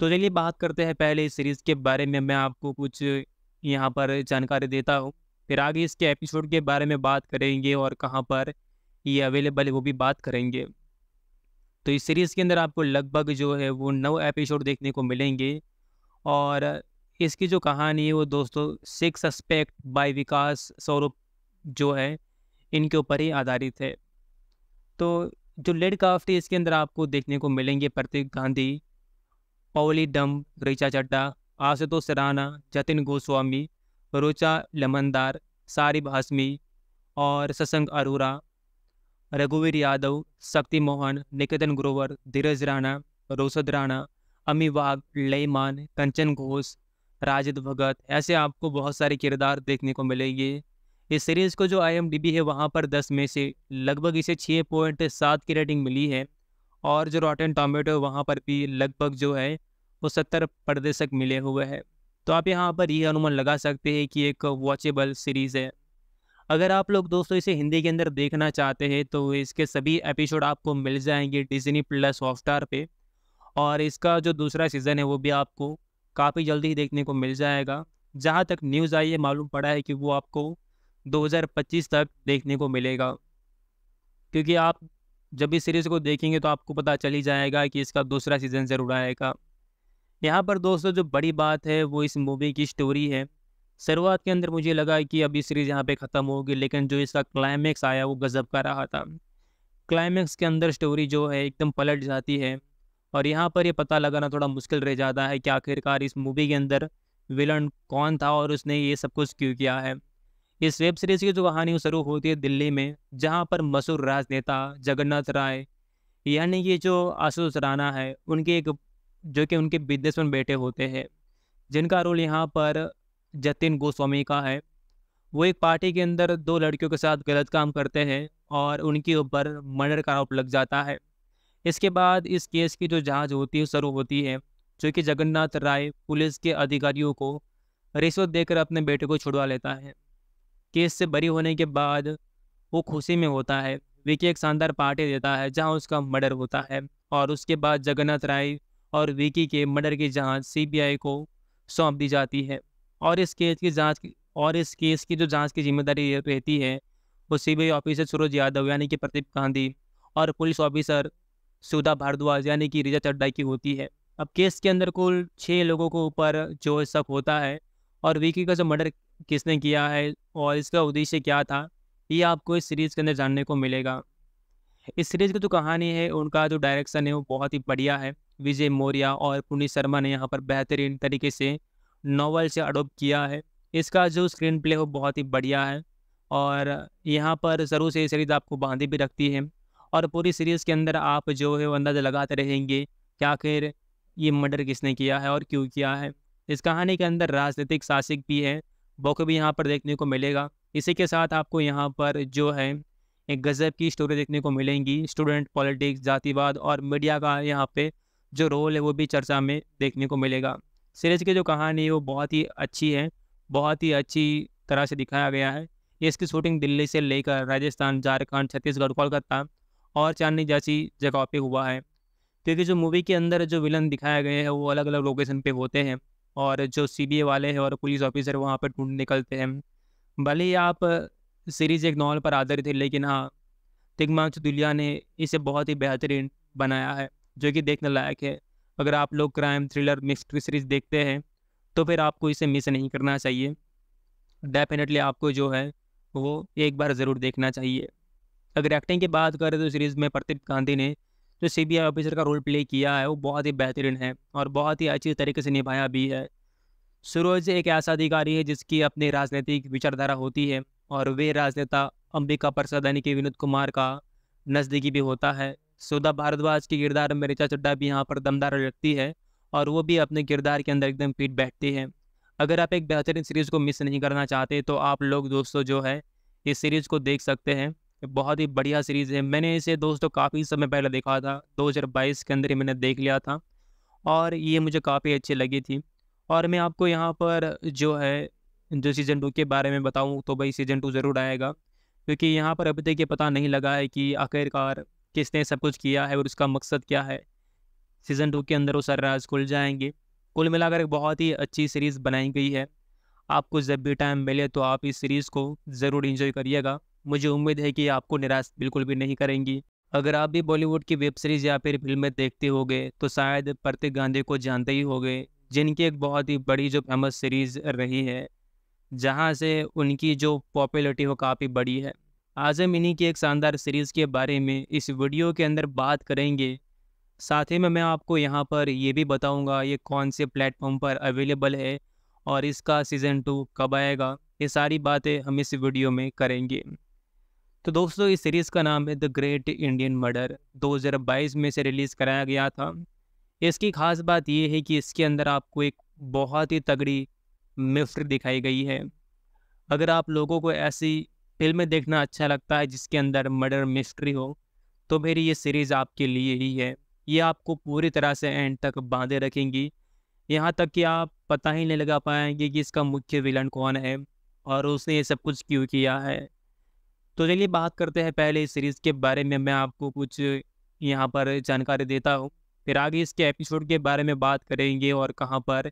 तो चलिए बात करते हैं पहले इस सीरीज़ के बारे में मैं आपको कुछ यहाँ पर जानकारी देता हूँ फिर आगे इसके एपिसोड के बारे में बात करेंगे और कहाँ पर ये अवेलेबल है वो भी बात करेंगे तो इस सीरीज़ के अंदर आपको लगभग जो है वो नौ एपिसोड देखने को मिलेंगे और इसकी जो कहानी है वो दोस्तों सिक्स सस्पेक्ट बाय विकास स्वरूप जो है इनके ऊपर ही आधारित है तो जो लेड काफ्ट इसके अंदर आपको देखने को मिलेंगे प्रतीक गांधी पौली डम रिचा चड्डा आशुतोष सराना जतिन गोस्वामी रुचा लमनदार सारिब हाशमी और ससंग अरोरा रघुवीर यादव शक्ति मोहन निकेतन ग्रोवर धीरज राणा रोशद राणा अमी वाघ लेमान कंचन घोष राजद भगत ऐसे आपको बहुत सारे किरदार देखने को मिलेंगे इस सीरीज़ को जो आई है वहाँ पर दस में से लगभग इसे छः पॉइंट सात की रेटिंग मिली है और जो रॉटन टोमेटो वहाँ पर भी लगभग जो है वो सत्तर प्रतिशत मिले हुए हैं तो आप यहाँ पर ये अनुमान लगा सकते हैं कि एक वॉचेबल सीरीज़ है अगर आप लोग दोस्तों इसे हिंदी के अंदर देखना चाहते हैं तो इसके सभी एपिसोड आपको मिल जाएंगे डिजनी प्लस हॉटस्टार पे और इसका जो दूसरा सीज़न है वो भी आपको काफ़ी जल्दी ही देखने को मिल जाएगा जहाँ तक न्यूज़ आई है मालूम पड़ा है कि वो आपको 2025 तक देखने को मिलेगा क्योंकि आप जब इस सीरीज़ को देखेंगे तो आपको पता चल ही जाएगा कि इसका दूसरा सीज़न ज़रूर आएगा यहाँ पर दोस्तों जो बड़ी बात है वो इस मूवी की स्टोरी है शुरुआत के अंदर मुझे लगा कि अब ये सीरीज़ यहाँ पे ख़त्म होगी लेकिन जो इसका क्लाइमेक्स आया वो गज़ब का रहा था क्लाइमेक्स के अंदर स्टोरी जो है एकदम पलट जाती है और यहाँ पर ये पता लगाना थोड़ा मुश्किल रह जाता है कि आखिरकार इस मूवी के अंदर विलन कौन था और उसने ये सब कुछ क्यों किया है इस वेब सीरीज़ की जो कहानी शुरू होती है दिल्ली में जहाँ पर मशहूर राजनेता जगन्नाथ राय यानी कि जो आशुष राणा है उनके एक जो कि उनके बिजनेसमैन बेटे होते हैं जिनका रोल यहाँ पर जतिन गोस्वामी का है वो एक पार्टी के अंदर दो लड़कियों के साथ गलत काम करते हैं और उनके ऊपर मर्डर का आरोप लग जाता है इसके बाद इस केस की जो जांच होती है शुरू होती है जो कि जगन्नाथ राय पुलिस के अधिकारियों को रिश्वत देकर अपने बेटे को छुड़वा लेता है केस से बरी होने के बाद वो खुशी में होता है विकी एक शानदार पार्टी देता है जहां उसका मर्डर होता है और उसके बाद जगन्नाथ राय और विकी के मर्डर की जांच सीबीआई को सौंप दी जाती है और इस केस की जांच और इस केस की जो जांच की जिम्मेदारी रहती है वो सी आई ऑफिसर सूरज यादव यानी कि प्रदीप गांधी और पुलिस ऑफिसर सुधा भारद्वाज यानी कि रिजा चड्डा की होती है अब केस के अंदर कुल छः लोगों के ऊपर जो सब होता है और विकी का जो मर्डर किसने किया है और इसका उद्देश्य क्या था ये आपको इस सीरीज़ के अंदर जानने को मिलेगा इस सीरीज़ की जो कहानी है उनका जो डायरेक्शन है वो बहुत ही बढ़िया है विजय मौर्या और पुनीत शर्मा ने यहाँ पर बेहतरीन तरीके से नावल से अडोप्ट किया है इसका जो स्क्रीन प्ले हो बहुत ही बढ़िया है और यहाँ पर ज़रूर से सीरीज़ आपको बांधे भी रखती है और पूरी सीरीज़ के अंदर आप जो है अंदाज़ा लगाते रहेंगे कि आखिर ये मर्डर किसने किया है और क्यों किया है इस कहानी के अंदर राजनीतिक शासक भी है वो भी यहाँ पर देखने को मिलेगा इसी के साथ आपको यहाँ पर जो है एक गज़ब की स्टोरी देखने को मिलेंगी स्टूडेंट पॉलिटिक्स जातिवाद और मीडिया का यहाँ पे जो रोल है वो भी चर्चा में देखने को मिलेगा सीरीज की जो कहानी है वो बहुत ही अच्छी है बहुत ही अच्छी तरह से दिखाया गया है इसकी शूटिंग दिल्ली से लेकर राजस्थान झारखंड छत्तीसगढ़ कोलकाता और चांदनी जैसी जगह पे हुआ है क्योंकि जो मूवी के अंदर जो विलन दिखाए गए हैं वो अलग अलग लोकेशन पे होते हैं और जो सी वाले हैं और पुलिस ऑफिसर वहाँ पर ढूंढ निकलते हैं भले ही आप सीरीज एक नॉवल पर आधारित है लेकिन हाँ तिग्मांश दुलिया ने इसे बहुत ही बेहतरीन बनाया है जो कि देखने लायक है अगर आप लोग क्राइम थ्रिलर मिस्ट्री सीरीज देखते हैं तो फिर आपको इसे मिस नहीं करना चाहिए डेफिनेटली आपको जो है वो एक बार ज़रूर देखना चाहिए अगर एक्टिंग की बात करें तो सीरीज़ में प्रदीप गांधी ने जो सी ऑफिसर का रोल प्ले किया है वो बहुत ही बेहतरीन है और बहुत ही अच्छी तरीके से निभाया भी है सूरज एक ऐसा अधिकारी है जिसकी अपनी राजनीतिक विचारधारा होती है और वे राजनेता अंबिका प्रसाद यानी कि विनोद कुमार का नज़दीकी भी होता है सुधा भारद्वाज के किरदार में ऋचा चड्डा भी यहाँ पर दमदार लगती है और वो भी अपने किरदार के अंदर एकदम फिट बैठती है अगर आप एक बेहतरीन सीरीज़ को मिस नहीं करना चाहते तो आप लोग दोस्तों जो है इस सीरीज़ को देख सकते हैं बहुत ही बढ़िया सीरीज़ है मैंने इसे दोस्तों काफ़ी समय पहले देखा था 2022 के अंदर ही मैंने देख लिया था और ये मुझे काफ़ी अच्छी लगी थी और मैं आपको यहाँ पर जो है जो सीज़न टू के बारे में बताऊँ तो भाई सीज़न टू ज़रूर आएगा क्योंकि यहाँ पर अभी तक ये पता नहीं लगा है कि आखिरकार किसने सब कुछ किया है और उसका मकसद क्या है सीज़न टू के अंदर वो सर राज खुल जाएंगे कुल मिलाकर एक बहुत ही अच्छी सीरीज़ बनाई गई है आपको जब भी टाइम मिले तो आप इस सीरीज़ को ज़रूर इंजॉय करिएगा मुझे उम्मीद है कि आपको निराश बिल्कुल भी नहीं करेंगी अगर आप भी बॉलीवुड की वेब सीरीज़ या फिर फिल्में देखते हो तो शायद प्रतीक गांधी को जानते ही हो जिनकी एक बहुत ही बड़ी जो फेमस सीरीज़ रही है जहाँ से उनकी जो पॉपुलरिटी वो काफ़ी बड़ी है आजम इन्हीं की एक शानदार सीरीज़ के बारे में इस वीडियो के अंदर बात करेंगे साथ ही में मैं आपको यहाँ पर ये भी बताऊँगा ये कौन से प्लेटफॉर्म पर अवेलेबल है और इसका सीज़न टू कब आएगा ये सारी बातें हम इस वीडियो में करेंगे तो दोस्तों इस सीरीज़ का नाम है द ग्रेट इंडियन मर्डर 2022 में से रिलीज़ कराया गया था इसकी ख़ास बात यह है कि इसके अंदर आपको एक बहुत ही तगड़ी मिस्र दिखाई गई है अगर आप लोगों को ऐसी फिल्में देखना अच्छा लगता है जिसके अंदर मर्डर मिस्ट्री हो तो फिर ये सीरीज़ आपके लिए ही है ये आपको पूरी तरह से एंड तक बांधे रखेंगी यहाँ तक कि आप पता ही नहीं लगा पाएंगे कि इसका मुख्य विलन कौन है और उसने ये सब कुछ क्यों किया है तो चलिए बात करते हैं पहले इस सीरीज़ के बारे में मैं आपको कुछ यहाँ पर जानकारी देता हूँ फिर आगे इसके एपिसोड के बारे में बात करेंगे और कहाँ पर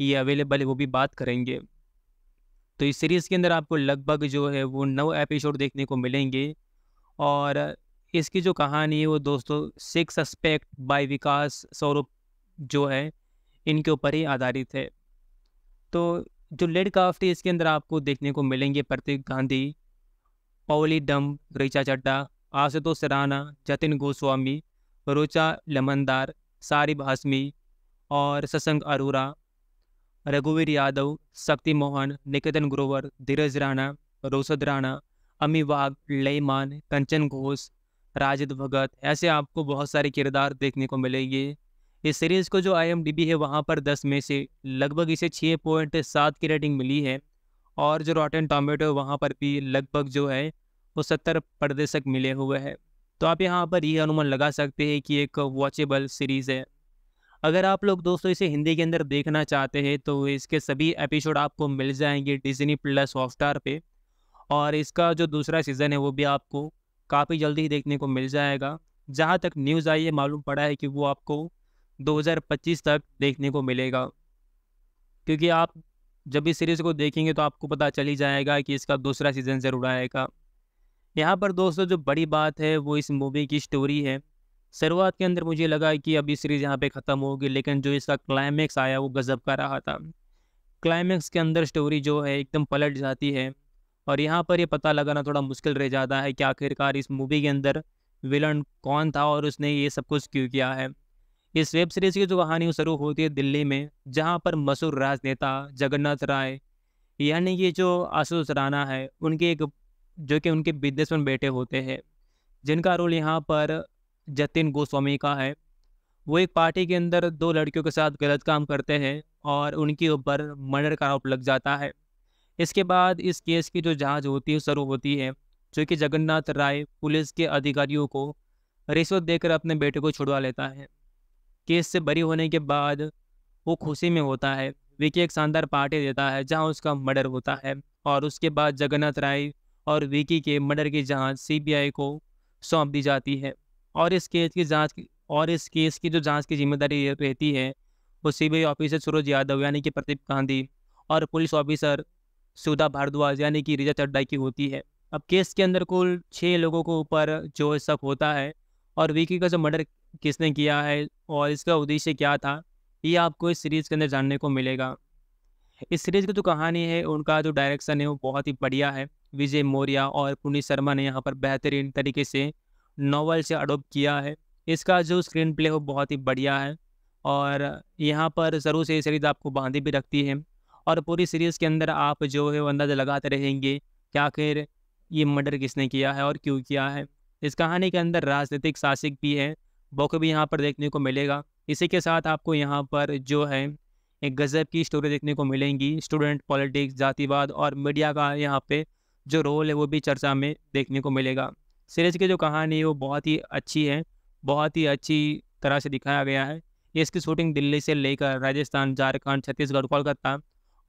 ये अवेलेबल है वो भी बात करेंगे तो इस सीरीज़ के अंदर आपको लगभग जो है वो नौ एपिसोड देखने को मिलेंगे और इसकी जो कहानी है वो दोस्तों सिक्स सस्पेक्ट बाय विकास स्वरूप जो है इनके ऊपर ही आधारित है तो जो लेड काफ्ट थी इसके अंदर आपको देखने को मिलेंगे प्रतीक गांधी पौली डम रिचा चड्डा आशुतोष सराना जतिन गोस्वामी रुचा लमनदार सारिब हसमी और ससंग अरोरा रघुवीर यादव शक्ति मोहन निकेतन ग्रोवर धीरज राणा रोशद राणा अमी वाघ लेमान कंचन घोष राजद भगत ऐसे आपको बहुत सारे किरदार देखने को मिलेंगे इस सीरीज़ को जो आई है वहाँ पर दस में से लगभग इसे छः पॉइंट सात की रेटिंग मिली है और जो रॉटन टोमेटो वहाँ पर भी लगभग जो है वो सत्तर प्रतिशत मिले हुए हैं तो आप यहाँ पर यह अनुमान लगा सकते हैं कि एक वॉचेबल सीरीज़ है अगर आप लोग दोस्तों इसे हिंदी के अंदर देखना चाहते हैं तो इसके सभी एपिसोड आपको मिल जाएंगे डिजनी प्लस हॉटस्टार पे और इसका जो दूसरा सीज़न है वो भी आपको काफ़ी जल्दी ही देखने को मिल जाएगा जहाँ तक न्यूज़ आई है मालूम पड़ा है कि वो आपको 2025 तक देखने को मिलेगा क्योंकि आप जब इस सीरीज़ को देखेंगे तो आपको पता चल ही जाएगा कि इसका दूसरा सीज़न ज़रूर आएगा यहाँ पर दोस्तों जो बड़ी बात है वो इस मूवी की स्टोरी है शुरुआत के अंदर मुझे लगा कि अब ये सीरीज़ यहाँ पे ख़त्म होगी लेकिन जो इसका क्लाइमेक्स आया वो गज़ब का रहा था क्लाइमेक्स के अंदर स्टोरी जो है एकदम पलट जाती है और यहाँ पर ये पता लगाना थोड़ा मुश्किल रह जाता है कि आखिरकार इस मूवी के अंदर विलन कौन था और उसने ये सब कुछ क्यों किया है इस वेब सीरीज़ की जो कहानी शुरू होती है दिल्ली में जहाँ पर मशहूर राजनेता जगन्नाथ राय यानी कि जो आशुष राणा है उनके एक जो कि उनके बिजनेसमैन बेटे होते हैं जिनका रोल यहाँ पर जतिन गोस्वामी का है वो एक पार्टी के अंदर दो लड़कियों के साथ गलत काम करते हैं और उनके ऊपर मर्डर का आरोप लग जाता है इसके बाद इस केस की जो जांच होती है शुरू होती है जो कि जगन्नाथ राय पुलिस के अधिकारियों को रिश्वत देकर अपने बेटे को छुड़वा लेता है केस से बरी होने के बाद वो खुशी में होता है विकी एक शानदार पार्टी देता है जहां उसका मर्डर होता है और उसके बाद जगन्नाथ राय और विकी के मर्डर की जांच सीबीआई को सौंप दी जाती है और इस केस की जाँच और इस केस की जो जाँच की जिम्मेदारी रहती है वो C B I officer Suraj Yadav यानी कि प्रदीप गांधी और पुलिस ऑफिसर सुधा भारद्वाज यानी कि रिजा चड्डा की होती है अब केस के अंदर कुल छः लोगों को ऊपर जो सब होता है और विकी का जो मर्डर किसने किया है और इसका उद्देश्य क्या था ये आपको इस सीरीज़ के अंदर जानने को मिलेगा इस सीरीज़ की जो कहानी है उनका जो डायरेक्शन है वो बहुत ही बढ़िया है विजय मौर्या और पुनीत शर्मा ने यहाँ पर बेहतरीन तरीके से नावल से अडोप्ट किया है इसका जो स्क्रीन प्ले वो बहुत ही बढ़िया है और यहाँ पर ज़रूर से ये सीरीज़ आपको बांधी भी रखती है और पूरी सीरीज़ के अंदर आप जो है वो अंदाज़ा लगाते रहेंगे कि आखिर ये मर्डर किसने किया है और क्यों किया है इस कहानी के अंदर राजनीतिक शासक भी है बोको भी यहाँ पर देखने को मिलेगा इसी के साथ आपको यहाँ पर जो है एक गज़ब की स्टोरी देखने को मिलेंगी स्टूडेंट पॉलिटिक्स जातिवाद और मीडिया का यहाँ पे जो रोल है वो भी चर्चा में देखने को मिलेगा सीरीज की जो कहानी है वो बहुत ही अच्छी है बहुत ही अच्छी तरह से दिखाया गया है इसकी शूटिंग दिल्ली से लेकर राजस्थान झारखंड छत्तीसगढ़ कोलकाता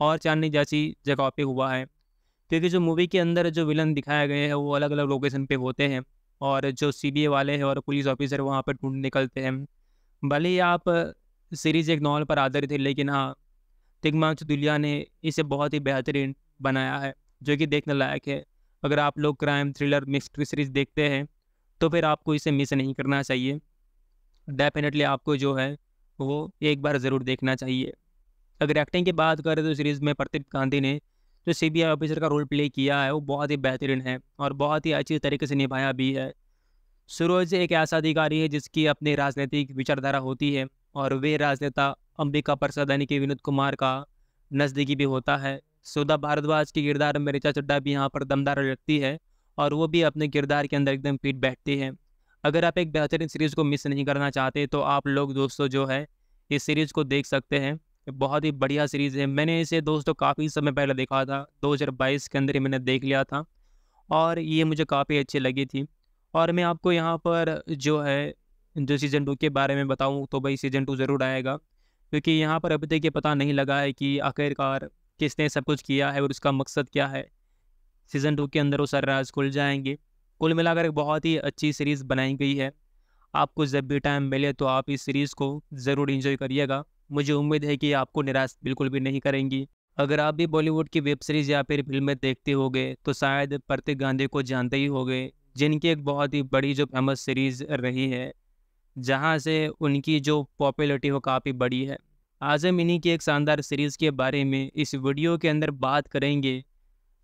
और चांदनी जैसी जगह पे हुआ है क्योंकि जो मूवी के अंदर जो विलन दिखाए गए हैं वो अलग अलग लोकेशन पे होते हैं और जो सी वाले हैं और पुलिस ऑफिसर वहाँ पर ढूंढ निकलते हैं भले ही आप सीरीज एक नॉवल पर आधारित है लेकिन हाँ तिग्मांश दुलिया ने इसे बहुत ही बेहतरीन बनाया है जो कि देखने लायक है अगर आप लोग क्राइम थ्रिलर मिस्ट्री सीरीज देखते हैं तो फिर आपको इसे मिस नहीं करना चाहिए डेफिनेटली आपको जो है वो एक बार ज़रूर देखना चाहिए अगर एक्टिंग की बात करें तो सीरीज़ में प्रदीप गांधी ने जो सी बी आई ऑफिसर का रोल प्ले किया है वो बहुत ही बेहतरीन है और बहुत ही अच्छी तरीके से निभाया भी है सूरज एक ऐसा अधिकारी है जिसकी अपनी राजनीतिक विचारधारा होती है और वे राजनेता अंबिका प्रसाद यानी कि विनोद कुमार का नज़दीकी भी होता है सुधा भारद्वाज के किरदार में ऋचा चड्डा भी यहाँ पर दमदार लगती है और वो भी अपने किरदार के अंदर एकदम पीट बैठती है अगर आप एक बेहतरीन सीरीज़ को मिस नहीं करना चाहते तो आप लोग दोस्तों जो है इस सीरीज़ को देख सकते हैं बहुत ही बढ़िया सीरीज़ है मैंने इसे दोस्तों काफ़ी समय पहले देखा था 2022 के अंदर ही मैंने देख लिया था और ये मुझे काफ़ी अच्छी लगी थी और मैं आपको यहाँ पर जो है जो सीज़न टू के बारे में बताऊँ तो भाई सीज़न टू ज़रूर आएगा क्योंकि यहाँ पर अभी तक ये पता नहीं लगा है कि आखिरकार किसने सब कुछ किया है और उसका मकसद क्या है सीज़न टू के अंदर वो सर राज खुल जाएंगे कुल मिलाकर एक बहुत ही अच्छी सीरीज़ बनाई गई है आपको जब भी टाइम मिले तो आप इस सीरीज़ को ज़रूर इंजॉय करिएगा मुझे उम्मीद है कि आपको निराश बिल्कुल भी नहीं करेंगी अगर आप भी बॉलीवुड की वेब सीरीज़ या फिर फिल्में देखते गए तो शायद प्रतीक गांधी को जानते ही गए जिनकी एक बहुत ही बड़ी जो फेमस सीरीज़ रही है जहाँ से उनकी जो पॉपुलरिटी वो काफ़ी बड़ी है आज हम इन्हीं की एक शानदार सीरीज़ के बारे में इस वीडियो के अंदर बात करेंगे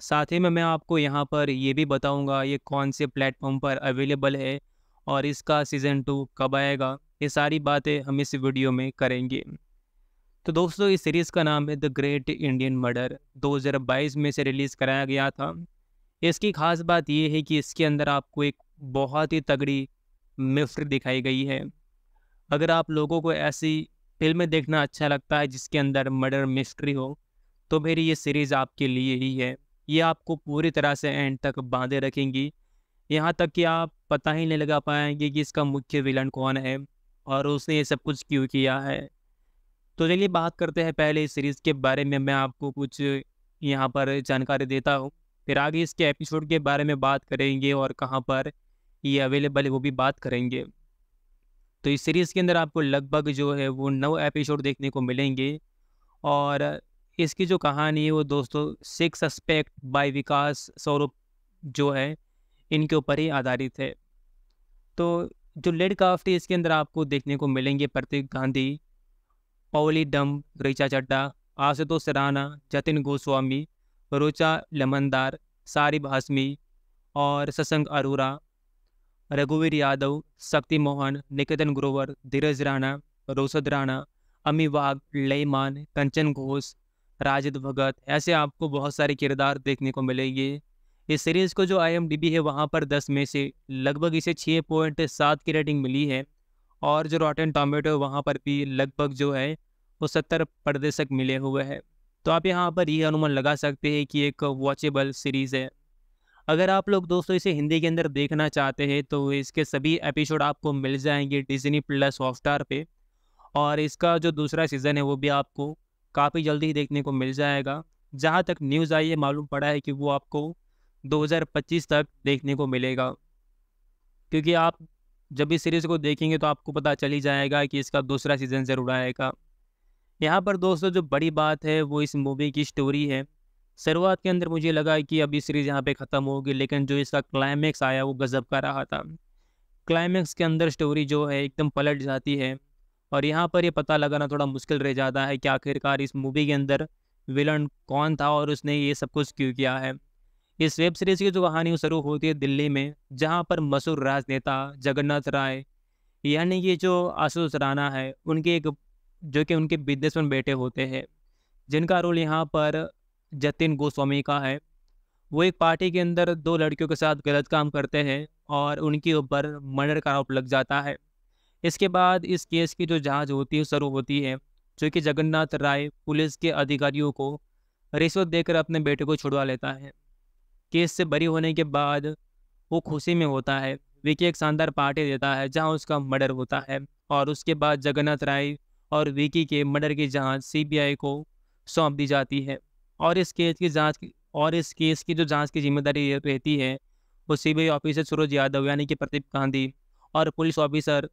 साथ ही में मैं आपको यहाँ पर ये भी बताऊँगा ये कौन से प्लेटफॉर्म पर अवेलेबल है और इसका सीज़न टू कब आएगा ये सारी बातें हम इस वीडियो में करेंगे तो दोस्तों इस सीरीज़ का नाम है द ग्रेट इंडियन मर्डर 2022 में से रिलीज़ कराया गया था इसकी खास बात यह है कि इसके अंदर आपको एक बहुत ही तगड़ी मिफ्र दिखाई गई है अगर आप लोगों को ऐसी फिल्में देखना अच्छा लगता है जिसके अंदर मर्डर मिस्ट्री हो तो मेरी ये सीरीज़ आपके लिए ही है ये आपको पूरी तरह से एंड तक बांधे रखेंगी यहाँ तक कि आप पता ही नहीं लगा पाएंगे कि इसका मुख्य विलन कौन है और उसने ये सब कुछ क्यों किया है तो चलिए बात करते हैं पहले इस सीरीज़ के बारे में मैं आपको कुछ यहाँ पर जानकारी देता हूँ फिर आगे इसके एपिसोड के बारे में बात करेंगे और कहाँ पर ये अवेलेबल है वो भी बात करेंगे तो इस सीरीज़ के अंदर आपको लगभग जो है वो नौ एपिसोड देखने को मिलेंगे और इसकी जो कहानी है वो दोस्तों सिक्स सस्पेक्ट बाय विकास स्वरूप जो है इनके ऊपर ही आधारित है तो जो लेड क्राफ्ट थी इसके अंदर आपको देखने को मिलेंगे प्रतीक गांधी पौली डम ऋचा चड्डा आशुतोष सराना जतिन गोस्वामी रुचा लमनदार सारिब हाशमी और ससंग अरोरा रघुवीर यादव शक्ति मोहन निकेतन ग्रोवर धीरज राणा रोशद राणा अमी वाग लेमान कंचन घोष राजद भगत ऐसे आपको बहुत सारे किरदार देखने को मिलेंगे इस सीरीज़ को जो आई है वहाँ पर दस में से लगभग इसे छः पॉइंट सात की रेटिंग मिली है और जो रॉटन टोमेटो वहाँ पर भी लगभग जो है वो सत्तर प्रतिशत मिले हुए हैं तो आप यहाँ पर यह अनुमान लगा सकते हैं कि एक वॉचेबल सीरीज़ है अगर आप लोग दोस्तों इसे हिंदी के अंदर देखना चाहते हैं तो इसके सभी एपिसोड आपको मिल जाएंगे डिजनी प्लस हॉटस्टार पे और इसका जो दूसरा सीज़न है वो भी आपको काफ़ी जल्दी ही देखने को मिल जाएगा जहाँ तक न्यूज़ आई है मालूम पड़ा है कि वो आपको 2025 तक देखने को मिलेगा क्योंकि आप जब इस सीरीज़ को देखेंगे तो आपको पता चल ही जाएगा कि इसका दूसरा सीज़न ज़रूर आएगा यहाँ पर दोस्तों जो बड़ी बात है वो इस मूवी की स्टोरी है शुरुआत के अंदर मुझे लगा कि अभी सीरीज़ यहाँ पे ख़त्म होगी लेकिन जो इसका क्लाइमेक्स आया वो गज़ब का रहा था क्लाइमेक्स के अंदर स्टोरी जो है एकदम पलट जाती है और यहाँ पर ये पता लगाना थोड़ा मुश्किल रह जाता है कि आखिरकार इस मूवी के अंदर विलन कौन था और उसने ये सब कुछ क्यों किया है इस वेब सीरीज़ की जो कहानी शुरू होती है दिल्ली में जहाँ पर मशहूर राजनेता जगन्नाथ राय यानी कि जो आशुष राणा है उनके एक जो कि उनके बिजनेसमैन बेटे होते हैं जिनका रोल यहाँ पर जतिन गोस्वामी का है वो एक पार्टी के अंदर दो लड़कियों के साथ गलत काम करते हैं और उनके ऊपर मर्डर का आरोप लग जाता है इसके बाद इस केस की जो जांच होती है शुरू होती है जो कि जगन्नाथ राय पुलिस के अधिकारियों को रिश्वत देकर अपने बेटे को छुड़वा लेता है केस से बरी होने के बाद वो खुशी में होता है विकी एक शानदार पार्टी देता है जहां उसका मर्डर होता है और उसके बाद जगन्नाथ राय और विकी के मर्डर की जांच सीबीआई को सौंप दी जाती है और इस केस की जाँच और इस केस की जो जाँच की जिम्मेदारी रहती है वो सीबीआई ऑफिसर सूरज यादव यानी कि प्रदीप गांधी और पुलिस ऑफिसर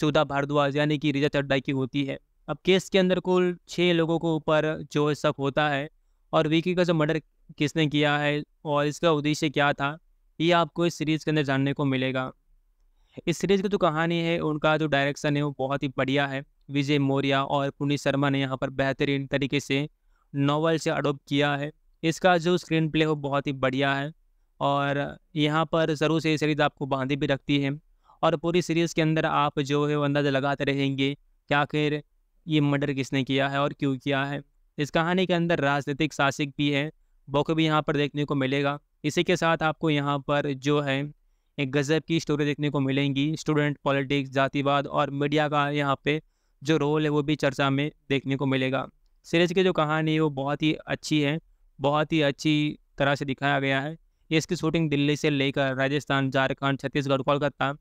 सुधा भारद्वाज यानी कि रिजा चड्डा की होती है अब केस के अंदर कुल छः लोगों के ऊपर जो शक होता है और विकी का जो मर्डर किसने किया है और इसका उद्देश्य क्या था ये आपको इस सीरीज़ के अंदर जानने को मिलेगा इस सीरीज़ की जो कहानी है उनका जो डायरेक्शन है वो बहुत ही बढ़िया है विजय मौर्या और पुनीत शर्मा ने यहाँ पर बेहतरीन तरीके से नावल से अडोप्ट किया है इसका जो स्क्रीन प्ले हो बहुत ही बढ़िया है और यहाँ पर ज़रूर से सीरीज़ आपको बांधी भी रखती है और पूरी सीरीज़ के अंदर आप जो है वो अंदाज़ा लगाते रहेंगे कि आखिर ये मर्डर किसने किया है और क्यों किया है इस कहानी के अंदर राजनीतिक शासक भी है बुक भी यहाँ पर देखने को मिलेगा इसी के साथ आपको यहाँ पर जो है एक गज़ब की स्टोरी देखने को मिलेंगी स्टूडेंट पॉलिटिक्स जातिवाद और मीडिया का यहाँ पे जो रोल है वो भी चर्चा में देखने को मिलेगा सीरीज की जो कहानी है वो बहुत ही अच्छी है बहुत ही अच्छी तरह से दिखाया गया है इसकी शूटिंग दिल्ली से लेकर राजस्थान झारखंड छत्तीसगढ़ कोलकाता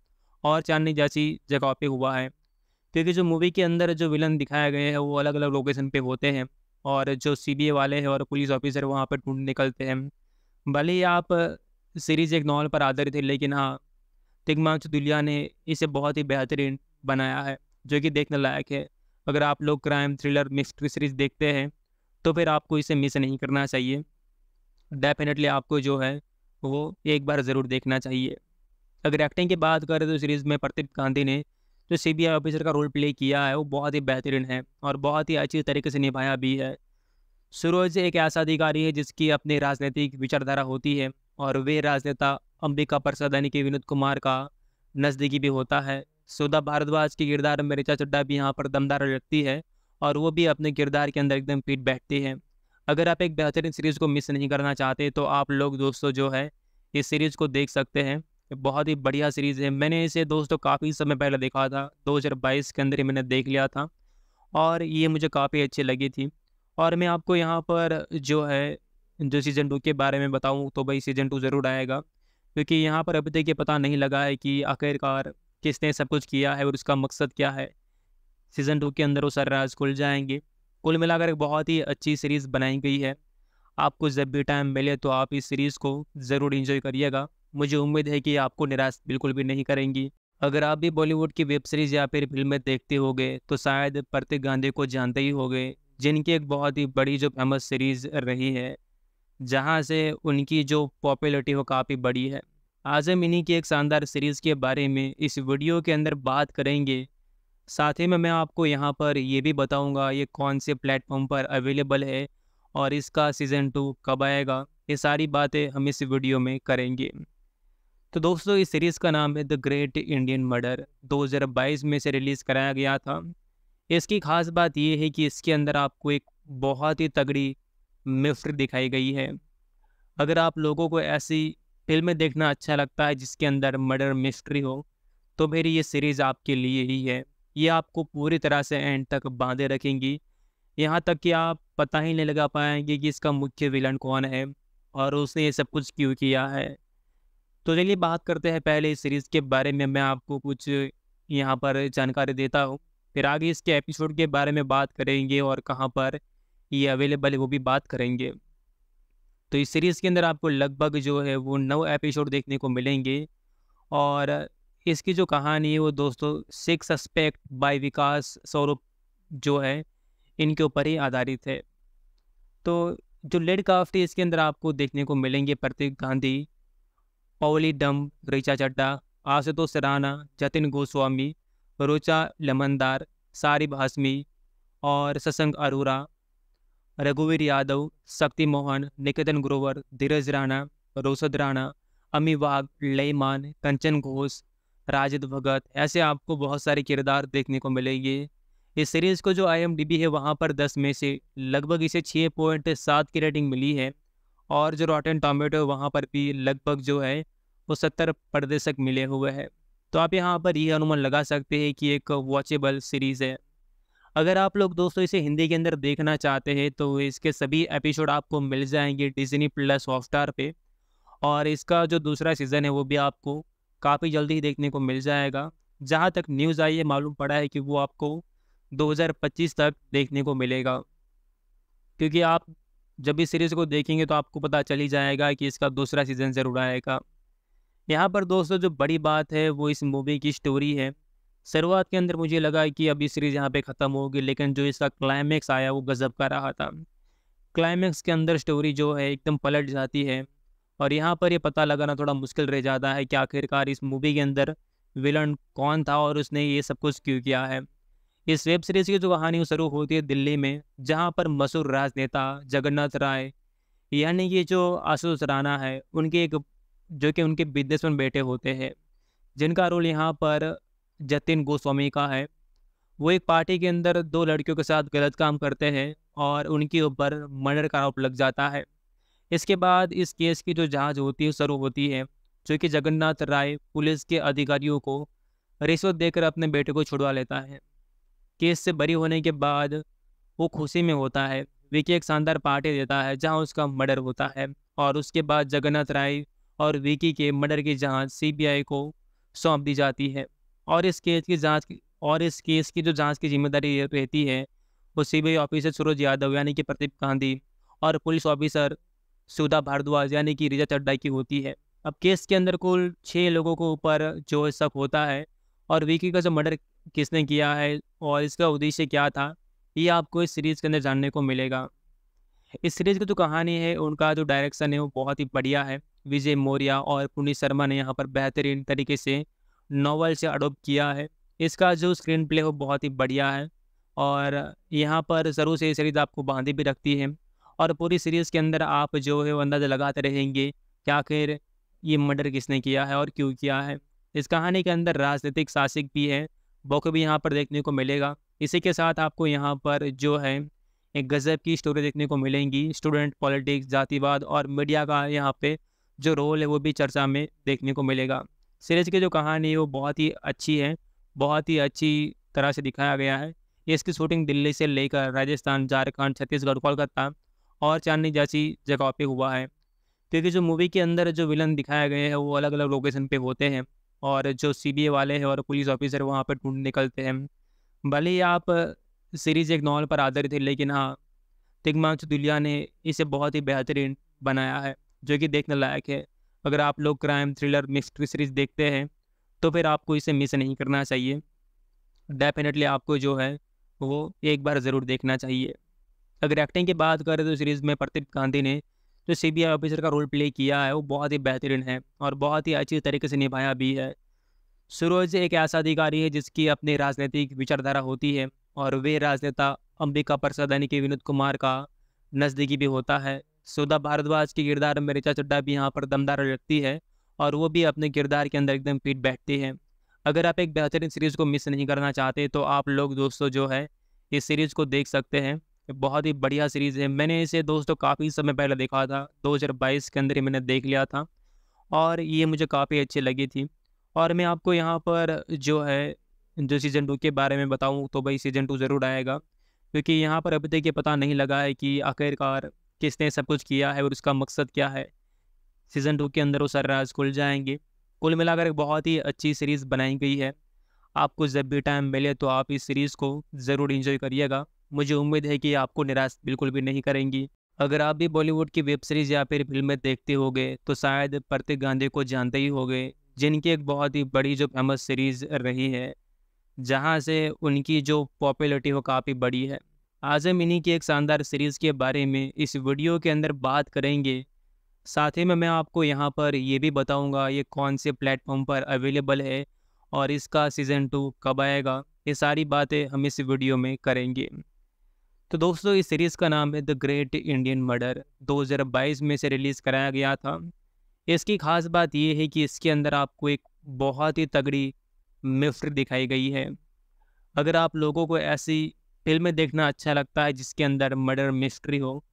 और चांदनी जैसी जगह पे हुआ है क्योंकि तो जो मूवी के अंदर जो विलन दिखाए गए हैं वो अलग अलग लोकेशन पे होते हैं और जो सी वाले हैं और पुलिस ऑफिसर वहाँ पर ढूंढ निकलते हैं भले ही आप सीरीज एक नॉवल पर आधारित है लेकिन हाँ तिगमांच दुलिया ने इसे बहुत ही बेहतरीन बनाया है जो कि देखने लायक है अगर आप लोग क्राइम थ्रिलर मिस्ट्री सीरीज देखते हैं तो फिर आपको इसे मिस नहीं करना चाहिए डेफिनेटली आपको जो है वो एक बार ज़रूर देखना चाहिए अगर एक्टिंग की बात करें तो सीरीज़ में प्रदीप गांधी ने जो सी बी आई ऑफिसर का रोल प्ले किया है वो बहुत ही बेहतरीन है और बहुत ही अच्छी तरीके से निभाया भी है सूरज एक ऐसा अधिकारी है जिसकी अपनी राजनीतिक विचारधारा होती है और वे राजनेता अंबिका प्रसाद यानी कि विनोद कुमार का नज़दीकी भी होता है सुधा भारद्वाज की किरदार में ऋचा चड्डा भी यहाँ पर दमदार लगती है और वो भी अपने किरदार के अंदर एकदम फिट बैठती है अगर आप एक बेहतरीन सीरीज़ को मिस नहीं करना चाहते तो आप लोग दोस्तों जो है इस सीरीज़ को देख सकते हैं बहुत ही बढ़िया सीरीज़ है मैंने इसे दोस्तों काफ़ी समय पहले देखा था 2022 के अंदर ही मैंने देख लिया था और ये मुझे काफ़ी अच्छी लगी थी और मैं आपको यहाँ पर जो है जो सीज़न टू के बारे में बताऊँ तो भाई सीज़न टू ज़रूर आएगा क्योंकि यहाँ पर अभी तक ये पता नहीं लगा है कि आखिरकार किसने सब कुछ किया है और उसका मकसद क्या है सीज़न टू के अंदर वो सर राज खुल जाएंगे कुल मिलाकर एक बहुत ही अच्छी सीरीज़ बनाई गई है आपको जब भी टाइम मिले तो आप इस सीरीज़ को ज़रूर इन्जॉय करिएगा मुझे उम्मीद है कि आपको निराश बिल्कुल भी नहीं करेंगी अगर आप भी बॉलीवुड की वेब सीरीज़ या फिर फिल्में देखते हो तो शायद प्रतीक गांधी को जानते ही हो जिनकी एक बहुत ही बड़ी जो फेमस सीरीज़ रही है जहाँ से उनकी जो पॉपुलरिटी वो काफ़ी बड़ी है आज हम इन्हीं की एक शानदार सीरीज़ के बारे में इस वीडियो के अंदर बात करेंगे साथ ही में मैं आपको यहाँ पर ये भी बताऊँगा ये कौन से प्लेटफॉर्म पर अवेलेबल है और इसका सीज़न टू कब आएगा ये सारी बातें हम इस वीडियो में करेंगे तो दोस्तों इस सीरीज़ का नाम है द ग्रेट इंडियन मर्डर 2022 में से रिलीज़ कराया गया था इसकी खास बात यह है कि इसके अंदर आपको एक बहुत ही तगड़ी मिफ्र दिखाई गई है अगर आप लोगों को ऐसी फिल्में देखना अच्छा लगता है जिसके अंदर मर्डर मिस्ट्री हो तो मेरी ये सीरीज़ आपके लिए ही है ये आपको पूरी तरह से एंड तक बांधे रखेंगी यहाँ तक कि आप पता ही नहीं लगा पाएंगे कि इसका मुख्य विलन कौन है और उसने ये सब कुछ क्यों किया है तो चलिए बात करते हैं पहले इस सीरीज़ के बारे में मैं आपको कुछ यहाँ पर जानकारी देता हूँ फिर आगे इसके एपिसोड के बारे में बात करेंगे और कहाँ पर ये अवेलेबल है वो भी बात करेंगे तो इस सीरीज़ के अंदर आपको लगभग जो है वो नौ एपिसोड देखने को मिलेंगे और इसकी जो कहानी है वो दोस्तों सिक्स सस्पेक्ट बाय विकास स्वरूप जो है इनके ऊपर ही आधारित है तो जो लेड काफ्ट है इसके अंदर आपको देखने को मिलेंगे प्रतीक गांधी पौली डम ऋचा चड्डा आशुतोष राणा जतिन गोस्वामी रोचा लमनदार सारिब हाशमी और ससंग अरोरा रघुवीर यादव शक्ति मोहन निकेतन ग्रोवर धीरज राणा रोशद राणा अमी वाघ लेमान कंचन घोष राजद भगत ऐसे आपको बहुत सारे किरदार देखने को मिलेंगे इस सीरीज़ को जो आई है वहाँ पर दस में से लगभग इसे छः पॉइंट सात की रेटिंग मिली है और जो रॉटन टोमेटो वहाँ पर भी लगभग जो है वो सत्तर प्रतिशत मिले हुए हैं तो आप यहाँ पर ये यह अनुमान लगा सकते हैं कि एक वॉचेबल सीरीज़ है अगर आप लोग दोस्तों इसे हिंदी के अंदर देखना चाहते हैं तो इसके सभी एपिसोड आपको मिल जाएंगे डिजनी प्लस हॉटस्टार पे और इसका जो दूसरा सीज़न है वो भी आपको काफ़ी जल्दी ही देखने को मिल जाएगा जहाँ तक न्यूज़ आई है मालूम पड़ा है कि वो आपको 2025 तक देखने को मिलेगा क्योंकि आप जब इस सीरीज़ को देखेंगे तो आपको पता चल ही जाएगा कि इसका दूसरा सीज़न ज़रूर आएगा यहाँ पर दोस्तों जो बड़ी बात है वो इस मूवी की स्टोरी है शुरुआत के अंदर मुझे लगा कि अब ये सीरीज़ यहाँ पे ख़त्म होगी लेकिन जो इसका क्लाइमेक्स आया वो गज़ब का रहा था क्लाइमैक्स के अंदर स्टोरी जो है एकदम पलट जाती है और यहाँ पर ये पता लगाना थोड़ा मुश्किल रह जाता है कि आखिरकार इस मूवी के अंदर विलन कौन था और उसने ये सब कुछ क्यों किया है इस वेब सीरीज़ की जो कहानी शुरू होती है दिल्ली में जहाँ पर मशहूर राजनेता जगन्नाथ राय यानी कि जो आशुष राणा है उनके एक जो कि उनके बिजनेसमैन बेटे होते हैं जिनका रोल यहाँ पर जतिन गोस्वामी का है वो एक पार्टी के अंदर दो लड़कियों के साथ गलत काम करते हैं और उनके ऊपर मर्डर का आरोप लग जाता है इसके बाद इस केस की जो जांच होती है शुरू होती है जो कि जगन्नाथ राय पुलिस के अधिकारियों को रिश्वत देकर अपने बेटे को छुड़वा लेता है केस से बरी होने के बाद वो खुशी में होता है विकी एक शानदार पार्टी देता है जहां उसका मर्डर होता है और उसके बाद जगन्नाथ राय और विकी के मर्डर की जाँच सी को सौंप दी जाती है और इस केस की जांच और इस केस की जो जांच की जिम्मेदारी रहती है वो सीबीआई ऑफिसर सूरज यादव यानी कि प्रदीप गांधी और पुलिस ऑफिसर सुधा भारद्वाज यानी कि रिजा चड्डा की होती है अब केस के अंदर कुल छः लोगों के ऊपर जो शक होता है और विकी का जो मर्डर किसने किया है और इसका उद्देश्य क्या था ये आपको इस सीरीज़ के अंदर जानने को मिलेगा इस सीरीज़ की जो कहानी है उनका जो डायरेक्शन है वो बहुत ही बढ़िया है विजय मौर्या और पुनीत शर्मा ने यहाँ पर बेहतरीन तरीके से नॉवल से अडोप्ट किया है इसका जो स्क्रीन प्ले हो बहुत ही बढ़िया है और यहाँ पर ज़रूर से ये सीरीज़ आपको बांधी भी रखती है और पूरी सीरीज़ के अंदर आप जो है वो अंदाज़ा लगाते रहेंगे कि आखिर ये मर्डर किसने किया है और क्यों किया है इस कहानी के अंदर राजनीतिक शासक भी है वो भी यहाँ पर देखने को मिलेगा इसी के साथ आपको यहाँ पर जो है एक गज़ब की स्टोरी देखने को मिलेंगी स्टूडेंट पॉलिटिक्स जातिवाद और मीडिया का यहाँ पे जो रोल है वो भी चर्चा में देखने को मिलेगा सीरीज की जो कहानी है वो बहुत ही अच्छी है बहुत ही अच्छी तरह से दिखाया गया है इसकी शूटिंग दिल्ली से लेकर राजस्थान झारखंड छत्तीसगढ़ कोलकाता और चांदनी जैसी जगहों पे हुआ है क्योंकि जो मूवी के अंदर जो विलन दिखाए गए हैं वो अलग अलग लोकेशन पे होते हैं और जो सी वाले हैं और पुलिस ऑफिसर वहाँ पर ढूंढ निकलते हैं भले ही आप सीरीज एक नॉवल पर आधारित है लेकिन हाँ तिगमा दुलिया ने इसे बहुत ही बेहतरीन बनाया है जो कि देखने लायक है अगर आप लोग क्राइम थ्रिलर मिस्ट्री सीरीज़ देखते हैं तो फिर आपको इसे मिस नहीं करना चाहिए डेफिनेटली आपको जो है वो एक बार ज़रूर देखना चाहिए अगर एक्टिंग की बात करें तो सीरीज़ में प्रदीप गांधी ने जो आई ऑफिसर का रोल प्ले किया है वो बहुत ही बेहतरीन है और बहुत ही अच्छी तरीके से निभाया भी है सूरज एक ऐसा अधिकारी है जिसकी अपनी राजनीतिक विचारधारा होती है और वे राजनेता अंबिका प्रसाद यानी कि विनोद कुमार का नज़दीकी भी होता है सुधा भारद्वाज के किरदार में ऋचा चड्डा भी यहाँ पर दमदार लगती है और वो भी अपने किरदार के अंदर एकदम फिट बैठती है अगर आप एक बेहतरीन सीरीज़ को मिस नहीं करना चाहते तो आप लोग दोस्तों जो है इस सीरीज़ को देख सकते हैं बहुत ही बढ़िया सीरीज़ है मैंने इसे दोस्तों काफ़ी समय पहले देखा था 2022 के अंदर ही मैंने देख लिया था और ये मुझे काफ़ी अच्छी लगी थी और मैं आपको यहाँ पर जो है जो सीज़न टू के बारे में बताऊँ तो भाई सीज़न टू ज़रूर आएगा क्योंकि यहाँ पर अभी तक ये पता नहीं लगा है कि आखिरकार किसने सब कुछ किया है और उसका मकसद क्या है सीज़न टू के अंदर वो सारे राज खुल जाएंगे कुल मिलाकर एक बहुत ही अच्छी सीरीज़ बनाई गई है आपको जब भी टाइम मिले तो आप इस सीरीज़ को ज़रूर इंजॉय करिएगा मुझे उम्मीद है कि आपको निराश बिल्कुल भी नहीं करेंगी अगर आप भी बॉलीवुड की वेब सीरीज़ या फिर फिल्में देखते हो तो शायद प्रतीक गांधी को जानते ही हो जिनकी एक बहुत ही बड़ी जो फेमस सीरीज़ रही है जहाँ से उनकी जो पॉपुलरिटी वो काफ़ी बड़ी है आज हम इन्हीं की एक शानदार सीरीज़ के बारे में इस वीडियो के अंदर बात करेंगे साथ ही में मैं आपको यहाँ पर ये भी बताऊँगा ये कौन से प्लेटफॉर्म पर अवेलेबल है और इसका सीज़न टू कब आएगा ये सारी बातें हम इस वीडियो में करेंगे तो दोस्तों इस सीरीज़ का नाम है द ग्रेट इंडियन मर्डर 2022 में से रिलीज़ कराया गया था इसकी खास बात यह है कि इसके अंदर आपको एक बहुत ही तगड़ी मिफ्र दिखाई गई है अगर आप लोगों को ऐसी फिल्में देखना अच्छा लगता है जिसके अंदर मर्डर मिस्ट्री हो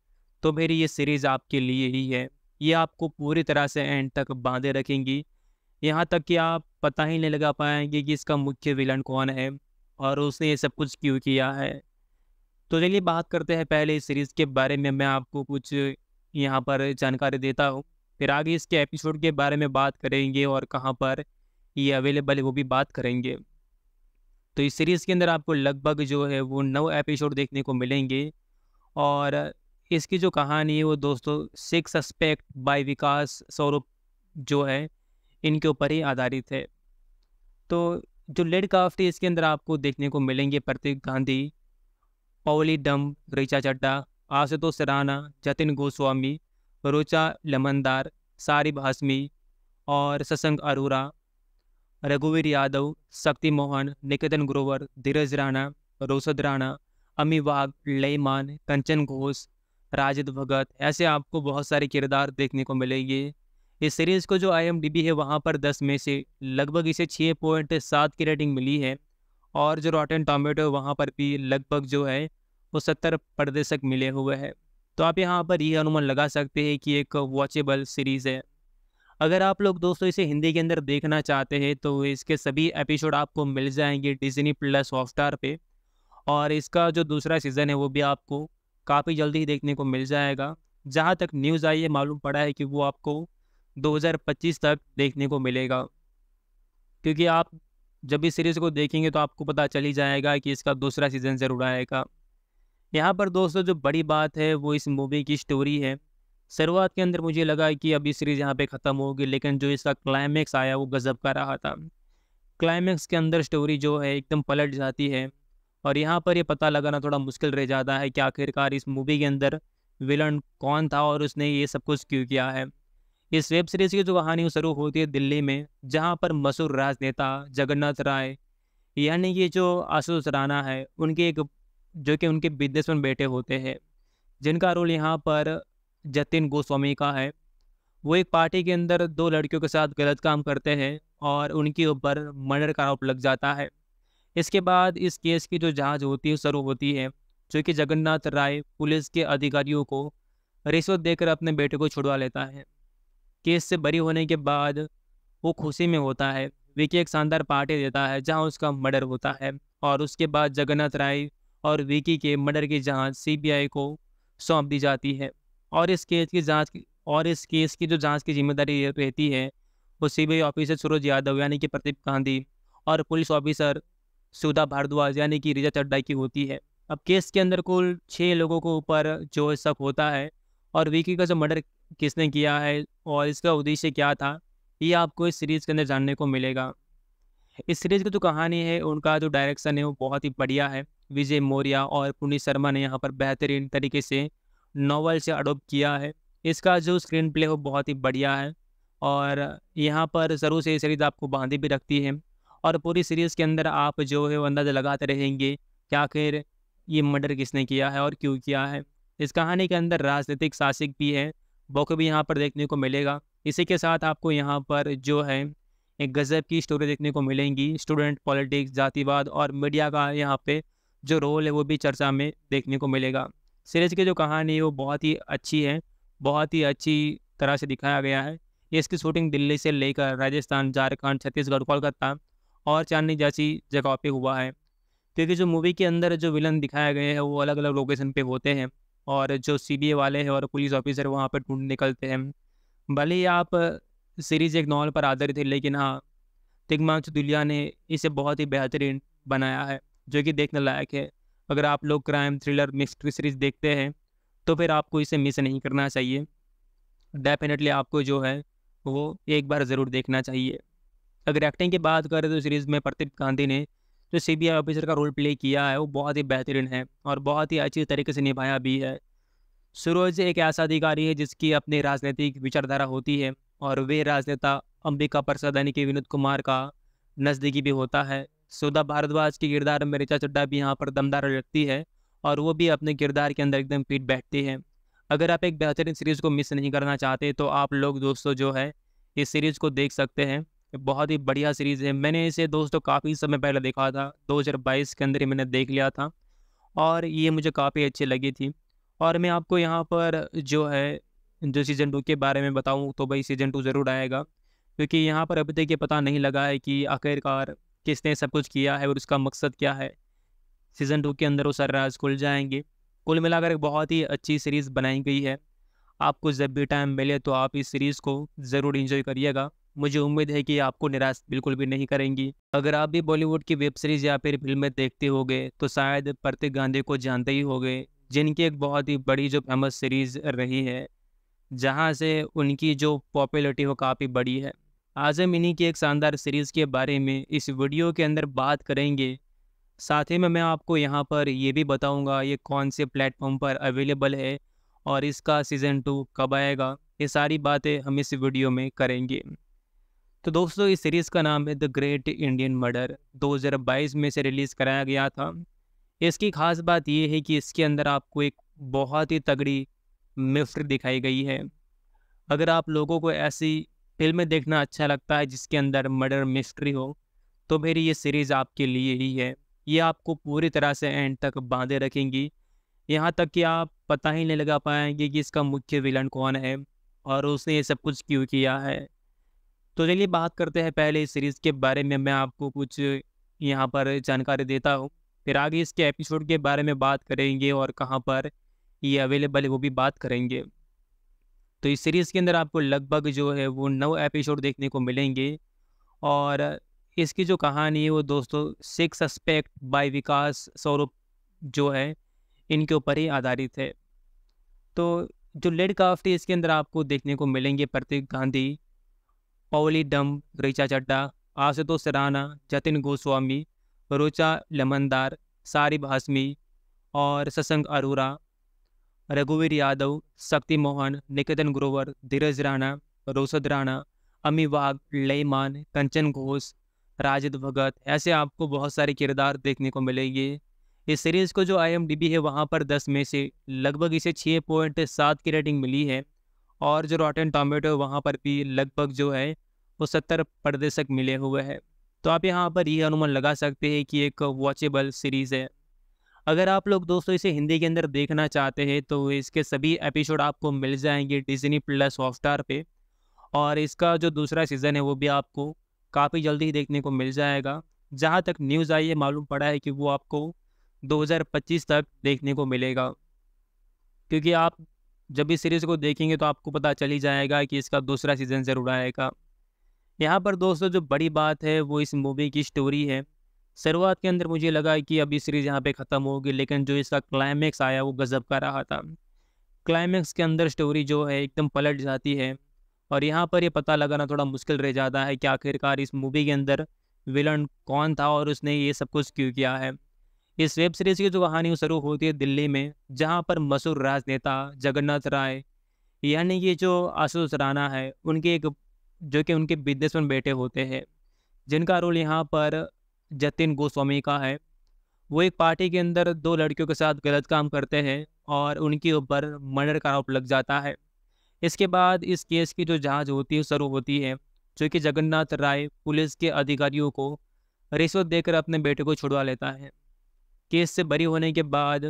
तो मेरी ये सीरीज़ आपके लिए ही है ये आपको पूरी तरह से एंड तक बांधे रखेंगी यहाँ तक कि आप पता ही नहीं लगा पाएंगे कि इसका मुख्य विलन कौन है और उसने ये सब कुछ क्यों किया है तो चलिए बात करते हैं पहले इस सीरीज़ के बारे में मैं आपको कुछ यहाँ पर जानकारी देता हूँ फिर आगे इसके एपिसोड के बारे में बात करेंगे और कहाँ पर ये अवेलेबल है वो भी बात करेंगे तो इस सीरीज़ के अंदर आपको लगभग जो है वो नौ एपिसोड देखने को मिलेंगे और इसकी जो कहानी है वो दोस्तों सिक्स सस्पेक्ट बाय विकास स्वरूप जो है इनके ऊपर ही आधारित है तो जो लेड काफ्ट इसके अंदर आपको देखने को मिलेंगे प्रतीक गांधी पौली डम रिचा चड्डा आशुतोष सराना जतिन गोस्वामी रुचा लमनदार सारिब हाशमी और ससंग अरोरा रघुवीर यादव शक्ति मोहन निकेतन ग्रोवर धीरज राणा रोशद राणा अमी वाघ लेमान कंचन घोष राजद भगत ऐसे आपको बहुत सारे किरदार देखने को मिलेंगे इस सीरीज़ को जो आई है वहाँ पर दस में से लगभग इसे छः पॉइंट सात की रेटिंग मिली है और जो रॉटन टोमेटो वहाँ पर भी लगभग जो है वो सत्तर प्रतिशत मिले हुए है तो आप यहाँ पर ये अनुमान लगा सकते हैं कि एक वॉचेबल सीरीज़ है अगर आप लोग दोस्तों इसे हिंदी के अंदर देखना चाहते हैं तो इसके सभी एपिसोड आपको मिल जाएंगे डिजनी प्लस हॉटस्टार पे और इसका जो दूसरा सीज़न है वो भी आपको काफ़ी जल्दी ही देखने को मिल जाएगा जहाँ तक न्यूज़ आई है मालूम पड़ा है कि वो आपको 2025 तक देखने को मिलेगा क्योंकि आप जब इस सीरीज़ को देखेंगे तो आपको पता चल ही जाएगा कि इसका दूसरा सीज़न ज़रूर आएगा यहाँ पर दोस्तों जो बड़ी बात है वो इस मूवी की स्टोरी है शुरुआत के अंदर मुझे लगा कि अभी सीरीज़ यहाँ पे ख़त्म होगी लेकिन जो इसका क्लाइमेक्स आया वो गज़ब का रहा था क्लाइमेक्स के अंदर स्टोरी जो है एकदम पलट जाती है और यहाँ पर ये पता लगाना थोड़ा मुश्किल रह जाता है कि आखिरकार इस मूवी के अंदर विलन कौन था और उसने ये सब कुछ क्यों किया है इस वेब सीरीज़ की जो कहानी शुरू होती है दिल्ली में जहाँ पर मशहूर राजनेता जगन्नाथ राय यानी कि जो आशुष राणा है उनके एक जो कि उनके बिजनेसमैन बेटे होते हैं जिनका रोल यहाँ पर जतिन गोस्वामी का है वो एक पार्टी के अंदर दो लड़कियों के साथ गलत काम करते हैं और उनके ऊपर मर्डर का आरोप लग जाता है इसके बाद इस केस की जो जांच होती है शुरू होती है जो कि जगन्नाथ राय पुलिस के अधिकारियों को रिश्वत देकर अपने बेटे को छुड़वा लेता है केस से बरी होने के बाद वो खुशी में होता है विकी एक शानदार पार्टी देता है जहां उसका मर्डर होता है और उसके बाद जगन्नाथ राय और विकी के मर्डर की जांच सीबीआई को सौंप दी जाती है और इस केस की जाँच और इस केस की जो जाँच की जिम्मेदारी रहती है वो सी आई ऑफिसर सूरज यादव यानी कि प्रदीप गांधी और पुलिस ऑफिसर सुधा भारद्वाज यानी कि रिजा चड्डा की होती है अब केस के अंदर कुल छः लोगों के ऊपर जो सब होता है और विकी का जो मर्डर किसने किया है और इसका उद्देश्य क्या था ये आपको इस सीरीज़ के अंदर जानने को मिलेगा इस सीरीज़ की जो कहानी है उनका जो डायरेक्शन है वो बहुत ही बढ़िया है विजय मौर्या और पुनीत शर्मा ने यहाँ पर बेहतरीन तरीके से नॉवल से अडोप्ट किया है इसका जो स्क्रीन प्ले हो बहुत ही बढ़िया है और यहाँ पर ज़रूर से ये सीरीज़ आपको बांधी भी रखती है और पूरी सीरीज़ के अंदर आप जो है अंदाज़ा लगाते रहेंगे कि आखिर ये मर्डर किसने किया है और क्यों किया है इस कहानी के अंदर राजनीतिक शासक भी है बॉक भी यहाँ पर देखने को मिलेगा इसी के साथ आपको यहाँ पर जो है एक गज़ब की स्टोरी देखने को मिलेंगी स्टूडेंट पॉलिटिक्स जातिवाद और मीडिया का यहाँ पे जो रोल है वो भी चर्चा में देखने को मिलेगा सीरीज की जो कहानी है वो बहुत ही अच्छी है बहुत ही अच्छी तरह से दिखाया गया है इसकी शूटिंग दिल्ली से लेकर राजस्थान झारखंड छत्तीसगढ़ कोलकाता और चांदनी जैसी जगह पे हुआ है क्योंकि जो मूवी के अंदर जो विलन दिखाए गए हैं वो अलग अलग लोकेशन पे होते हैं और जो सी वाले हैं और पुलिस ऑफिसर वहाँ पर ढूंढ निकलते हैं भले ही आप सीरीज एक नॉवल पर आधारित है लेकिन हाँ तिग्मांश दुलिया ने इसे बहुत ही बेहतरीन बनाया है जो कि देखने लायक है अगर आप लोग क्राइम थ्रिलर मिस्ट्री सीरीज देखते हैं तो फिर आपको इसे मिस नहीं करना चाहिए डेफिनेटली आपको जो है वो एक बार ज़रूर देखना चाहिए अगर एक्टिंग की बात करें तो सीरीज़ में प्रदीप गांधी ने जो सी बी आई ऑफिसर का रोल प्ले किया है वो बहुत ही बेहतरीन है और बहुत ही अच्छी तरीके से निभाया भी है सूरज एक ऐसा अधिकारी है जिसकी अपनी राजनीतिक विचारधारा होती है और वे राजनेता अंबिका प्रसाद यानी कि विनोद कुमार का नज़दीकी भी होता है सुधा भारद्वाज के किरदार में ऋचा चड्डा भी यहाँ पर दमदार लगती है और वो भी अपने किरदार के अंदर एकदम फिट बैठती है अगर आप एक बेहतरीन सीरीज़ को मिस नहीं करना चाहते तो आप लोग दोस्तों जो है इस सीरीज़ को देख सकते हैं बहुत ही बढ़िया सीरीज़ है मैंने इसे दोस्तों काफ़ी समय पहले देखा था 2022 के अंदर ही मैंने देख लिया था और ये मुझे काफ़ी अच्छी लगी थी और मैं आपको यहाँ पर जो है जो सीज़न टू के बारे में बताऊँ तो भाई सीज़न टू ज़रूर आएगा क्योंकि यहाँ पर अभी तक ये पता नहीं लगा है कि आखिरकार किसने सब कुछ किया है और उसका मकसद क्या है सीज़न टू के अंदर वो राज खुल जाएंगे कुल मिलाकर एक बहुत ही अच्छी सीरीज़ बनाई गई है आपको जब भी टाइम मिले तो आप इस सीरीज़ को ज़रूर इंजॉय करिएगा मुझे उम्मीद है कि आपको निराश बिल्कुल भी नहीं करेंगी अगर आप भी बॉलीवुड की वेब सीरीज़ या फिर फिल्में देखते हो तो शायद प्रतीक गांधी को जानते ही हो जिनकी एक बहुत ही बड़ी जो फेमस सीरीज़ रही है जहाँ से उनकी जो पॉपुलरिटी वो काफ़ी बड़ी है आजम इन्हीं की एक शानदार सीरीज़ के बारे में इस वीडियो के अंदर बात करेंगे साथ ही में मैं आपको यहाँ पर ये भी बताऊँगा ये कौन से प्लेटफॉर्म पर अवेलेबल है और इसका सीज़न टू कब आएगा ये सारी बातें हम इस वीडियो में करेंगे तो दोस्तों इस सीरीज़ का नाम है द ग्रेट इंडियन मर्डर 2022 में से रिलीज़ कराया गया था इसकी खास बात यह है कि इसके अंदर आपको एक बहुत ही तगड़ी मिफ्र दिखाई गई है अगर आप लोगों को ऐसी फिल्में देखना अच्छा लगता है जिसके अंदर मर्डर मिस्ट्री हो तो मेरी ये सीरीज़ आपके लिए ही है ये आपको पूरी तरह से एंड तक बांधे रखेंगी यहाँ तक कि आप पता ही नहीं लगा पाएंगे कि इसका मुख्य विलन कौन है और उसने ये सब कुछ क्यों किया है तो चलिए बात करते हैं पहले इस सीरीज़ के बारे में मैं आपको कुछ यहाँ पर जानकारी देता हूँ फिर आगे इसके एपिसोड के बारे में बात करेंगे और कहाँ पर ये अवेलेबल है वो भी बात करेंगे तो इस सीरीज़ के अंदर आपको लगभग जो है वो नौ एपिसोड देखने को मिलेंगे और इसकी जो कहानी है वो दोस्तों सिक्स सस्पेक्ट बाय विकास स्वरूप जो है इनके ऊपर ही आधारित है तो जो लेड काफ्टी इसके अंदर आपको देखने को मिलेंगे प्रतीक गांधी पौली डम रिचा चड्डा आशुतोष सराना जतिन गोस्वामी रुचा लमनदार सारिब हाशमी और ससंग अरोरा रघुवीर यादव शक्ति मोहन निकेतन ग्रोवर धीरज राणा रोशद राणा अमी वाघ लेमान कंचन घोष राजद भगत ऐसे आपको बहुत सारे किरदार देखने को मिलेंगे इस सीरीज़ को जो आई है वहाँ पर दस में से लगभग इसे छः पॉइंट सात की रेटिंग मिली है और जो रॉटन टोमेटो वहाँ पर भी लगभग जो है वो सत्तर प्रतिशत मिले हुए हैं तो आप यहाँ पर ये अनुमान लगा सकते हैं कि एक वॉचेबल सीरीज़ है अगर आप लोग दोस्तों इसे हिंदी के अंदर देखना चाहते हैं तो इसके सभी एपिसोड आपको मिल जाएंगे डिजनी प्लस हॉटस्टार पे और इसका जो दूसरा सीज़न है वो भी आपको काफ़ी जल्दी ही देखने को मिल जाएगा जहाँ तक न्यूज़ आई है मालूम पड़ा है कि वो आपको 2025 तक देखने को मिलेगा क्योंकि आप जब इस सीरीज़ को देखेंगे तो आपको पता चल ही जाएगा कि इसका दूसरा सीज़न ज़रूर आएगा यहाँ पर दोस्तों जो बड़ी बात है वो इस मूवी की स्टोरी है शुरुआत के अंदर मुझे लगा कि अब ये सीरीज़ यहाँ पे ख़त्म होगी लेकिन जो इसका क्लाइमेक्स आया वो गज़ब का रहा था क्लाइमेक्स के अंदर स्टोरी जो है एकदम पलट जाती है और यहाँ पर ये पता लगाना थोड़ा मुश्किल रह जाता है कि आखिरकार इस मूवी के अंदर विलन कौन था और उसने ये सब कुछ क्यों किया है इस वेब सीरीज़ की जो कहानी शुरू होती है दिल्ली में जहाँ पर मशहूर राजनेता जगन्नाथ राय यानी ये जो आशुष राणा है उनके एक जो कि उनके बिजनेसमैन बेटे होते हैं जिनका रोल यहाँ पर जतिन गोस्वामी का है वो एक पार्टी के अंदर दो लड़कियों के साथ गलत काम करते हैं और उनके ऊपर मर्डर का आरोप लग जाता है इसके बाद इस केस की जो जांच होती है शुरू होती है जो कि जगन्नाथ राय पुलिस के अधिकारियों को रिश्वत देकर अपने बेटे को छुड़वा लेता है केस से बरी होने के बाद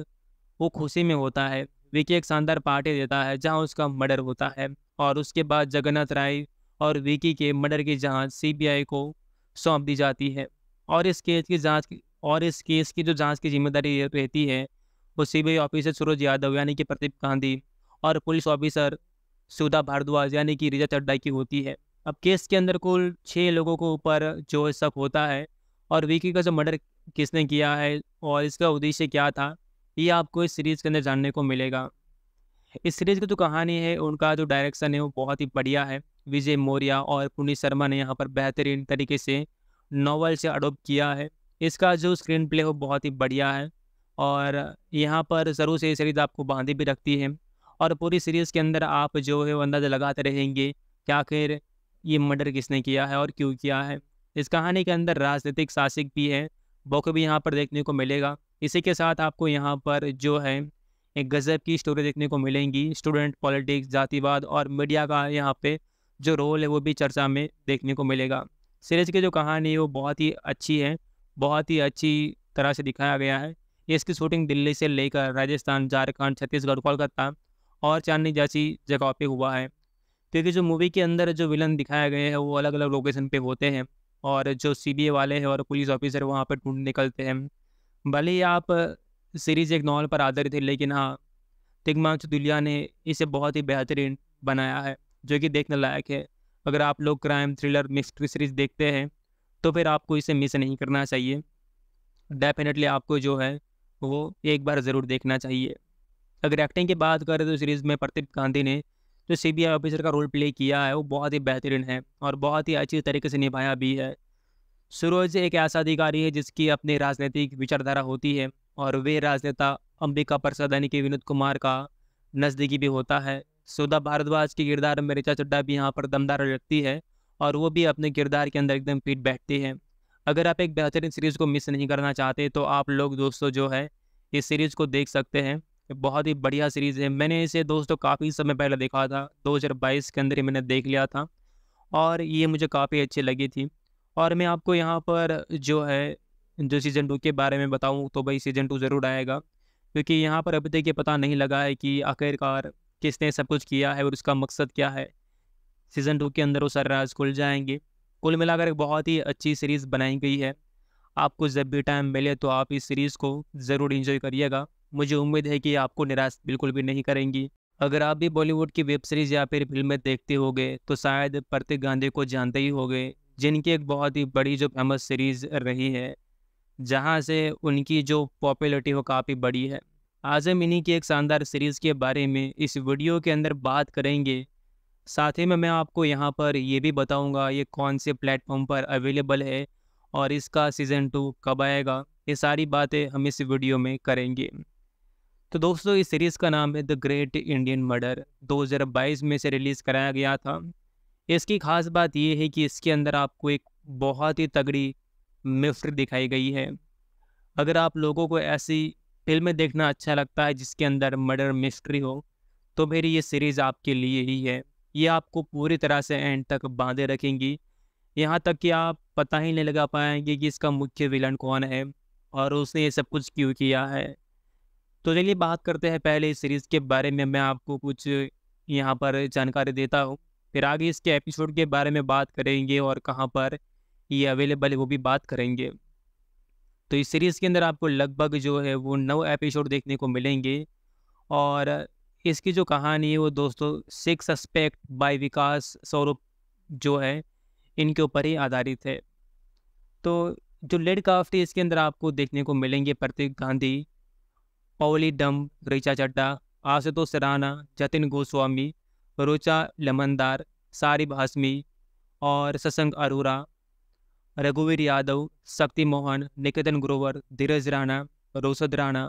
वो खुशी में होता है विकी एक शानदार पार्टी देता है जहां उसका मर्डर होता है और उसके बाद जगन्नाथ राय और विकी के मर्डर की जांच सीबीआई को सौंप दी जाती है और इस केस की जांच और इस केस की जो जांच की जिम्मेदारी रहती है वो C B I officer Suraj Yadav यानी कि प्रदीप गांधी और पुलिस ऑफिसर सुधा भारद्वाज यानी कि रिजा चड्डा की होती है अब केस के अंदर कुल छः लोगों के ऊपर जो शक होता है और विकी का जो मर्डर किसने किया है और इसका उद्देश्य क्या था ये आपको इस सीरीज़ के अंदर जानने को मिलेगा इस सीरीज़ की जो कहानी है उनका जो डायरेक्शन है वो बहुत ही बढ़िया है विजय मौर्या और पुनीत शर्मा ने यहाँ पर बेहतरीन तरीके से नावल से अडोप्ट किया है इसका जो स्क्रीन प्ले हो बहुत ही बढ़िया है और यहाँ पर ज़रूर से ये सीरीज़ आपको बांधी भी रखती है और पूरी सीरीज़ के अंदर आप जो है वो अंदाज़ा लगाते रहेंगे कि आखिर ये मर्डर किसने किया है और क्यों किया है इस कहानी के अंदर राजनीतिक शासक भी है बुक भी यहाँ पर देखने को मिलेगा इसी के साथ आपको यहाँ पर जो है एक गज़ब की स्टोरी देखने को मिलेंगी स्टूडेंट पॉलिटिक्स जातिवाद और मीडिया का यहाँ पे जो रोल है वो भी चर्चा में देखने को मिलेगा सीरीज की जो कहानी है वो बहुत ही अच्छी है बहुत ही अच्छी तरह से दिखाया गया है इसकी शूटिंग दिल्ली से लेकर राजस्थान झारखंड छत्तीसगढ़ कोलकाता और चांदनी जैसी जगह पे हुआ है क्योंकि जो मूवी के अंदर जो विलन दिखाए गए हैं वो अलग अलग लोकेशन पे होते हैं और जो सी वाले हैं और पुलिस ऑफिसर वहाँ पर ढूंढ निकलते हैं भले ही आप सीरीज एक नॉवल पर आधारित है लेकिन हाँ तिग्मांश दुलिया ने इसे बहुत ही बेहतरीन बनाया है जो कि देखने लायक है अगर आप लोग क्राइम थ्रिलर मिस्ट्री सीरीज देखते हैं तो फिर आपको इसे मिस नहीं करना चाहिए डेफिनेटली आपको जो है वो एक बार ज़रूर देखना चाहिए अगर एक्टिंग की बात करें तो सीरीज़ में प्रदीप गांधी ने जो सी बी आई ऑफिसर का रोल प्ले किया है वो बहुत ही बेहतरीन है और बहुत ही अच्छी तरीके से निभाया भी है सूरज एक ऐसा अधिकारी है जिसकी अपनी राजनीतिक विचारधारा होती है और वे राजनेता अंबिका प्रसाद यानी कि विनोद कुमार का नज़दीकी भी होता है सुधा भारद्वाज के किरदार में ऋचा चड्डा भी यहाँ पर दमदार लगती है और वो भी अपने किरदार के अंदर एकदम पीट बैठती है अगर आप एक बेहतरीन सीरीज़ को मिस नहीं करना चाहते तो आप लोग दोस्तों जो है इस सीरीज़ को देख सकते हैं बहुत ही बढ़िया सीरीज़ है मैंने इसे दोस्तों काफ़ी समय पहले देखा था 2022 के अंदर ही मैंने देख लिया था और ये मुझे काफ़ी अच्छी लगी थी और मैं आपको यहाँ पर जो है जो सीज़न टू के बारे में बताऊँ तो भाई सीज़न टू ज़रूर आएगा क्योंकि यहाँ पर अभी तक ये पता नहीं लगा है कि आखिरकार किसने सब कुछ किया है और उसका मकसद क्या है सीज़न टू के अंदर वो सारे राज खुल जाएंगे कुल मिलाकर एक बहुत ही अच्छी सीरीज़ बनाई गई है आपको जब भी टाइम मिले तो आप इस सीरीज़ को ज़रूर इंजॉय करिएगा मुझे उम्मीद है कि आपको निराश बिल्कुल भी नहीं करेंगी अगर आप भी बॉलीवुड की वेब सीरीज़ या फिर फिल्में देखते गए तो शायद प्रतीक गांधी को जानते ही गए जिनकी एक बहुत ही बड़ी जो फेमस सीरीज़ रही है जहाँ से उनकी जो पॉपुलरिटी वो काफ़ी बड़ी है आज हम इन्हीं की एक शानदार सीरीज़ के बारे में इस वीडियो के अंदर बात करेंगे साथ ही में मैं आपको यहाँ पर ये भी बताऊँगा ये कौन से प्लेटफॉर्म पर अवेलेबल है और इसका सीज़न टू कब आएगा ये सारी बातें हम इस वीडियो में करेंगे तो दोस्तों इस सीरीज़ का नाम है द ग्रेट इंडियन मर्डर 2022 में से रिलीज़ कराया गया था इसकी ख़ास बात यह है कि इसके अंदर आपको एक बहुत ही तगड़ी मिफ्ट दिखाई गई है अगर आप लोगों को ऐसी फिल्में देखना अच्छा लगता है जिसके अंदर मर्डर मिस्ट्री हो तो मेरी ये सीरीज़ आपके लिए ही है ये आपको पूरी तरह से एंड तक बांधे रखेंगी यहाँ तक कि आप पता ही नहीं लगा पाएंगे कि इसका मुख्य विलन कौन है और उसने ये सब कुछ क्यों किया है तो चलिए बात करते हैं पहले इस सीरीज़ के बारे में मैं आपको कुछ यहाँ पर जानकारी देता हूँ फिर आगे इसके एपिसोड के बारे में बात करेंगे और कहाँ पर ये अवेलेबल है वो भी बात करेंगे तो इस सीरीज़ के अंदर आपको लगभग जो है वो नौ एपिसोड देखने को मिलेंगे और इसकी जो कहानी है वो दोस्तों सिक्स सस्पेक्ट बाय विकास स्वरूप जो है इनके ऊपर ही आधारित है तो जो लेड क्राफ्ट थी इसके अंदर आपको देखने को मिलेंगे प्रतीक गांधी पौली डम ऋचा चड्डा आशुतोष सराना जतिन गोस्वामी रुचा लमनदार सारिब हसमी और ससंग अरोरा रघुवीर यादव शक्ति मोहन निकेतन ग्रोवर धीरज राणा रोशद राणा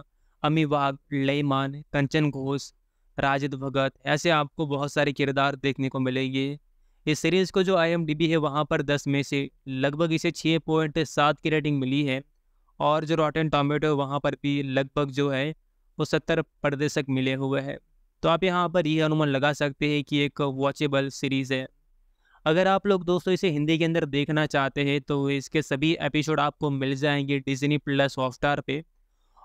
अमी वाघ लेमान कंचन घोष राजद भगत ऐसे आपको बहुत सारे किरदार देखने को मिलेंगे इस सीरीज़ को जो आई है वहाँ पर दस में से लगभग इसे छः पॉइंट सात की रेटिंग मिली है और जो रॉटन टोमेटो वहाँ पर भी लगभग जो है वो सत्तर प्रतिशत मिले हुए है तो आप यहाँ पर यह अनुमान लगा सकते हैं कि एक वॉचेबल सीरीज़ है अगर आप लोग दोस्तों इसे हिंदी के अंदर देखना चाहते हैं तो इसके सभी एपिसोड आपको मिल जाएंगे डिजनी प्लस हॉटस्टार पे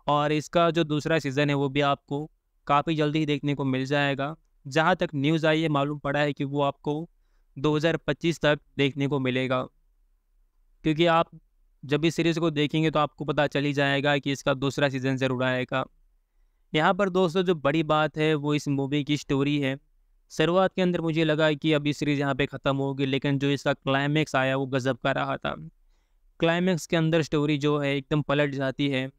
और इसका जो दूसरा सीज़न है वो भी आपको काफ़ी जल्दी ही देखने को मिल जाएगा जहाँ तक न्यूज़ आई है मालूम पड़ा है कि वो आपको 2025 तक देखने को मिलेगा क्योंकि आप जब इस सीरीज़ को देखेंगे तो आपको पता चल ही जाएगा कि इसका दूसरा सीज़न ज़रूर आएगा यहाँ पर दोस्तों जो बड़ी बात है वो इस मूवी की स्टोरी है शुरुआत के अंदर मुझे लगा कि अब ये सीरीज़ यहाँ पे ख़त्म होगी लेकिन जो इसका क्लाइमेक्स आया वो गज़ब का रहा था क्लाइमैक्स के अंदर स्टोरी जो है एकदम पलट जाती है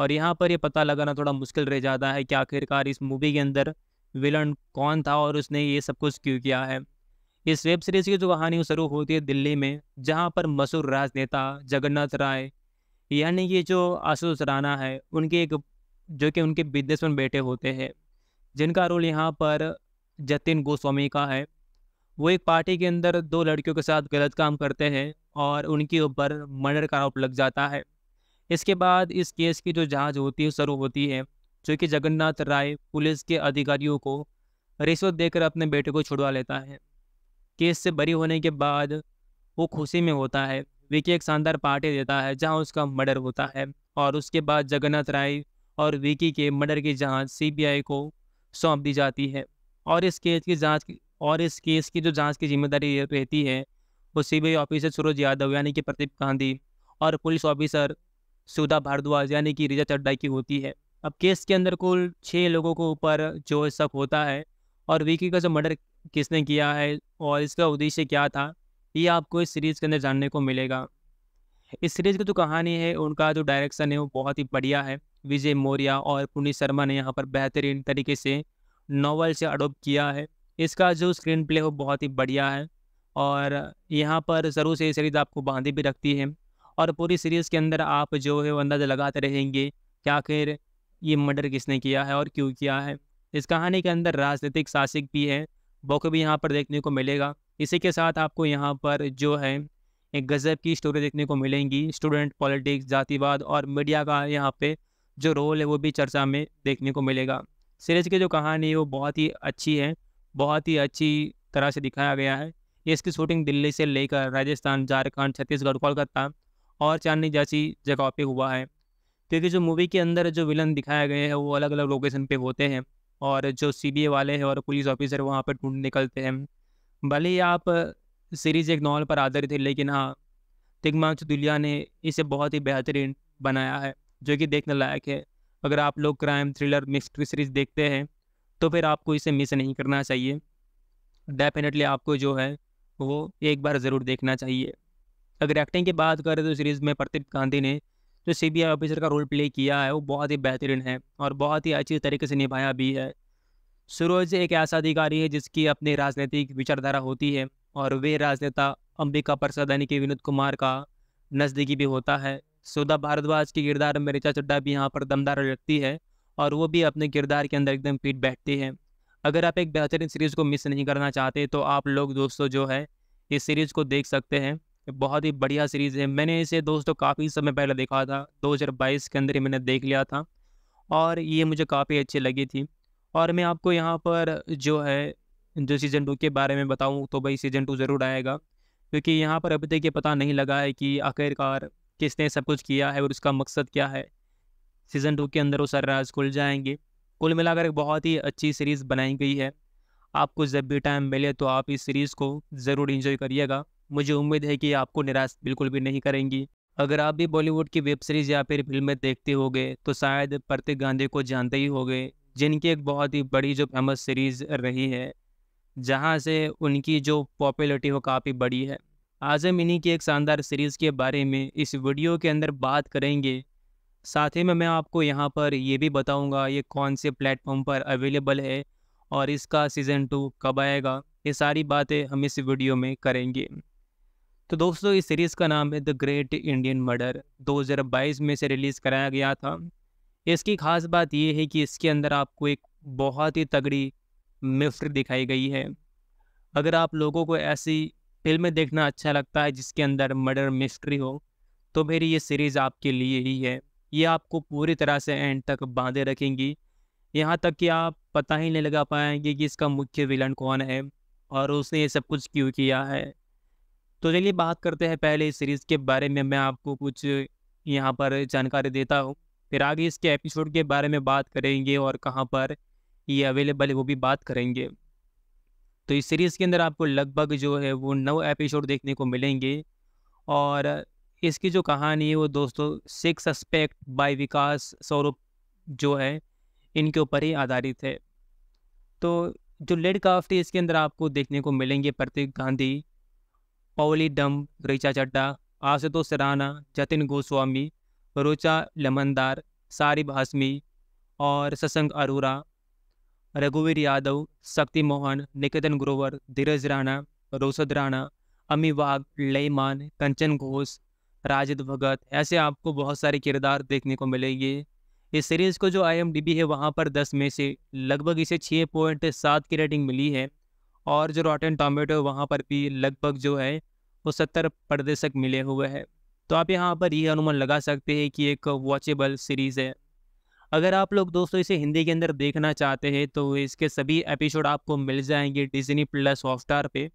और यहाँ पर ये पता लगाना थोड़ा मुश्किल रह जाता है कि आखिरकार इस मूवी के अंदर विलन कौन था और उसने ये सब कुछ क्यों किया है इस वेब सीरीज़ की जो कहानी शुरू होती है दिल्ली में जहाँ पर मशहूर राजनेता जगन्नाथ राय यानी ये जो आशुष राणा है उनके एक जो कि उनके बिजनेसमैन बेटे होते हैं जिनका रोल यहाँ पर जतिन गोस्वामी का है वो एक पार्टी के अंदर दो लड़कियों के साथ गलत काम करते हैं और उनके ऊपर मर्डर का आरोप लग जाता है इसके बाद इस केस की जो जांच होती है शुरू होती है जो कि जगन्नाथ राय पुलिस के अधिकारियों को रिश्वत देकर अपने बेटे को छुड़वा लेता है केस से बरी होने के बाद वो खुशी में होता है विकी एक शानदार पार्टी देता है जहां उसका मर्डर होता है और उसके बाद जगन्नाथ राय और विकी के मर्डर की जांच सीबीआई को सौंप दी जाती है और इस केस की जाँच और इस केस की जो जाँच की जिम्मेदारी रहती है वो सीबीआई ऑफिसर सूरज यादव यानी कि प्रदीप गांधी और पुलिस ऑफिसर सुधा भारद्वाज यानी कि रिजा चड्डा की होती है अब केस के अंदर कुल छः लोगों के ऊपर जो सब होता है और विकी का जो मर्डर किसने किया है और इसका उद्देश्य क्या था ये आपको इस सीरीज़ के अंदर जानने को मिलेगा इस सीरीज़ की जो कहानी है उनका जो डायरेक्शन है वो बहुत ही बढ़िया है विजय मौर्या और पुनीत शर्मा ने यहाँ पर बेहतरीन तरीके से नावल से अडोप्ट किया है इसका जो स्क्रीन प्ले हो बहुत ही बढ़िया है और यहाँ पर ज़रूर से सीरीज़ आपको बांधी भी रखती है और पूरी सीरीज़ के अंदर आप जो है वो अंदाज़ा लगाते रहेंगे कि आखिर ये मर्डर किसने किया है और क्यों किया है इस कहानी के अंदर राजनीतिक शासक भी है वो भी यहाँ पर देखने को मिलेगा इसी के साथ आपको यहाँ पर जो है एक गज़ब की स्टोरी देखने को मिलेंगी स्टूडेंट पॉलिटिक्स जातिवाद और मीडिया का यहाँ पे जो रोल है वो भी चर्चा में देखने को मिलेगा सीरीज की जो कहानी है वो बहुत ही अच्छी है बहुत ही अच्छी तरह से दिखाया गया है इसकी शूटिंग दिल्ली से लेकर राजस्थान झारखंड छत्तीसगढ़ कोलकाता और चांदनी जैसी जगह पे हुआ है क्योंकि तो जो मूवी के अंदर जो विलन दिखाए गए हैं वो अलग अलग लोकेशन पे होते हैं और जो सी वाले हैं और पुलिस ऑफिसर वहाँ पर ढूंढ निकलते हैं भले ही आप सीरीज एक नॉवल पर आधारित है लेकिन हाँ तिगमांच दुलिया ने इसे बहुत ही बेहतरीन बनाया है जो कि देखने लायक है अगर आप लोग क्राइम थ्रिलर मिस्ट्री सीरीज देखते हैं तो फिर आपको इसे मिस नहीं करना चाहिए डेफिनेटली आपको जो है वो एक बार ज़रूर देखना चाहिए अगर एक्टिंग की बात करें तो सीरीज़ में प्रदीप गांधी ने जो सी बी आई ऑफिसर का रोल प्ले किया है वो बहुत ही बेहतरीन है और बहुत ही अच्छी तरीके से निभाया भी है सूरज एक ऐसा अधिकारी है जिसकी अपनी राजनीतिक विचारधारा होती है और वे राजनेता अंबिका प्रसाद यानी कि विनोद कुमार का नज़दीकी भी होता है सुधा भारद्वाज के किरदार में ऋचा चड्डा भी यहाँ पर दमदार लगती है और वो भी अपने किरदार के अंदर एकदम फिट बैठती है अगर आप एक बेहतरीन सीरीज़ को मिस नहीं करना चाहते तो आप लोग दोस्तों जो है इस सीरीज़ को देख सकते हैं बहुत ही बढ़िया सीरीज़ है मैंने इसे दोस्तों काफ़ी समय पहले देखा था 2022 के अंदर ही मैंने देख लिया था और ये मुझे काफ़ी अच्छी लगी थी और मैं आपको यहाँ पर जो है जो सीज़न टू के बारे में बताऊँ तो भाई सीज़न टू ज़रूर आएगा क्योंकि यहाँ पर अभी तक ये पता नहीं लगा है कि आखिरकार किसने सब कुछ किया है और उसका मकसद क्या है सीज़न टू के अंदर वो सर राज खुल जाएंगे कुल मिलाकर एक बहुत ही अच्छी सीरीज़ बनाई गई है आपको जब भी टाइम मिले तो आप इस सीरीज़ को ज़रूर इन्जॉय करिएगा मुझे उम्मीद है कि आपको निराश बिल्कुल भी नहीं करेंगी अगर आप भी बॉलीवुड की वेब सीरीज़ या फिर फिल्में देखते हो तो शायद प्रतीक गांधी को जानते ही हो जिनकी एक बहुत ही बड़ी जो फेमस सीरीज़ रही है जहाँ से उनकी जो पॉपुलरिटी वो काफ़ी बड़ी है आज हम इन्हीं की एक शानदार सीरीज़ के बारे में इस वीडियो के अंदर बात करेंगे साथ ही में मैं आपको यहाँ पर ये भी बताऊँगा ये कौन से प्लेटफॉर्म पर अवेलेबल है और इसका सीज़न टू कब आएगा ये सारी बातें हम इस वीडियो में करेंगे तो दोस्तों इस सीरीज़ का नाम है द ग्रेट इंडियन मर्डर 2022 में से रिलीज़ कराया गया था इसकी खास बात यह है कि इसके अंदर आपको एक बहुत ही तगड़ी मिफ्र दिखाई गई है अगर आप लोगों को ऐसी फिल्में देखना अच्छा लगता है जिसके अंदर मर्डर मिस्ट्री हो तो मेरी ये सीरीज़ आपके लिए ही है ये आपको पूरी तरह से एंड तक बांधे रखेंगी यहाँ तक कि आप पता ही नहीं लगा पाएंगे कि इसका मुख्य विलन कौन है और उसने ये सब कुछ क्यों किया है तो चलिए बात करते हैं पहले इस सीरीज़ के बारे में मैं आपको कुछ यहाँ पर जानकारी देता हूँ फिर आगे इसके एपिसोड के बारे में बात करेंगे और कहाँ पर ये अवेलेबल है वो भी बात करेंगे तो इस सीरीज़ के अंदर आपको लगभग जो है वो नौ एपिसोड देखने को मिलेंगे और इसकी जो कहानी है वो दोस्तों सिक्स सस्पेक्ट बाय विकास स्वरूप जो है इनके ऊपर ही आधारित है तो जो लेड काफ्ट है इसके अंदर आपको देखने को मिलेंगे प्रतीक गांधी पौली डम ऋचा चड्डा आशुतोष राणा जतिन गोस्वामी रोचा लमनदार सारिब हसमी और ससंग अरोरा रघुवीर यादव शक्ति मोहन निकेतन ग्रोवर धीरज राणा रोशद राणा अमी वाघ लईमान कंचन घोष राजद भगत ऐसे आपको बहुत सारे किरदार देखने को मिलेंगे इस सीरीज़ को जो आई है वहाँ पर दस में से लगभग इसे छः पॉइंट सात की रेटिंग मिली है और जो रॉटन टोमेटो वहाँ पर भी लगभग जो है वो सत्तर प्रतिशत मिले हुए हैं तो आप यहाँ पर यह अनुमान लगा सकते हैं कि एक वॉचेबल सीरीज़ है अगर आप लोग दोस्तों इसे हिंदी के अंदर देखना चाहते हैं तो इसके सभी एपिसोड आपको मिल जाएंगे डिजनी प्लस हॉटस्टार पे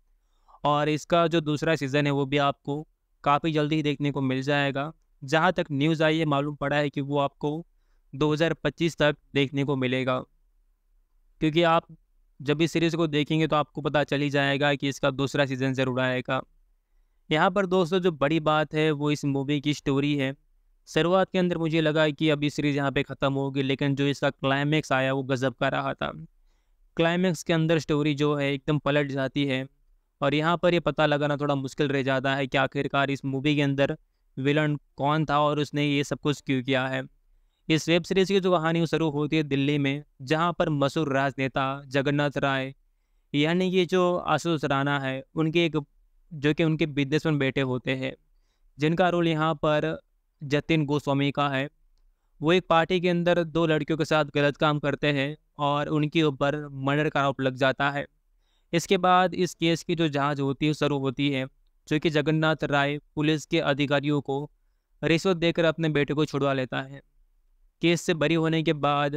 और इसका जो दूसरा सीज़न है वो भी आपको काफ़ी जल्दी ही देखने को मिल जाएगा जहाँ तक न्यूज़ आई है मालूम पड़ा है कि वो आपको 2025 तक देखने को मिलेगा क्योंकि आप जब इस सीरीज़ को देखेंगे तो आपको पता चल ही जाएगा कि इसका दूसरा सीज़न ज़रूर आएगा यहाँ पर दोस्तों जो बड़ी बात है वो इस मूवी की स्टोरी है शुरुआत के अंदर मुझे लगा कि अभी सीरीज़ यहाँ पे ख़त्म होगी लेकिन जो इसका क्लाइमेक्स आया वो गज़ब का रहा था क्लाइमैक्स के अंदर स्टोरी जो है एकदम पलट जाती है और यहाँ पर ये पता लगाना थोड़ा मुश्किल रह जाता है कि आखिरकार इस मूवी के अंदर विलन कौन था और उसने ये सब कुछ क्यों किया है इस वेब सीरीज़ की जो कहानी शुरू होती है दिल्ली में जहाँ पर मशहूर राजनेता जगन्नाथ राय यानी कि जो आशुष राणा है उनके एक जो कि उनके बिजनेसमैन बेटे होते हैं जिनका रोल यहाँ पर जतिन गोस्वामी का है वो एक पार्टी के अंदर दो लड़कियों के साथ गलत काम करते हैं और उनके ऊपर मर्डर का आरोप लग जाता है इसके बाद इस केस की जो जांच होती है शुरू होती है जो कि जगन्नाथ राय पुलिस के अधिकारियों को रिश्वत देकर अपने बेटे को छुड़वा लेता है केस से बरी होने के बाद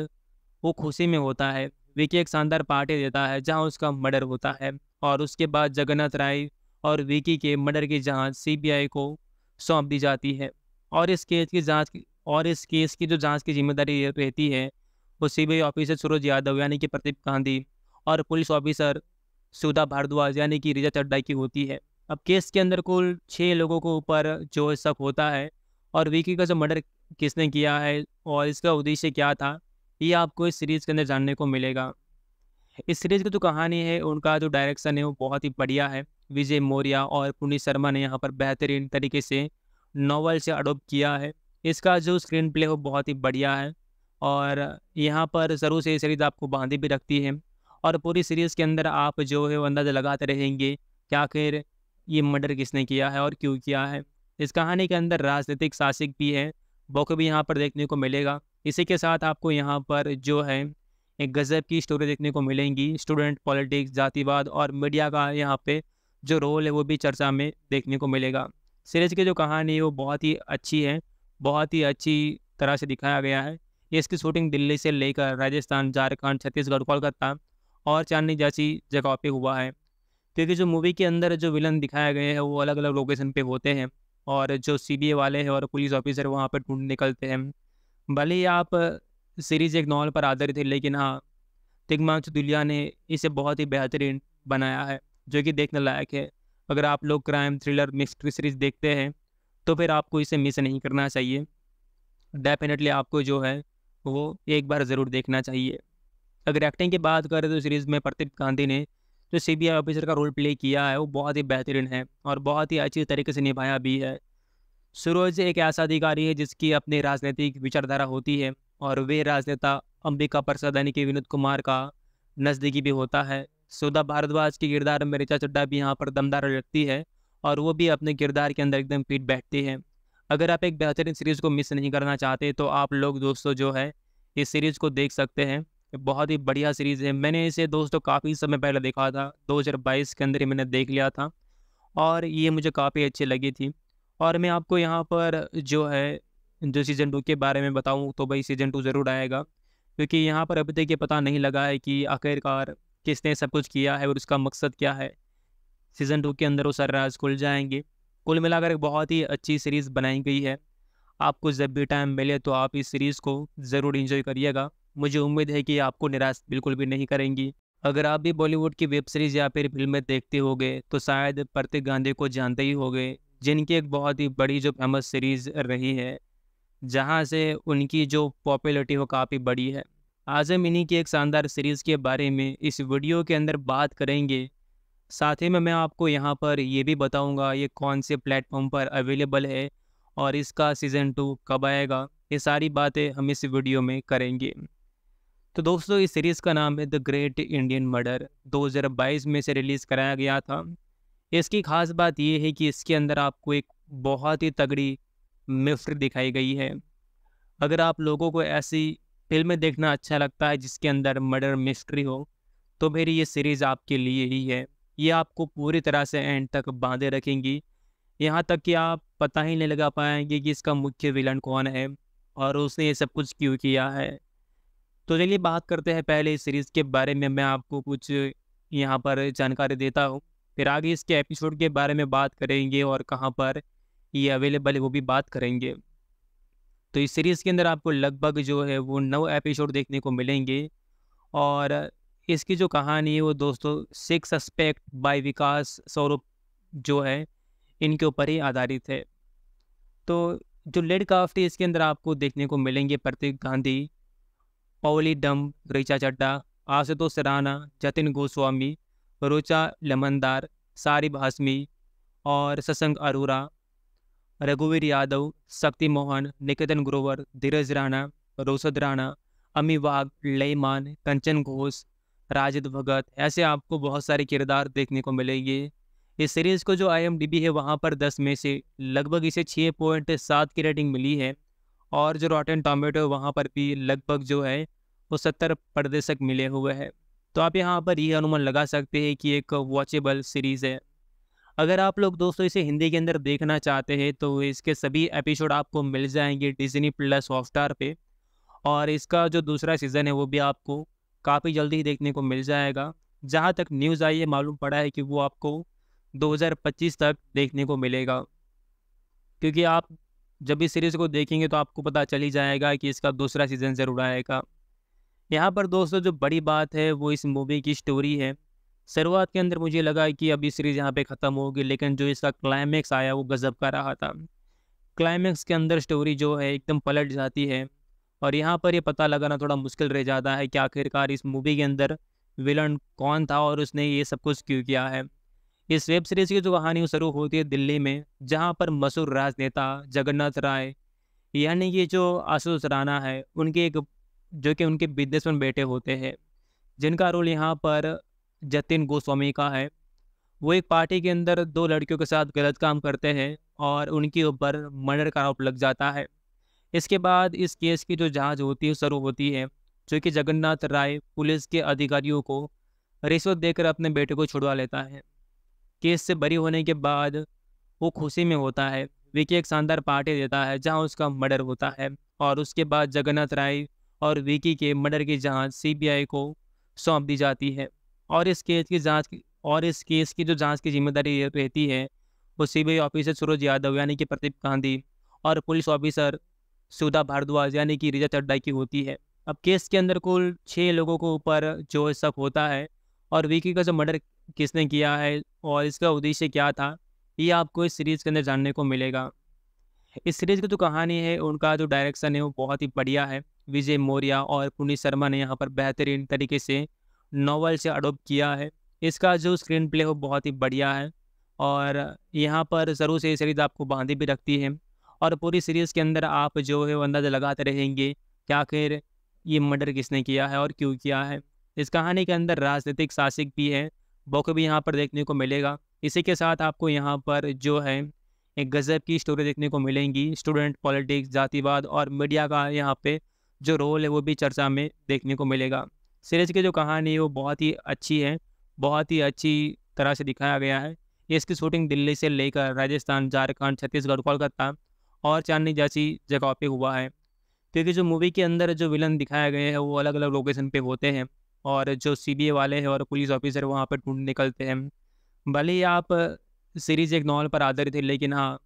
वो खुशी में होता है विकी एक शानदार पार्टी देता है जहां उसका मर्डर होता है और उसके बाद जगन्नाथ राय और विकी के मर्डर की जांच सीबीआई को सौंप दी जाती है और इस केस की जांच की और इस केस की जो जांच की जिम्मेदारी रहती है वो सीबीआई ऑफिसर सूरज यादव यानी कि प्रदीप गांधी और पुलिस ऑफिसर सुधा भारद्वाज यानी कि रिजा चड्डा की होती है अब केस के अंदर कुल छः लोगों के ऊपर जो शक होता है और विकी का जो मर्डर किसने किया है और इसका उद्देश्य क्या था ये आपको इस सीरीज़ के अंदर जानने को मिलेगा इस सीरीज़ की जो कहानी है उनका जो डायरेक्शन है वो बहुत ही बढ़िया है विजय मौर्या और पुनीत शर्मा ने यहाँ पर बेहतरीन तरीके से नॉवल से अडोप्ट किया है इसका जो स्क्रीन प्ले हो बहुत ही बढ़िया है और यहाँ पर ज़रूर से सीरीज़ आपको बांधी भी रखती है और पूरी सीरीज़ के अंदर आप जो है वो अंदाज़ा लगाते रहेंगे कि आखिर ये मर्डर किसने किया है और क्यों किया है इस कहानी के अंदर राजनीतिक शासक भी है वो भी यहाँ पर देखने को मिलेगा इसी के साथ आपको यहाँ पर जो है एक गज़ब की स्टोरी देखने को मिलेंगी स्टूडेंट पॉलिटिक्स जातिवाद और मीडिया का यहाँ पे जो रोल है वो भी चर्चा में देखने को मिलेगा सीरीज की जो कहानी है वो बहुत ही अच्छी है बहुत ही अच्छी तरह से दिखाया गया है इसकी शूटिंग दिल्ली से लेकर राजस्थान झारखंड छत्तीसगढ़ कोलकाता और चांदनी जैसी जगह पे हुआ है क्योंकि जो मूवी के अंदर जो विलन दिखाए गए हैं वो अलग अलग लोकेशन पे होते हैं और जो सी वाले हैं और पुलिस ऑफिसर वहाँ पर ढूंढ निकलते हैं भले ही आप सीरीज एक नॉवल पर आधारित है लेकिन हाँ तिगमा दुलिया ने इसे बहुत ही बेहतरीन बनाया है जो कि देखने लायक है अगर आप लोग क्राइम थ्रिलर मिस्ट्री सीरीज देखते हैं तो फिर आपको इसे मिस नहीं करना चाहिए डेफिनेटली आपको जो है वो एक बार ज़रूर देखना चाहिए अगर एक्टिंग की बात करें तो सीरीज़ में प्रदीप गांधी ने जो आई ऑफिसर का रोल प्ले किया है वो बहुत ही बेहतरीन है और बहुत ही अच्छी तरीके से निभाया भी है सूरज एक ऐसा अधिकारी है जिसकी अपनी राजनीतिक विचारधारा होती है और वे राजनेता अंबिका प्रसाद यानी कि विनोद कुमार का नज़दीकी भी होता है सुधा भारद्वाज के किरदार में ऋचा चड्डा भी यहाँ पर दमदार लगती है और वो भी अपने किरदार के अंदर एकदम फिट बैठती है अगर आप एक बेहतरीन सीरीज़ को मिस नहीं करना चाहते तो आप लोग दोस्तों जो है इस सीरीज़ को देख सकते हैं बहुत ही बढ़िया सीरीज़ है मैंने इसे दोस्तों काफ़ी समय पहले देखा था 2022 के अंदर ही मैंने देख लिया था और ये मुझे काफ़ी अच्छी लगी थी और मैं आपको यहाँ पर जो है जो सीज़न टू के बारे में बताऊँ तो भाई सीज़न टू ज़रूर आएगा क्योंकि यहाँ पर अभी तक ये पता नहीं लगा है कि आखिरकार किसने सब कुछ किया है और उसका मकसद क्या है सीज़न टू के अंदर वो सर राज खुल जाएंगे कुल मिलाकर एक बहुत ही अच्छी सीरीज़ बनाई गई है आपको जब भी टाइम मिले तो आप इस सीरीज़ को ज़रूर इंजॉय करिएगा मुझे उम्मीद है कि आपको निराश बिल्कुल भी नहीं करेंगी अगर आप भी बॉलीवुड की वेब सीरीज़ या फिर फिल्में देखते हो तो शायद प्रतीक गांधी को जानते ही हो जिनकी एक बहुत ही बड़ी जो फेमस सीरीज़ रही है जहाँ से उनकी जो पॉपुलरिटी वो काफ़ी बड़ी है आजम इन्हीं की एक शानदार सीरीज़ के बारे में इस वीडियो के अंदर बात करेंगे साथ ही में मैं आपको यहाँ पर ये भी बताऊँगा ये कौन से प्लेटफॉर्म पर अवेलेबल है और इसका सीज़न टू कब आएगा ये सारी बातें हम इस वीडियो में करेंगे तो दोस्तों इस सीरीज़ का नाम है द ग्रेट इंडियन मर्डर 2022 में से रिलीज़ कराया गया था इसकी खास बात यह है कि इसके अंदर आपको एक बहुत ही तगड़ी मिफ्ट दिखाई गई है अगर आप लोगों को ऐसी फिल्में देखना अच्छा लगता है जिसके अंदर मर्डर मिस्ट्री हो तो मेरी ये सीरीज़ आपके लिए ही है ये आपको पूरी तरह से एंड तक बांधे रखेंगी यहाँ तक कि आप पता ही नहीं लगा पाएंगे कि इसका मुख्य विलन कौन है और उसने ये सब कुछ क्यों किया है तो चलिए बात करते हैं पहले इस सीरीज़ के बारे में मैं आपको कुछ यहाँ पर जानकारी देता हूँ फिर आगे इसके एपिसोड के बारे में बात करेंगे और कहाँ पर ये अवेलेबल है वो भी बात करेंगे तो इस सीरीज़ के अंदर आपको लगभग जो है वो नौ एपिसोड देखने को मिलेंगे और इसकी जो कहानी है वो दोस्तों सिक्स सस्पेक्ट बाय विकास स्वरूप जो है इनके ऊपर ही आधारित है तो जो लेड काफ्ट इसके अंदर आपको देखने को मिलेंगे प्रतीक गांधी पौली डम रिचा चड्डा आशुतोष सराना जतिन गोस्वामी रुचा लमनदार सारिब हाशमी और ससंग अरोरा रघुवीर यादव शक्ति मोहन निकेतन ग्रोवर धीरज राणा रोशद राणा अमी वाघ लेमान कंचन घोष राजद भगत ऐसे आपको बहुत सारे किरदार देखने को मिलेंगे इस सीरीज़ को जो आई है वहाँ पर दस में से लगभग इसे छः पॉइंट सात की रेटिंग मिली है और जो रॉटन टोमेटो वहाँ पर भी लगभग जो है वो सत्तर प्रतिशत मिले हुए हैं तो आप यहाँ पर ये अनुमान लगा सकते हैं कि एक वॉचेबल सीरीज़ है अगर आप लोग दोस्तों इसे हिंदी के अंदर देखना चाहते हैं तो इसके सभी एपिसोड आपको मिल जाएंगे डिजनी प्लस हॉटस्टार पे और इसका जो दूसरा सीज़न है वो भी आपको काफ़ी जल्दी ही देखने को मिल जाएगा जहाँ तक न्यूज़ आई है मालूम पड़ा है कि वो आपको 2025 तक देखने को मिलेगा क्योंकि आप जब इस सीरीज़ को देखेंगे तो आपको पता चल ही जाएगा कि इसका दूसरा सीज़न ज़रूर आएगा यहाँ पर दोस्तों जो बड़ी बात है वो इस मूवी की स्टोरी है शुरुआत के अंदर मुझे लगा कि अभी सीरीज़ यहाँ पे ख़त्म होगी लेकिन जो इसका क्लाइमेक्स आया वो गज़ब का रहा था क्लाइमेक्स के अंदर स्टोरी जो है एकदम पलट जाती है और यहाँ पर ये यह पता लगाना थोड़ा मुश्किल रह जाता है कि आखिरकार इस मूवी के अंदर विलन कौन था और उसने ये सब कुछ क्यों किया है इस वेब सीरीज़ की जो कहानी शुरू होती है दिल्ली में जहाँ पर मशहूर राजनेता जगन्नाथ राय यानी कि जो आशुतोष राणा है उनके एक जो कि उनके बिजनेसमैन बेटे होते हैं जिनका रोल यहाँ पर जतिन गोस्वामी का है वो एक पार्टी के अंदर दो लड़कियों के साथ गलत काम करते हैं और उनके ऊपर मर्डर का आरोप लग जाता है इसके बाद इस केस की जो जांच होती है शुरू होती है जो कि जगन्नाथ राय पुलिस के अधिकारियों को रिश्वत देकर अपने बेटे को छुड़वा लेता है केस से बरी होने के बाद वो खुशी में होता है विकी एक शानदार पार्टी देता है जहां उसका मर्डर होता है और उसके बाद जगन्नाथ राय और विकी के मर्डर की जांच सीबीआई को सौंप दी जाती है और इस केस की जांच और इस केस की जो जांच की जिम्मेदारी रहती है वो C B officer Suraj Yadav यानी कि प्रदीप गांधी और पुलिस ऑफिसर सुधा भारद्वाज यानी कि रिजा चड्डा की होती है अब केस के अंदर कुल छः लोगों के ऊपर जो शक होता है और विकी का जो मर्डर किसने किया है और इसका उद्देश्य क्या था ये आपको इस सीरीज़ के अंदर जानने को मिलेगा इस सीरीज़ की जो कहानी है उनका जो डायरेक्शन है वो बहुत ही बढ़िया है विजय मौर्या और पुनीत शर्मा ने यहाँ पर बेहतरीन तरीके से नॉवल से अडोप्ट किया है इसका जो स्क्रीन प्ले हो बहुत ही बढ़िया है और यहाँ पर ज़रूर से सीरीज़ आपको बांधे भी रखती है और पूरी सीरीज़ के अंदर आप जो है अंदाज़ा लगाते रहेंगे कि आखिर ये मर्डर किसने किया है और क्यों किया है इस कहानी के अंदर राजनीतिक शासक भी है बोको भी यहाँ पर देखने को मिलेगा इसी के साथ आपको यहाँ पर जो है एक गज़ब की स्टोरी देखने को मिलेंगी स्टूडेंट पॉलिटिक्स जातिवाद और मीडिया का यहाँ पे जो रोल है वो भी चर्चा में देखने को मिलेगा सीरीज की जो कहानी है वो बहुत ही अच्छी है बहुत ही अच्छी तरह से दिखाया गया है इसकी शूटिंग दिल्ली से लेकर राजस्थान झारखंड छत्तीसगढ़ कोलकाता और चांदनी जैसी जगह पे हुआ है क्योंकि जो मूवी के अंदर जो विलन दिखाए गए हैं वो अलग अलग लोकेशन पे होते हैं और जो सी वाले हैं और पुलिस ऑफिसर वहाँ पर ढूंढ निकलते हैं भले ही आप सीरीज एक नॉवल पर आधारित है लेकिन हाँ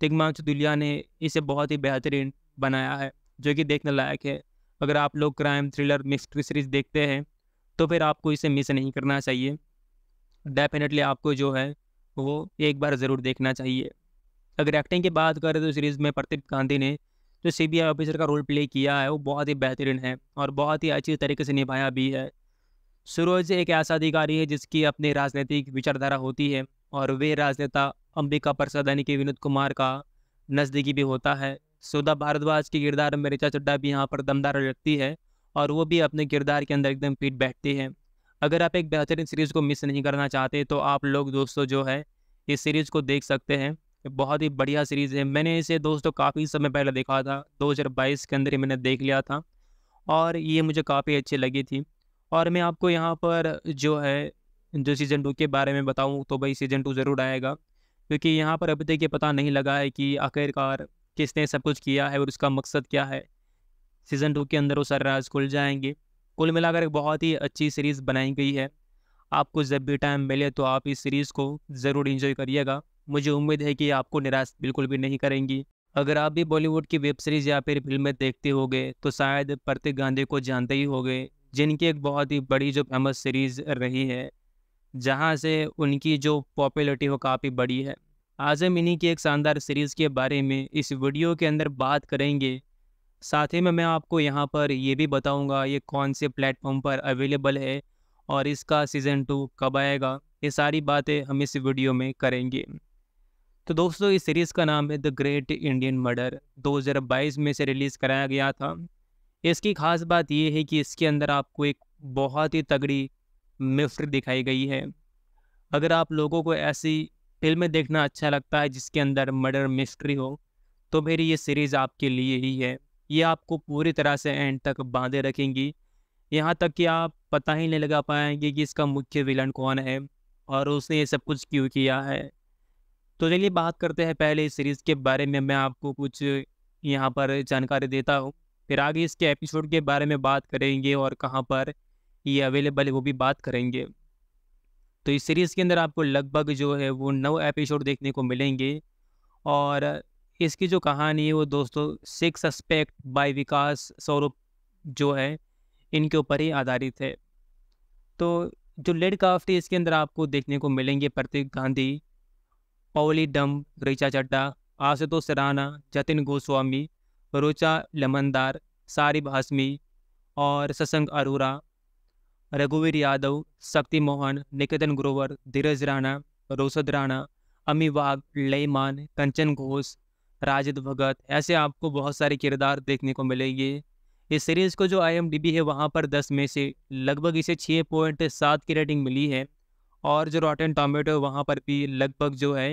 तिग्मांश दुलिया ने इसे बहुत ही बेहतरीन बनाया है जो कि देखने लायक है अगर आप लोग क्राइम थ्रिलर मिस्ट्री सीरीज देखते हैं तो फिर आपको इसे मिस नहीं करना चाहिए डेफिनेटली आपको जो है वो एक बार ज़रूर देखना चाहिए अगर एक्टिंग की बात करें तो सीरीज़ में प्रदीप गांधी ने जो सी ऑफिसर का रोल प्ले किया है वो बहुत ही बेहतरीन है और बहुत ही अच्छी तरीके से निभाया भी है सूरज एक ऐसा अधिकारी है जिसकी अपनी राजनीतिक विचारधारा होती है और वे राजनेता अंबिका प्रसाद यानी कि विनोद कुमार का नज़दीकी भी होता है सुधा भारद्वाज के किरदार में ऋचा चड्डा भी यहाँ पर दमदार लगती है और वो भी अपने किरदार के अंदर एकदम फिट बैठती है अगर आप एक बेहतरीन सीरीज़ को मिस नहीं करना चाहते तो आप लोग दोस्तों जो है इस सीरीज़ को देख सकते हैं बहुत ही बढ़िया सीरीज़ है मैंने इसे दोस्तों काफ़ी समय पहले देखा था 2022 के अंदर ही मैंने देख लिया था और ये मुझे काफ़ी अच्छी लगी थी और मैं आपको यहाँ पर जो है जो सीज़न टू के बारे में बताऊँ तो भाई सीज़न टू ज़रूर आएगा क्योंकि यहाँ पर अभी तक ये पता नहीं लगा है कि आखिरकार किसने सब कुछ किया है और उसका मकसद क्या है सीज़न टू के अंदर वो सारे राज खुल जाएंगे कुल मिलाकर एक बहुत ही अच्छी सीरीज़ बनाई गई है आपको जब भी टाइम मिले तो आप इस सीरीज़ को ज़रूर इंजॉय करिएगा मुझे उम्मीद है कि आपको निराश बिल्कुल भी नहीं करेंगी अगर आप भी बॉलीवुड की वेब सीरीज़ या फिर फिल्में देखते हो तो शायद प्रतीक गांधी को जानते ही हो जिनकी एक बहुत ही बड़ी जो फेमस सीरीज़ रही है जहाँ से उनकी जो पॉपुलरिटी वो काफ़ी बड़ी है आज हम इन्हीं की एक शानदार सीरीज़ के बारे में इस वीडियो के अंदर बात करेंगे साथ ही में मैं आपको यहाँ पर ये भी बताऊँगा ये कौन से प्लेटफॉर्म पर अवेलेबल है और इसका सीज़न टू कब आएगा ये सारी बातें हम इस वीडियो में करेंगे तो दोस्तों इस सीरीज़ का नाम है द ग्रेट इंडियन मर्डर 2022 में से रिलीज़ कराया गया था इसकी खास बात यह है कि इसके अंदर आपको एक बहुत ही तगड़ी मिफ्ट दिखाई गई है अगर आप लोगों को ऐसी फिल्में देखना अच्छा लगता है जिसके अंदर मर्डर मिस्ट्री हो तो मेरी ये सीरीज़ आपके लिए ही है ये आपको पूरी तरह से एंड तक बांधे रखेंगी यहाँ तक कि आप पता ही नहीं लगा पाएंगे कि इसका मुख्य विलन कौन है और उसने ये सब कुछ क्यों किया है तो चलिए बात करते हैं पहले इस सीरीज़ के बारे में मैं आपको कुछ यहाँ पर जानकारी देता हूँ फिर आगे इसके एपिसोड के बारे में बात करेंगे और कहाँ पर ये अवेलेबल है वो भी बात करेंगे तो इस सीरीज़ के अंदर आपको लगभग जो है वो नौ एपिसोड देखने को मिलेंगे और इसकी जो कहानी है वो दोस्तों सिक्स सस्पेक्ट बाय विकास स्वरूप जो है इनके ऊपर ही आधारित है तो जो लेड क्राफ्ट थी इसके अंदर आपको देखने को मिलेंगे प्रतीक गांधी पौली डम रिचा चड्डा आशुतोष सराना जतिन गोस्वामी रुचा लमनदार सारिब हसमी और ससंग अरोरा रघुवीर यादव शक्ति मोहन निकेतन ग्रोवर धीरज राणा रोशद राणा अमी वाघ लेमान कंचन घोष राजद भगत ऐसे आपको बहुत सारे किरदार देखने को मिलेंगे इस सीरीज़ को जो आई है वहाँ पर दस में से लगभग इसे छः पॉइंट सात की रेटिंग मिली है और जो रॉटन टोमेटो वहाँ पर भी लगभग जो है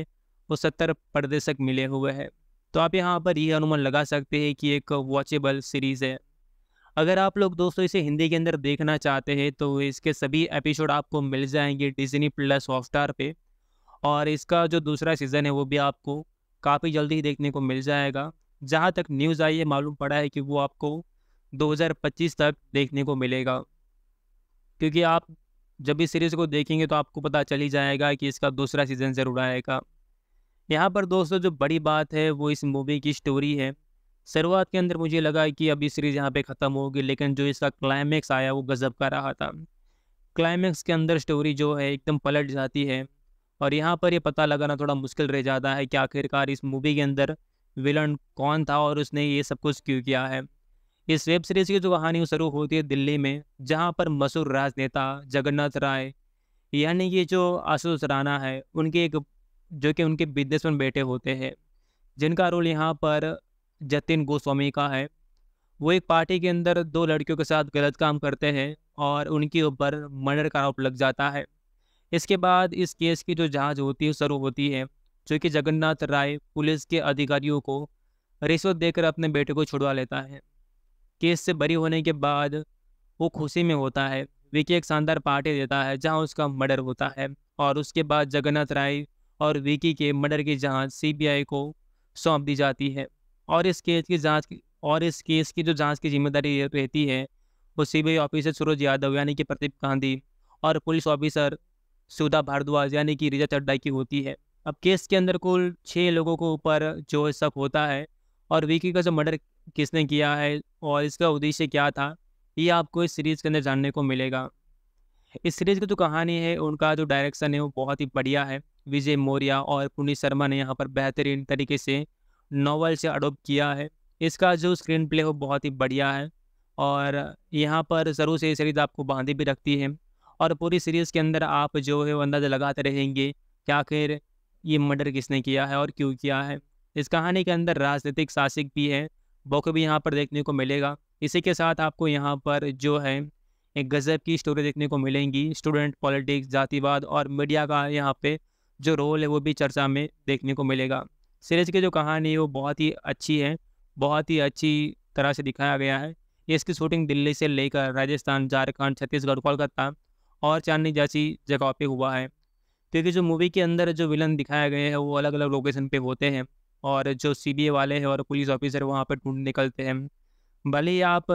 वो सत्तर प्रतिशत मिले हुए हैं तो आप यहाँ पर ये अनुमान लगा सकते हैं कि एक वॉचेबल सीरीज़ है अगर आप लोग दोस्तों इसे हिंदी के अंदर देखना चाहते हैं तो इसके सभी एपिसोड आपको मिल जाएंगे डिजनी प्लस हॉटस्टार पे और इसका जो दूसरा सीज़न है वो भी आपको काफ़ी जल्दी ही देखने को मिल जाएगा जहाँ तक न्यूज़ आई है मालूम पड़ा है कि वो आपको 2025 तक देखने को मिलेगा क्योंकि आप जब इस सीरीज़ को देखेंगे तो आपको पता चल ही जाएगा कि इसका दूसरा सीज़न ज़रूर आएगा यहाँ पर दोस्तों जो बड़ी बात है वो इस मूवी की स्टोरी है शुरुआत के अंदर मुझे लगा कि अब ये सीरीज़ यहाँ पे ख़त्म होगी लेकिन जो इसका क्लाइमेक्स आया वो गज़ब का रहा था क्लाइमेक्स के अंदर स्टोरी जो है एकदम पलट जाती है और यहाँ पर ये पता लगाना थोड़ा मुश्किल रह जाता है कि आखिरकार इस मूवी के अंदर विलन कौन था और उसने ये सब कुछ क्यों किया है इस वेब सीरीज़ की जो कहानी शुरू होती है दिल्ली में जहाँ पर मशहूर राजनेता जगन्नाथ राय यानी कि जो आशुष राणा है उनके एक जो कि उनके बिजनेसमैन बैठे होते हैं जिनका रोल यहाँ पर जतिन गोस्वामी का है वो एक पार्टी के अंदर दो लड़कियों के साथ गलत काम करते हैं और उनके ऊपर मर्डर का आरोप लग जाता है इसके बाद इस केस की जो जांच होती है शुरू होती है जो कि जगन्नाथ राय पुलिस के अधिकारियों को रिश्वत देकर अपने बेटे को छुड़वा लेता है केस से बरी होने के बाद वो खुशी में होता है विकी एक शानदार पार्टी देता है जहां उसका मर्डर होता है और उसके बाद जगन्नाथ राय और विकी के मर्डर की जांच सीबीआई को सौंप दी जाती है और इस केस की जाँच और इस केस की जो जाँच की जिम्मेदारी रहती है वो C B I officer Suraj Yadav यानी कि प्रदीप गांधी और पुलिस ऑफिसर सुधा भारद्वाज यानी कि रिजा चड्डा की होती है अब केस के अंदर कुल छः लोगों को ऊपर जो सब होता है और विकी का जो मर्डर किसने किया है और इसका उद्देश्य क्या था ये आपको इस सीरीज़ के अंदर जानने को मिलेगा इस सीरीज़ की जो कहानी है उनका जो डायरेक्शन है वो बहुत ही बढ़िया है विजय मौर्या और पुनीत शर्मा ने यहाँ पर बेहतरीन तरीके से नावल से अडोप्ट किया है इसका जो स्क्रीन प्ले वो बहुत ही बढ़िया है और यहाँ पर ज़रूर से ये सीरीज़ आपको बांधे भी रखती है और पूरी सीरीज़ के अंदर आप जो है वो अंदाज़ा लगाते रहेंगे कि आखिर ये मर्डर किसने किया है और क्यों किया है इस कहानी के अंदर राजनीतिक शासक भी है बोको भी यहाँ पर देखने को मिलेगा इसी के साथ आपको यहाँ पर जो है एक गज़ब की स्टोरी देखने को मिलेंगी स्टूडेंट पॉलिटिक्स जातिवाद और मीडिया का यहाँ पे जो रोल है वो भी चर्चा में देखने को मिलेगा सीरीज की जो कहानी है वो बहुत ही अच्छी है बहुत ही अच्छी तरह से दिखाया गया है इसकी शूटिंग दिल्ली से लेकर राजस्थान झारखंड छत्तीसगढ़ कोलकाता और चांदनी जैसी जगह पे हुआ है क्योंकि जो मूवी के अंदर जो विलन दिखाए गए हैं वो अलग अलग लोकेशन पे होते हैं और जो सी वाले हैं और पुलिस ऑफिसर वहाँ पर ढूंढ निकलते हैं भले ही आप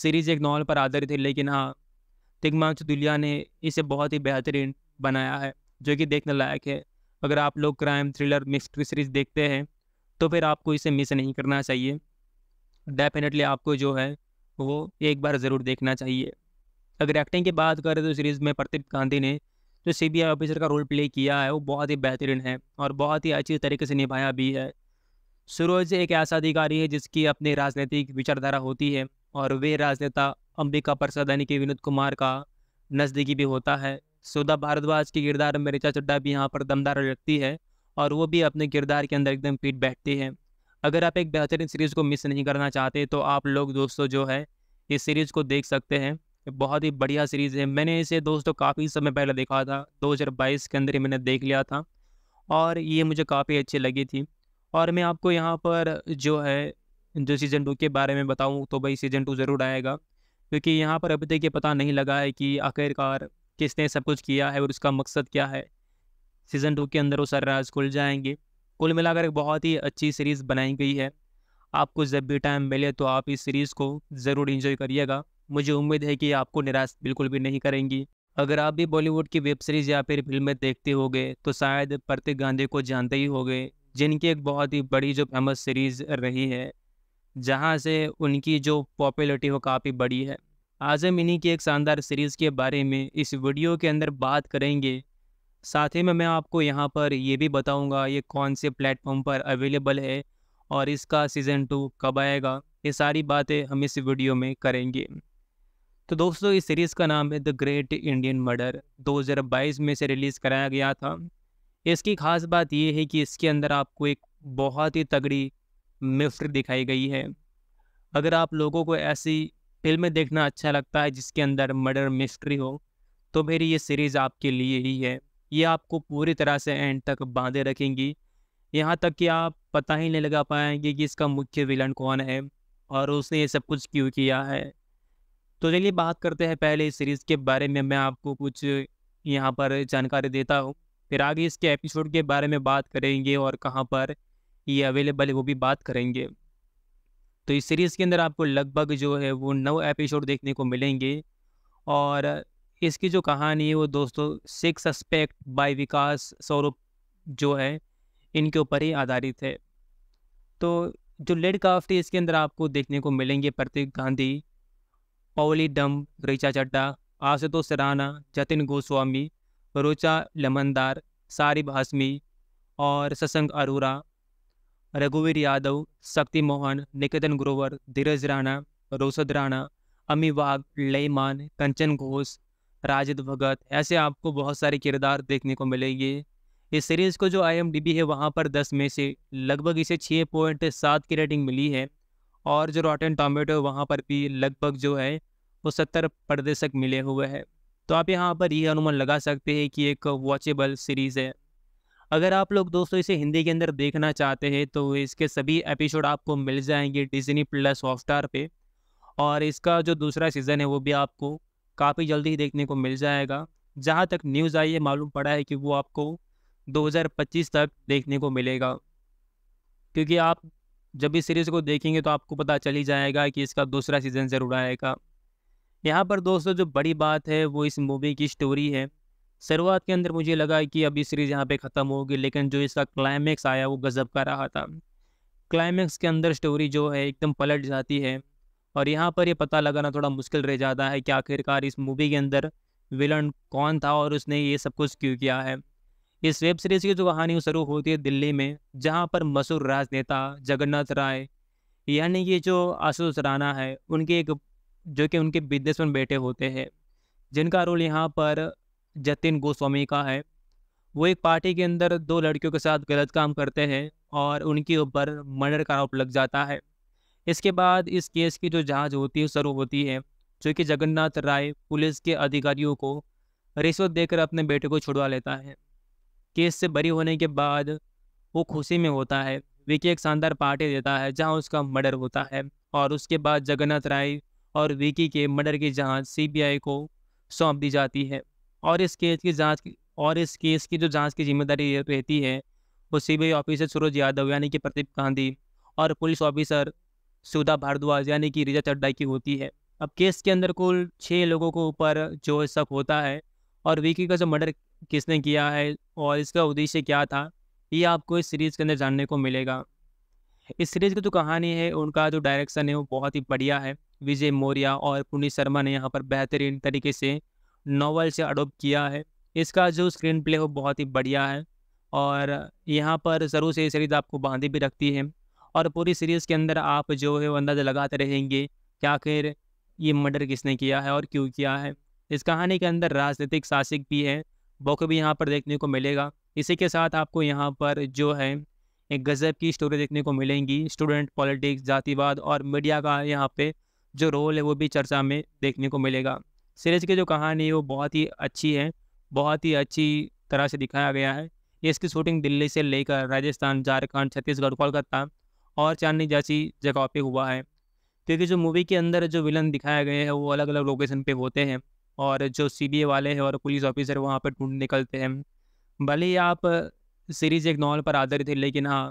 सीरीज एक नॉवल पर आधारित है लेकिन हाँ तिग्मांशु दुलिया ने इसे बहुत ही बेहतरीन बनाया है जो कि देखने लायक है अगर आप लोग क्राइम थ्रिलर मिस्ट्री सीरीज देखते हैं तो फिर आपको इसे मिस नहीं करना चाहिए डेफिनेटली आपको जो है वो एक बार ज़रूर देखना चाहिए अगर एक्टिंग की बात करें तो सीरीज़ में प्रदीप गांधी ने जो सी बी आई ऑफिसर का रोल प्ले किया है वो बहुत ही बेहतरीन है और बहुत ही अच्छी तरीके से निभाया भी है सूरज एक ऐसा अधिकारी है जिसकी अपनी राजनीतिक विचारधारा होती है और वे राजनेता अंबिका प्रसाद यानी कि विनोद कुमार का नज़दीकी भी होता है सुधा भारद्वाज के किरदार में ऋचा चड्डा भी यहाँ पर दमदार लगती है और वो भी अपने किरदार के अंदर एकदम पीट बैठती है अगर आप एक बेहतरीन सीरीज़ को मिस नहीं करना चाहते तो आप लोग दोस्तों जो है इस सीरीज़ को देख सकते हैं बहुत ही बढ़िया सीरीज़ है मैंने इसे दोस्तों काफ़ी समय पहले देखा था 2022 के अंदर ही मैंने देख लिया था और ये मुझे काफ़ी अच्छी लगी थी और मैं आपको यहाँ पर जो है जो सीज़न टू के बारे में बताऊँ तो भाई सीज़न टू ज़रूर आएगा क्योंकि यहाँ पर अभी तक ये पता नहीं लगा है कि आखिरकार किसने सब कुछ किया है और उसका मकसद क्या है सीज़न टू के अंदर वो सर राज खुल जाएंगे कुल मिलाकर एक बहुत ही अच्छी सीरीज़ बनाई गई है आपको जब भी टाइम मिले तो आप इस सीरीज़ को ज़रूर इंजॉय करिएगा मुझे उम्मीद है कि आपको निराश बिल्कुल भी नहीं करेंगी अगर आप भी बॉलीवुड की वेब सीरीज़ या फिर फिल्में देखते गए तो शायद प्रतीक गांधी को जानते ही गए जिनकी एक बहुत ही बड़ी जो फेमस सीरीज़ रही है जहाँ से उनकी जो पॉपुलरिटी वो काफ़ी बड़ी है आजम इन्हीं की एक शानदार सीरीज़ के बारे में इस वीडियो के अंदर बात करेंगे साथ ही में मैं आपको यहाँ पर ये भी बताऊँगा ये कौन से प्लेटफॉर्म पर अवेलेबल है और इसका सीज़न टू कब आएगा ये सारी बातें हम इस वीडियो में करेंगे तो दोस्तों इस सीरीज़ का नाम है द ग्रेट इंडियन मर्डर 2022 में से रिलीज़ कराया गया था इसकी ख़ास बात यह है कि इसके अंदर आपको एक बहुत ही तगड़ी मिफ्र दिखाई गई है अगर आप लोगों को ऐसी फिल्में देखना अच्छा लगता है जिसके अंदर मर्डर मिस्ट्री हो तो मेरी ये सीरीज़ आपके लिए ही है ये आपको पूरी तरह से एंड तक बांधे रखेंगी यहाँ तक कि आप पता ही नहीं लगा पाएंगे कि इसका मुख्य विलन कौन है और उसने ये सब कुछ क्यों किया है तो चलिए बात करते हैं पहले इस सीरीज़ के बारे में मैं आपको कुछ यहाँ पर जानकारी देता हूँ फिर आगे इसके एपिसोड के बारे में बात करेंगे और कहाँ पर ये अवेलेबल है वो भी बात करेंगे तो इस सीरीज़ के अंदर आपको लगभग जो है वो नौ एपिसोड देखने को मिलेंगे और इसकी जो कहानी है वो दोस्तों six suspect by Vikas Saurabh जो है इनके ऊपर ही आधारित है तो जो लेड काफ्ट थी इसके अंदर आपको देखने को मिलेंगे प्रतीक गांधी पौली डम रिचा चड्डा आशुतोष सराना जतिन गोस्वामी रोचा लमनदार सारिब हसमी और ससंग अरोरा रघुवीर यादव शक्ति मोहन निकेतन ग्रोवर धीरज राणा रोशद राणा अमी वाघ लेमान कंचन घोष राजद भगत ऐसे आपको बहुत सारे किरदार देखने को मिलेंगे इस सीरीज़ को जो आई है वहाँ पर दस में से लगभग इसे छः पॉइंट सात की रेटिंग मिली है और जो रॉटन टोमेटो वहाँ पर भी लगभग जो है वो सत्तर प्रतिशत मिले हुए हैं तो आप यहाँ पर ये यह अनुमान लगा सकते हैं कि एक वॉचेबल सीरीज़ है अगर आप लोग दोस्तों इसे हिंदी के अंदर देखना चाहते हैं तो इसके सभी एपिसोड आपको मिल जाएंगे डिजनी प्लस हॉटस्टार पे और इसका जो दूसरा सीज़न है वो भी आपको काफ़ी जल्दी ही देखने को मिल जाएगा जहाँ तक न्यूज़ आई है मालूम पड़ा है कि वो आपको 2025 तक देखने को मिलेगा क्योंकि आप जब इस सीरीज़ को देखेंगे तो आपको पता चल ही जाएगा कि इसका दूसरा सीज़न ज़रूर आएगा यहाँ पर दोस्तों जो बड़ी बात है वो इस मूवी की स्टोरी है शुरुआत के अंदर मुझे लगा कि अब ये सीरीज़ यहाँ पे ख़त्म होगी लेकिन जो इसका क्लाइमेक्स आया वो गज़ब का रहा था क्लाइमेक्स के अंदर स्टोरी जो है एकदम पलट जाती है और यहाँ पर ये पता लगाना थोड़ा मुश्किल रह जाता है कि आखिरकार इस मूवी के अंदर विलन कौन था और उसने ये सब कुछ क्यों किया है इस वेब सीरीज़ की जो कहानी शुरू होती है दिल्ली में जहाँ पर मशहूर राजनेता जगन्नाथ राय यानी कि जो आशुष राणा है उनके एक जो कि उनके बिजनेसमैन बेटे होते हैं जिनका रोल यहाँ पर जतिन गोस्वामी का है वो एक पार्टी के अंदर दो लड़कियों के साथ गलत काम करते हैं और उनके ऊपर मर्डर का आरोप लग जाता है इसके बाद इस केस की जो जांच होती है शुरू होती है जो कि जगन्नाथ राय पुलिस के अधिकारियों को रिश्वत देकर अपने बेटे को छुड़वा लेता है केस से बरी होने के बाद वो खुशी में होता है विकी एक शानदार पार्टी देता है जहां उसका मर्डर होता है और उसके बाद जगन्नाथ राय और विकी के मर्डर की जांच सीबीआई को सौंप दी जाती है और इस केस की जाँच और इस केस की जो जाँच की जिम्मेदारी रहती है वो सीबीआई ऑफिसर सूरज यादव यानी कि प्रदीप गांधी और पुलिस ऑफिसर सुधा भारद्वाज यानी कि रिजा चड्डा की होती है अब केस के अंदर कुल छः लोगों के ऊपर जो सब होता है और विकी का जो मर्डर किसने किया है और इसका उद्देश्य क्या था ये आपको इस सीरीज़ के अंदर जानने को मिलेगा इस सीरीज़ की जो कहानी है उनका जो डायरेक्शन है वो बहुत ही बढ़िया है विजय मौर्या और पुनीत शर्मा ने यहाँ पर बेहतरीन तरीके से नावल से अडोप्ट किया है इसका जो स्क्रीन प्ले हो बहुत ही बढ़िया है और यहाँ पर ज़रूर से ये सीरीज़ आपको बांधी भी रखती है और पूरी सीरीज़ के अंदर आप जो है वो अंदाज़ लगाते रहेंगे कि आखिर ये मर्डर किसने किया है और क्यों किया है इस कहानी के अंदर राजनीतिक शासक भी है वो भी यहाँ पर देखने को मिलेगा इसी के साथ आपको यहाँ पर जो है एक गज़ब की स्टोरी देखने को मिलेंगी स्टूडेंट पॉलिटिक्स जातिवाद और मीडिया का यहाँ पे जो रोल है वो भी चर्चा में देखने को मिलेगा सीरीज की जो कहानी है वो बहुत ही अच्छी है बहुत ही अच्छी तरह से दिखाया गया है इसकी शूटिंग दिल्ली से लेकर राजस्थान झारखंड छत्तीसगढ़ कोलकाता और चांदनी जैसी जगह पे हुआ है क्योंकि जो मूवी के अंदर जो विलन दिखाए गए हैं वो अलग अलग लोकेशन पे होते हैं और जो सी वाले हैं और पुलिस ऑफिसर वहाँ पर ढूंढ निकलते हैं भले ही आप सीरीज एक नॉवल पर आधारित है लेकिन हाँ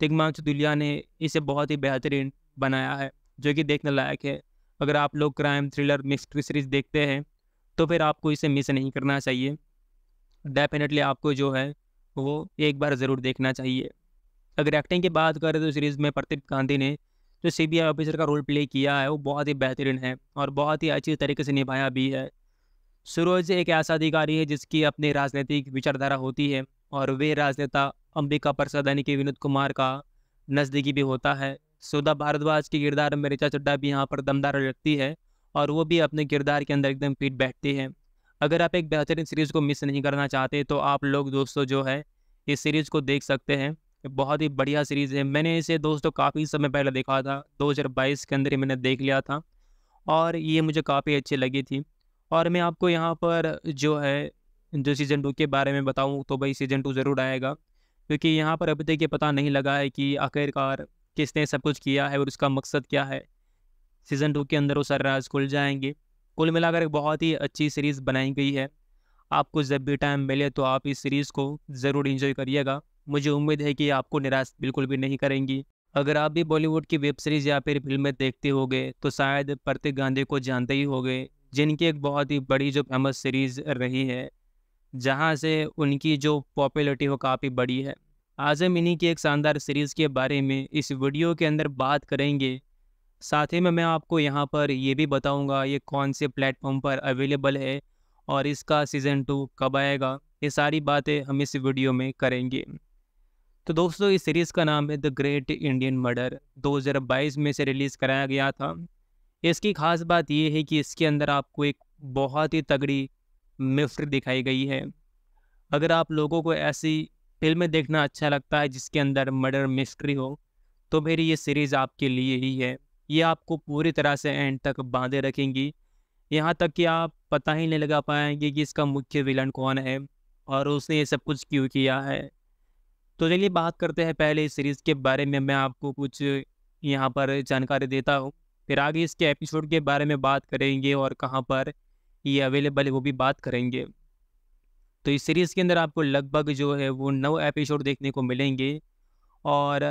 तिगमांच दुलिया ने इसे बहुत ही बेहतरीन बनाया है जो कि देखने लायक है अगर आप लोग क्राइम थ्रिलर मिस्ट्री सीरीज देखते हैं तो फिर आपको इसे मिस नहीं करना चाहिए डेफिनेटली आपको जो है वो एक बार ज़रूर देखना चाहिए अगर एक्टिंग की बात करें तो सीरीज़ में प्रदीप गांधी ने जो सी बी आई ऑफिसर का रोल प्ले किया है वो बहुत ही बेहतरीन है और बहुत ही अच्छी तरीके से निभाया भी है सूरज एक ऐसा अधिकारी है जिसकी अपनी राजनीतिक विचारधारा होती है और वे राजनेता अंबिका प्रसाद यानी कि विनोद कुमार का नज़दीकी भी होता है सुधा भारद्वाज के किरदार में ऋचा चड्डा भी यहाँ पर दमदार लगती है और वो भी अपने किरदार के अंदर एकदम फिट बैठती है अगर आप एक बेहतरीन सीरीज़ को मिस नहीं करना चाहते तो आप लोग दोस्तों जो है इस सीरीज़ को देख सकते हैं बहुत ही बढ़िया सीरीज़ है मैंने इसे दोस्तों काफ़ी समय पहले देखा था 2022 के अंदर ही मैंने देख लिया था और ये मुझे काफ़ी अच्छी लगी थी और मैं आपको यहाँ पर जो है जो सीज़न टू के बारे में बताऊँ तो भाई सीज़न टू ज़रूर आएगा क्योंकि यहाँ पर अभी तक ये पता नहीं लगा है कि आखिरकार किसने सब कुछ किया है और उसका मकसद क्या है सीज़न टू के अंदर वो सर राज खुल जाएंगे कुल मिलाकर एक बहुत ही अच्छी सीरीज़ बनाई गई है आपको जब भी टाइम मिले तो आप इस सीरीज़ को ज़रूर इंजॉय करिएगा मुझे उम्मीद है कि आपको निराश बिल्कुल भी नहीं करेंगी अगर आप भी बॉलीवुड की वेब सीरीज़ या फिर फिल्में देखते हो तो शायद प्रतीक गांधी को जानते ही हो जिनकी एक बहुत ही बड़ी जो फेमस सीरीज़ रही है जहाँ से उनकी जो पॉपुलरिटी वो काफ़ी बड़ी है आज हम इन्हीं की एक शानदार सीरीज़ के बारे में इस वीडियो के अंदर बात करेंगे साथ ही में मैं आपको यहाँ पर ये भी बताऊँगा ये कौन से प्लेटफॉर्म पर अवेलेबल है और इसका सीज़न टू कब आएगा ये सारी बातें हम इस वीडियो में करेंगे तो दोस्तों इस सीरीज़ का नाम है द ग्रेट इंडियन मर्डर 2022 में से रिलीज़ कराया गया था इसकी खास बात यह है कि इसके अंदर आपको एक बहुत ही तगड़ी मिफ्र दिखाई गई है अगर आप लोगों को ऐसी फिल्में देखना अच्छा लगता है जिसके अंदर मर्डर मिस्ट्री हो तो मेरी ये सीरीज़ आपके लिए ही है ये आपको पूरी तरह से एंड तक बांधे रखेंगी यहाँ तक कि आप पता ही नहीं लगा पाएंगे कि इसका मुख्य विलन कौन है और उसने ये सब कुछ क्यों किया है तो चलिए बात करते हैं पहले इस सीरीज़ के बारे में मैं आपको कुछ यहाँ पर जानकारी देता हूँ फिर आगे इसके एपिसोड के बारे में बात करेंगे और कहाँ पर ये अवेलेबल है वो भी बात करेंगे तो इस सीरीज़ के अंदर आपको लगभग जो है वो नौ एपिसोड देखने को मिलेंगे और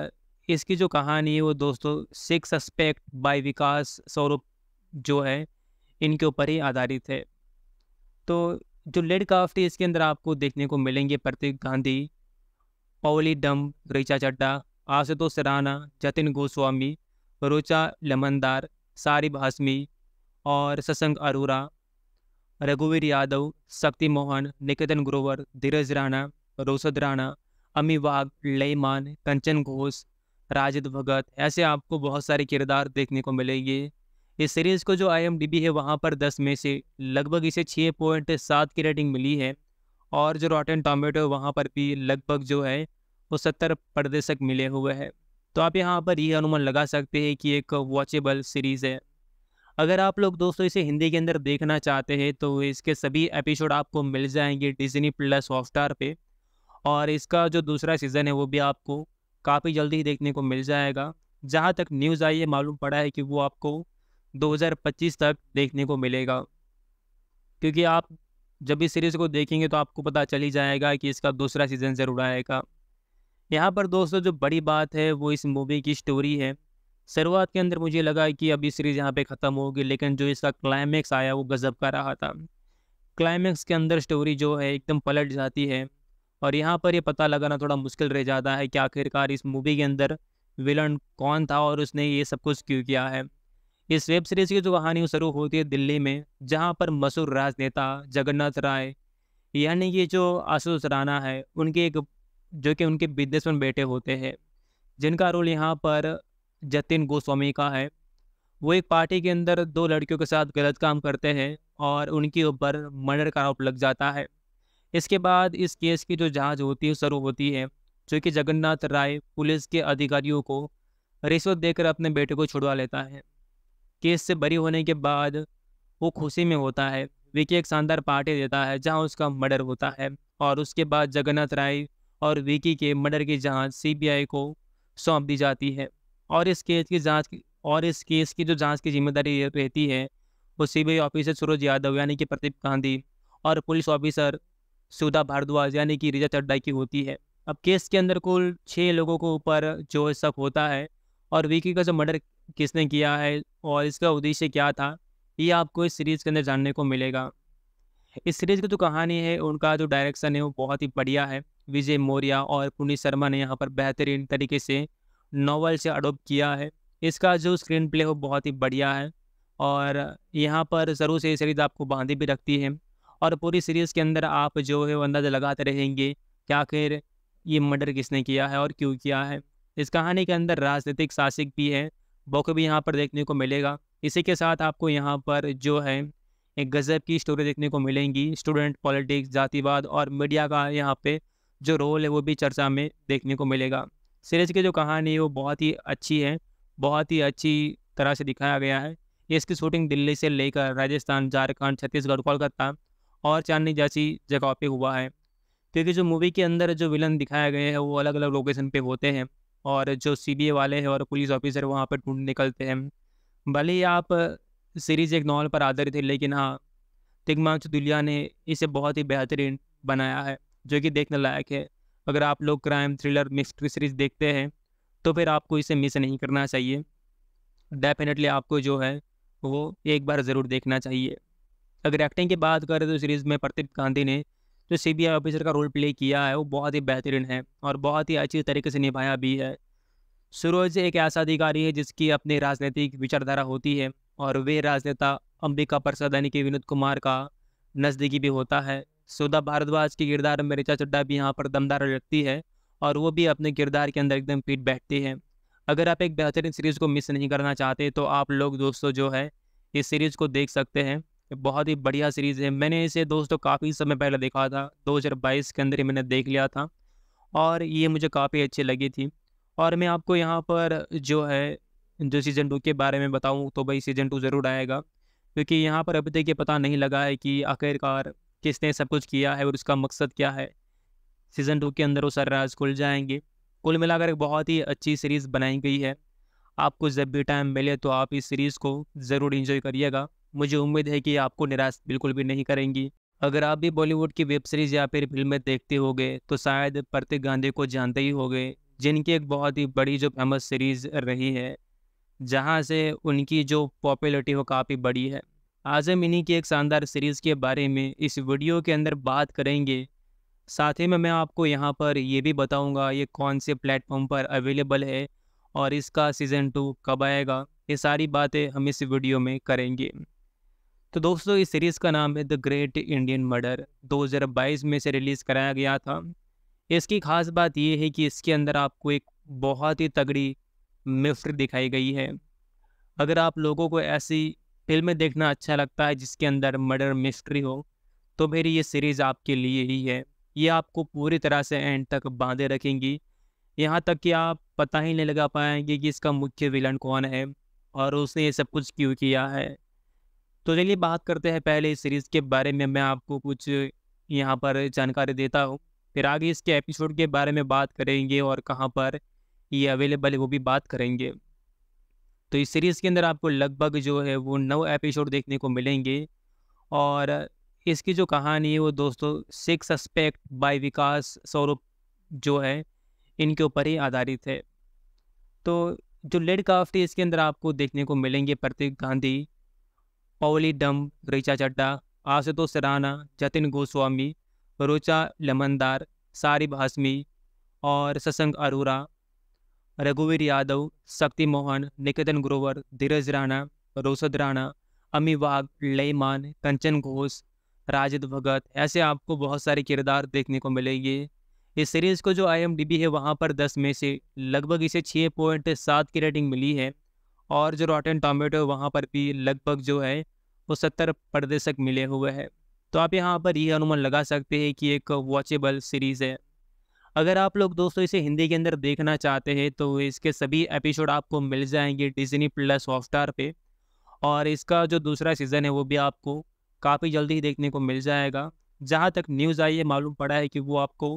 इसकी जो कहानी है वो दोस्तों सिक्स सस्पेक्ट बाय विकास स्वरूप जो है इनके ऊपर ही आधारित है तो जो लेड काफ्ट थी इसके अंदर आपको देखने को मिलेंगे प्रतीक गांधी पौली डम रिचा चड्डा आशुतोष राणा जतिन गोस्वामी रुचा लमनदार सारिब हाशमी और ससंग अरोरा रघुवीर यादव शक्ति मोहन निकेतन ग्रोवर धीरज राणा रोशद राणा अमी वाघ लईमान कंचन घोष राजद भगत ऐसे आपको बहुत सारे किरदार देखने को मिलेंगे इस सीरीज़ को जो आई है वहाँ पर दस में से लगभग इसे छः पॉइंट सात की रेटिंग मिली है और जो रॉटन टोमेटो वहाँ पर भी लगभग जो है वो सत्तर प्रतिशत मिले हुए हैं तो आप यहाँ पर यह अनुमान लगा सकते हैं कि एक वॉचेबल सीरीज़ है अगर आप लोग दोस्तों इसे हिंदी के अंदर देखना चाहते हैं तो इसके सभी एपिसोड आपको मिल जाएंगे डिजनी प्लस हॉटस्टार पे और इसका जो दूसरा सीज़न है वो भी आपको काफ़ी जल्दी ही देखने को मिल जाएगा जहाँ तक न्यूज़ आई है मालूम पड़ा है कि वो आपको 2025 तक देखने को मिलेगा क्योंकि आप जब इस सीरीज़ को देखेंगे तो आपको पता चल ही जाएगा कि इसका दूसरा सीज़न ज़रूर आएगा यहाँ पर दोस्तों जो बड़ी बात है वो इस मूवी की स्टोरी है शुरुआत के अंदर मुझे लगा कि अब ये सीरीज़ यहाँ पे ख़त्म होगी लेकिन जो इसका क्लाइमेक्स आया वो गज़ब का रहा था क्लाइमैक्स के अंदर स्टोरी जो है एकदम पलट जाती है और यहाँ पर ये पता लगाना थोड़ा मुश्किल रह जाता है कि आखिरकार इस मूवी के अंदर विलन कौन था और उसने ये सब कुछ क्यों किया है इस वेब सीरीज़ की जो कहानी शुरू होती है दिल्ली में जहाँ पर मशहूर राजनेता जगन्नाथ राय यानी कि जो आशुष राणा है उनके एक जो कि उनके बिजनेसमैन बेटे होते हैं जिनका रोल यहाँ पर जतिन गोस्वामी का है वो एक पार्टी के अंदर दो लड़कियों के साथ गलत काम करते हैं और उनके ऊपर मर्डर का आरोप लग जाता है इसके बाद इस केस की जो जांच होती है शुरू होती है जो कि जगन्नाथ राय पुलिस के अधिकारियों को रिश्वत देकर अपने बेटे को छुड़वा लेता है केस से बरी होने के बाद वो खुशी में होता है विकी एक शानदार पार्टी देता है जहां उसका मर्डर होता है और उसके बाद जगन्नाथ राय और विकी के मर्डर की जाँच सी को सौंप दी जाती है और इस केस की जांच और इस केस की जो जांच की जिम्मेदारी रहती है वो सीबीआई ऑफिसर सूरज यादव यानी कि प्रदीप गांधी और पुलिस ऑफिसर सुधा भारद्वाज यानी कि रिजा चड्डा की होती है अब केस के अंदर कुल छः लोगों के ऊपर जो शक होता है और विकी का जो मर्डर किसने किया है और इसका उद्देश्य क्या था ये आपको इस सीरीज़ के अंदर जानने को मिलेगा इस सीरीज़ की जो कहानी है उनका जो डायरेक्शन है वो बहुत ही बढ़िया है विजय मौर्या और पुनीत शर्मा ने यहाँ पर बेहतरीन तरीके से नॉवल से अडोप्ट किया है इसका जो स्क्रीन प्ले हो बहुत ही बढ़िया है और यहाँ पर ज़रूर से ये सीरीज़ आपको बांधी भी रखती है और पूरी सीरीज़ के अंदर आप जो है वो अंदाज़ा लगाते रहेंगे कि आखिर ये मर्डर किसने किया है और क्यों किया है इस कहानी के अंदर राजनीतिक शासक भी है बुक भी यहाँ पर देखने को मिलेगा इसी के साथ आपको यहाँ पर जो है एक गज़ब की स्टोरी देखने को मिलेंगी स्टूडेंट पॉलिटिक्स जातिवाद और मीडिया का यहाँ पे जो रोल है वो भी चर्चा में देखने को मिलेगा सीरीज की जो कहानी है वो बहुत ही अच्छी है बहुत ही अच्छी तरह से दिखाया गया है इसकी शूटिंग दिल्ली से लेकर राजस्थान झारखंड छत्तीसगढ़ कोलकाता और चांदनी जैसी जगह पे हुआ है क्योंकि तो जो मूवी के अंदर जो विलन दिखाए गए हैं वो अलग अलग लोकेशन पे होते हैं और जो सी वाले हैं और पुलिस ऑफिसर वहाँ पर ढूंढ निकलते हैं भले ही आप सीरीज एक नॉवल पर आधारित है लेकिन हाँ तिग्मांश दुलिया ने इसे बहुत ही बेहतरीन बनाया है जो कि देखने लायक है अगर आप लोग क्राइम थ्रिलर मिस्ट्री सीरीज देखते हैं तो फिर आपको इसे मिस नहीं करना चाहिए डेफिनेटली आपको जो है वो एक बार ज़रूर देखना चाहिए अगर एक्टिंग की बात करें तो सीरीज़ में प्रदीप गांधी ने जो आई ऑफिसर का रोल प्ले किया है वो बहुत ही बेहतरीन है और बहुत ही अच्छी तरीके से निभाया भी है सूरज एक ऐसा अधिकारी है जिसकी अपनी राजनीतिक विचारधारा होती है और वे राजनेता अंबिका प्रसाद यानी कि विनोद कुमार का नज़दीकी भी होता है सुधा भारद्वाज के किरदार में रिचा चड्डा भी यहाँ पर दमदार लगती है और वो भी अपने किरदार के अंदर एकदम फिट बैठती है अगर आप एक बेहतरीन सीरीज़ को मिस नहीं करना चाहते तो आप लोग दोस्तों जो है इस सीरीज़ को देख सकते हैं बहुत ही बढ़िया सीरीज़ है मैंने इसे दोस्तों काफ़ी समय पहले देखा था 2022 के अंदर ही मैंने देख लिया था और ये मुझे काफ़ी अच्छी लगी थी और मैं आपको यहाँ पर जो है जो सीज़न टू के बारे में बताऊँ तो भाई सीज़न टू ज़रूर आएगा क्योंकि यहाँ पर अभी तक ये पता नहीं लगा है कि आखिरकार किसने सब कुछ किया है और उसका मकसद क्या है सीज़न टू के अंदर वो सारे राज खुल जाएंगे कुल मिलाकर एक बहुत ही अच्छी सीरीज़ बनाई गई है आपको जब भी टाइम मिले तो आप इस सीरीज़ को ज़रूर इन्जॉय करिएगा मुझे उम्मीद है कि आपको निराश बिल्कुल भी नहीं करेंगी अगर आप भी बॉलीवुड की वेब सीरीज़ या फिर फिल्में देखते हो तो शायद प्रतीक गांधी को जानते ही हो जिनकी एक बहुत ही बड़ी जो फेमस सीरीज़ रही है जहाँ से उनकी जो पॉपुलरिटी वो काफ़ी बड़ी है आज हम इन्हीं की एक शानदार सीरीज़ के बारे में इस वीडियो के अंदर बात करेंगे साथ ही में मैं आपको यहाँ पर ये भी बताऊँगा ये कौन से प्लेटफॉर्म पर अवेलेबल है और इसका सीज़न टू कब आएगा ये सारी बातें हम इस वीडियो में करेंगे तो दोस्तों इस सीरीज़ का नाम है द ग्रेट इंडियन मर्डर 2022 में से रिलीज़ कराया गया था इसकी खास बात यह है कि इसके अंदर आपको एक बहुत ही तगड़ी मिफ्र दिखाई गई है अगर आप लोगों को ऐसी फिल्में देखना अच्छा लगता है जिसके अंदर मर्डर मिस्ट्री हो तो मेरी ये सीरीज़ आपके लिए ही है ये आपको पूरी तरह से एंड तक बांधे रखेंगी यहाँ तक कि आप पता ही नहीं लगा पाएंगे कि इसका मुख्य विलन कौन है और उसने ये सब कुछ क्यों किया है तो चलिए बात करते हैं पहले इस सीरीज़ के बारे में मैं आपको कुछ यहाँ पर जानकारी देता हूँ फिर आगे इसके एपिसोड के बारे में बात करेंगे और कहाँ पर ये अवेलेबल है वो भी बात करेंगे तो इस सीरीज़ के अंदर आपको लगभग जो है वो नौ एपिसोड देखने को मिलेंगे और इसकी जो कहानी है वो दोस्तों सिक्स सस्पेक्ट बाय विकास स्वरूप जो है इनके ऊपर ही आधारित है तो जो लेड काफ्ट इसके अंदर आपको देखने को मिलेंगे प्रतीक गांधी पौली डम रिचा चड्डा आशुतोष सराना जतिन गोस्वामी रुचा लमनदार सारिब हाशमी और ससंग अरोरा रघुवीर यादव शक्ति मोहन निकेतन ग्रोवर धीरज राणा रोशद राणा अमी वाघ लेमान कंचन घोष राजद भगत ऐसे आपको बहुत सारे किरदार देखने को मिलेंगे इस सीरीज़ को जो आई है वहाँ पर दस में से लगभग इसे छः पॉइंट सात की रेटिंग मिली है और जो रॉटन टोमेटो वहाँ पर भी लगभग जो है वो सत्तर प्रतिशत मिले हुए है तो आप यहाँ पर ये अनुमान लगा सकते हैं कि एक वॉचेबल सीरीज़ है अगर आप लोग दोस्तों इसे हिंदी के अंदर देखना चाहते हैं तो इसके सभी एपिसोड आपको मिल जाएंगे डिजनी प्लस हॉटस्टार पे और इसका जो दूसरा सीज़न है वो भी आपको काफ़ी जल्दी ही देखने को मिल जाएगा जहाँ तक न्यूज़ आई है मालूम पड़ा है कि वो आपको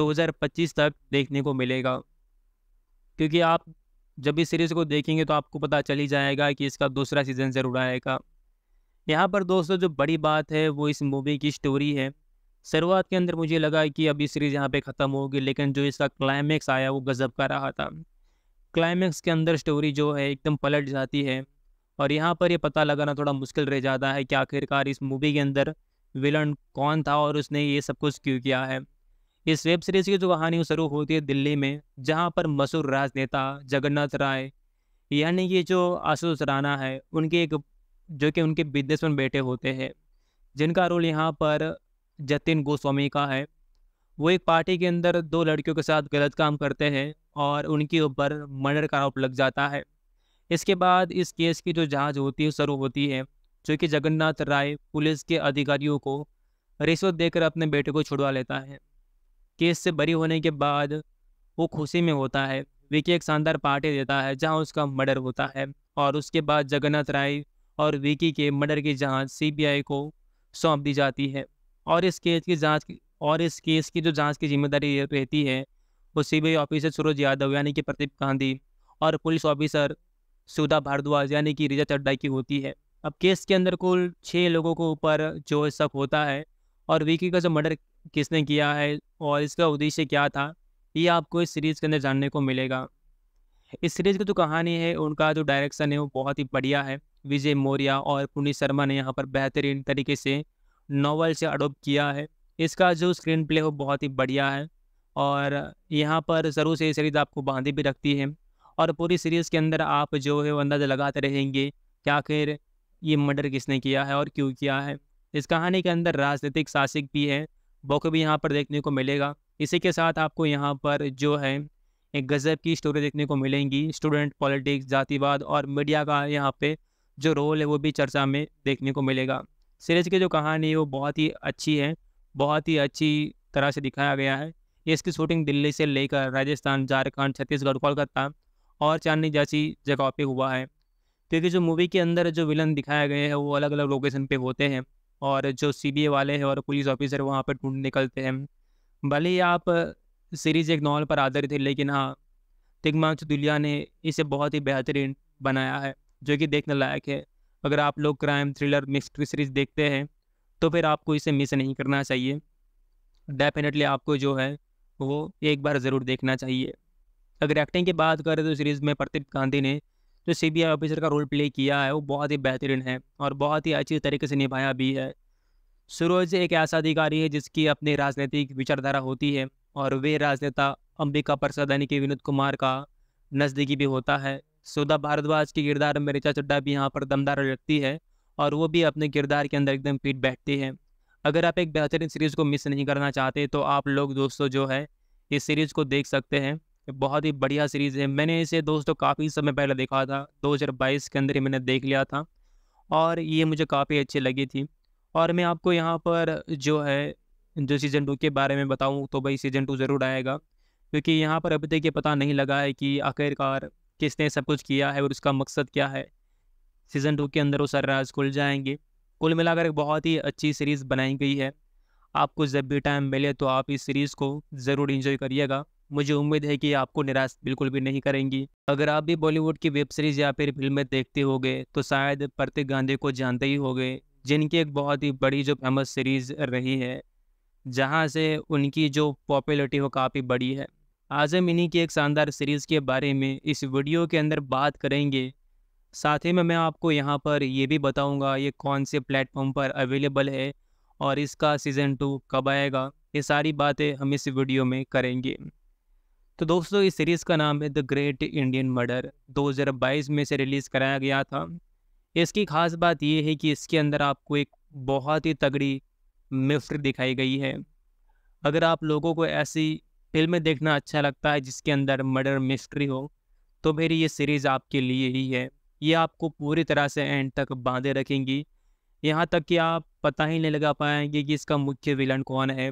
2025 तक देखने को मिलेगा क्योंकि आप जब इस सीरीज़ को देखेंगे तो आपको पता चल ही जाएगा कि इसका दूसरा सीज़न ज़रूर आएगा यहाँ पर दोस्तों जो बड़ी बात है वो इस मूवी की स्टोरी है शुरुआत के अंदर मुझे लगा कि अभी सीरीज़ यहाँ पे ख़त्म होगी लेकिन जो इसका क्लाइमेक्स आया वो गज़ब का रहा था क्लाइमेक्स के अंदर स्टोरी जो है एकदम पलट जाती है और यहाँ पर ये पता लगाना थोड़ा मुश्किल रह जाता है कि आखिरकार इस मूवी के अंदर विलन कौन था और उसने ये सब कुछ क्यों किया है इस वेब सीरीज़ की जो कहानी शुरू होती है दिल्ली में जहाँ पर मशहूर राजनेता जगन्नाथ राय यानी कि जो आशुतोष राणा है उनके एक जो कि उनके बिजनेसमैन बेटे होते हैं जिनका रोल यहाँ पर जतिन गोस्वामी का है वो एक पार्टी के अंदर दो लड़कियों के साथ गलत काम करते हैं और उनके ऊपर मर्डर का आरोप लग जाता है इसके बाद इस केस की जो जांच होती है शुरू होती है जो कि जगन्नाथ राय पुलिस के अधिकारियों को रिश्वत देकर अपने बेटे को छुड़वा लेता है केस से बरी होने के बाद वो खुशी में होता है विकी एक शानदार पार्टी देता है जहाँ उसका मर्डर होता है और उसके बाद जगन्नाथ राय और विकी के मर्डर की जांच सीबीआई को सौंप दी जाती है और इस केस की जांच और इस केस की जो जांच की जिम्मेदारी रहती है वो सीबीआई ऑफिसर सूरज यादव यानी कि प्रदीप गांधी और पुलिस ऑफिसर सुधा भारद्वाज यानी कि रिजा चड्डा की होती है अब केस के अंदर कुल छः लोगों के ऊपर जो शक होता है और विकी का जो मर्डर किसने किया है और इसका उद्देश्य क्या था ये आपको इस सीरीज़ के अंदर जानने को मिलेगा इस सीरीज़ की जो कहानी है उनका जो डायरेक्शन है वो बहुत ही बढ़िया है विजय मौर्या और पुनीत शर्मा ने यहाँ पर बेहतरीन तरीके से नावल से अडोप्ट किया है इसका जो स्क्रीन प्ले हो बहुत ही बढ़िया है और यहाँ पर ज़रूर से ये सीरीज़ आपको बांधी भी रखती है और पूरी सीरीज़ के अंदर आप जो है अंदाज़ा लगाते रहेंगे कि आखिर ये मर्डर किसने किया है और क्यों किया है इस कहानी के अंदर राजनीतिक शासक भी है बॉक भी यहाँ पर देखने को मिलेगा इसी के साथ आपको यहाँ पर जो है एक गज़ब की स्टोरी देखने को मिलेंगी स्टूडेंट पॉलिटिक्स जातिवाद और मीडिया का यहाँ पे जो रोल है वो भी चर्चा में देखने को मिलेगा सीरीज की जो कहानी है वो बहुत ही अच्छी है बहुत ही अच्छी तरह से दिखाया गया है इसकी शूटिंग दिल्ली से लेकर राजस्थान झारखंड छत्तीसगढ़ कोलकाता और चांदनी जैसी जगह पे हुआ है क्योंकि जो मूवी के अंदर जो विलन दिखाए गए हैं वो अलग अलग लोकेशन पे होते हैं और जो सी वाले हैं और पुलिस ऑफिसर वहाँ पर ढूंढ निकलते हैं भले ही आप सीरीज एक नॉवल पर आधारित है लेकिन हाँ तिग्मांश दुलिया ने इसे बहुत ही बेहतरीन बनाया है जो कि देखने लायक है अगर आप लोग क्राइम थ्रिलर मिस्ट्री सीरीज देखते हैं तो फिर आपको इसे मिस नहीं करना चाहिए डेफिनेटली आपको जो है वो एक बार ज़रूर देखना चाहिए अगर एक्टिंग की बात करें तो सीरीज़ में प्रदीप गांधी ने जो सी ऑफिसर का रोल प्ले किया है वो बहुत ही बेहतरीन है और बहुत ही अच्छी तरीके से निभाया भी है सूरज एक ऐसा अधिकारी है जिसकी अपनी राजनीतिक विचारधारा होती है और वे राजनेता अंबिका प्रसाद यानी कि विनोद कुमार का नज़दीकी भी होता है सुधा भारद्वाज के किरदार में ऋचा चड्डा भी यहाँ पर दमदार लगती है और वो भी अपने किरदार के अंदर एकदम फिट बैठती है अगर आप एक बेहतरीन सीरीज़ को मिस नहीं करना चाहते तो आप लोग दोस्तों जो है इस सीरीज़ को देख सकते हैं बहुत ही बढ़िया सीरीज़ है मैंने इसे दोस्तों काफ़ी समय पहले देखा था 2022 के अंदर ही मैंने देख लिया था और ये मुझे काफ़ी अच्छी लगी थी और मैं आपको यहाँ पर जो है जो सीज़न टू के बारे में बताऊँ तो भाई सीज़न टू ज़रूर आएगा क्योंकि यहाँ पर अभी तक ये पता नहीं लगा है कि आखिरकार किसने सब कुछ किया है और उसका मकसद क्या है सीज़न टू के अंदर वो राज खुल जाएंगे कुल मिलाकर एक बहुत ही अच्छी सीरीज़ बनाई गई है आपको जब भी टाइम मिले तो आप इस सीरीज़ को ज़रूर इंजॉय करिएगा मुझे उम्मीद है कि आपको निराश बिल्कुल भी नहीं करेंगी अगर आप भी बॉलीवुड की वेब सीरीज़ या फिर फिल्में देखते हो तो शायद प्रतीक गांधी को जानते ही हो जिनकी एक बहुत ही बड़ी जो फेमस सीरीज़ रही है जहाँ से उनकी जो पॉपुलरिटी वो काफ़ी बड़ी है आजम इन्हीं की एक शानदार सीरीज़ के बारे में इस वीडियो के अंदर बात करेंगे साथ ही में मैं आपको यहाँ पर ये भी बताऊँगा ये कौन से प्लेटफॉर्म पर अवेलेबल है और इसका सीज़न टू कब आएगा ये सारी बातें हम इस वीडियो में करेंगे तो दोस्तों इस सीरीज़ का नाम है द ग्रेट इंडियन मर्डर 2022 में से रिलीज़ कराया गया था इसकी ख़ास बात यह है कि इसके अंदर आपको एक बहुत ही तगड़ी मिस्र दिखाई गई है अगर आप लोगों को ऐसी फिल्में देखना अच्छा लगता है जिसके अंदर मर्डर मिस्ट्री हो तो फिर ये सीरीज़ आपके लिए ही है ये आपको पूरी तरह से एंड तक बांधे रखेंगी यहाँ तक कि आप पता ही नहीं लगा पाएंगे कि इसका मुख्य विलन कौन है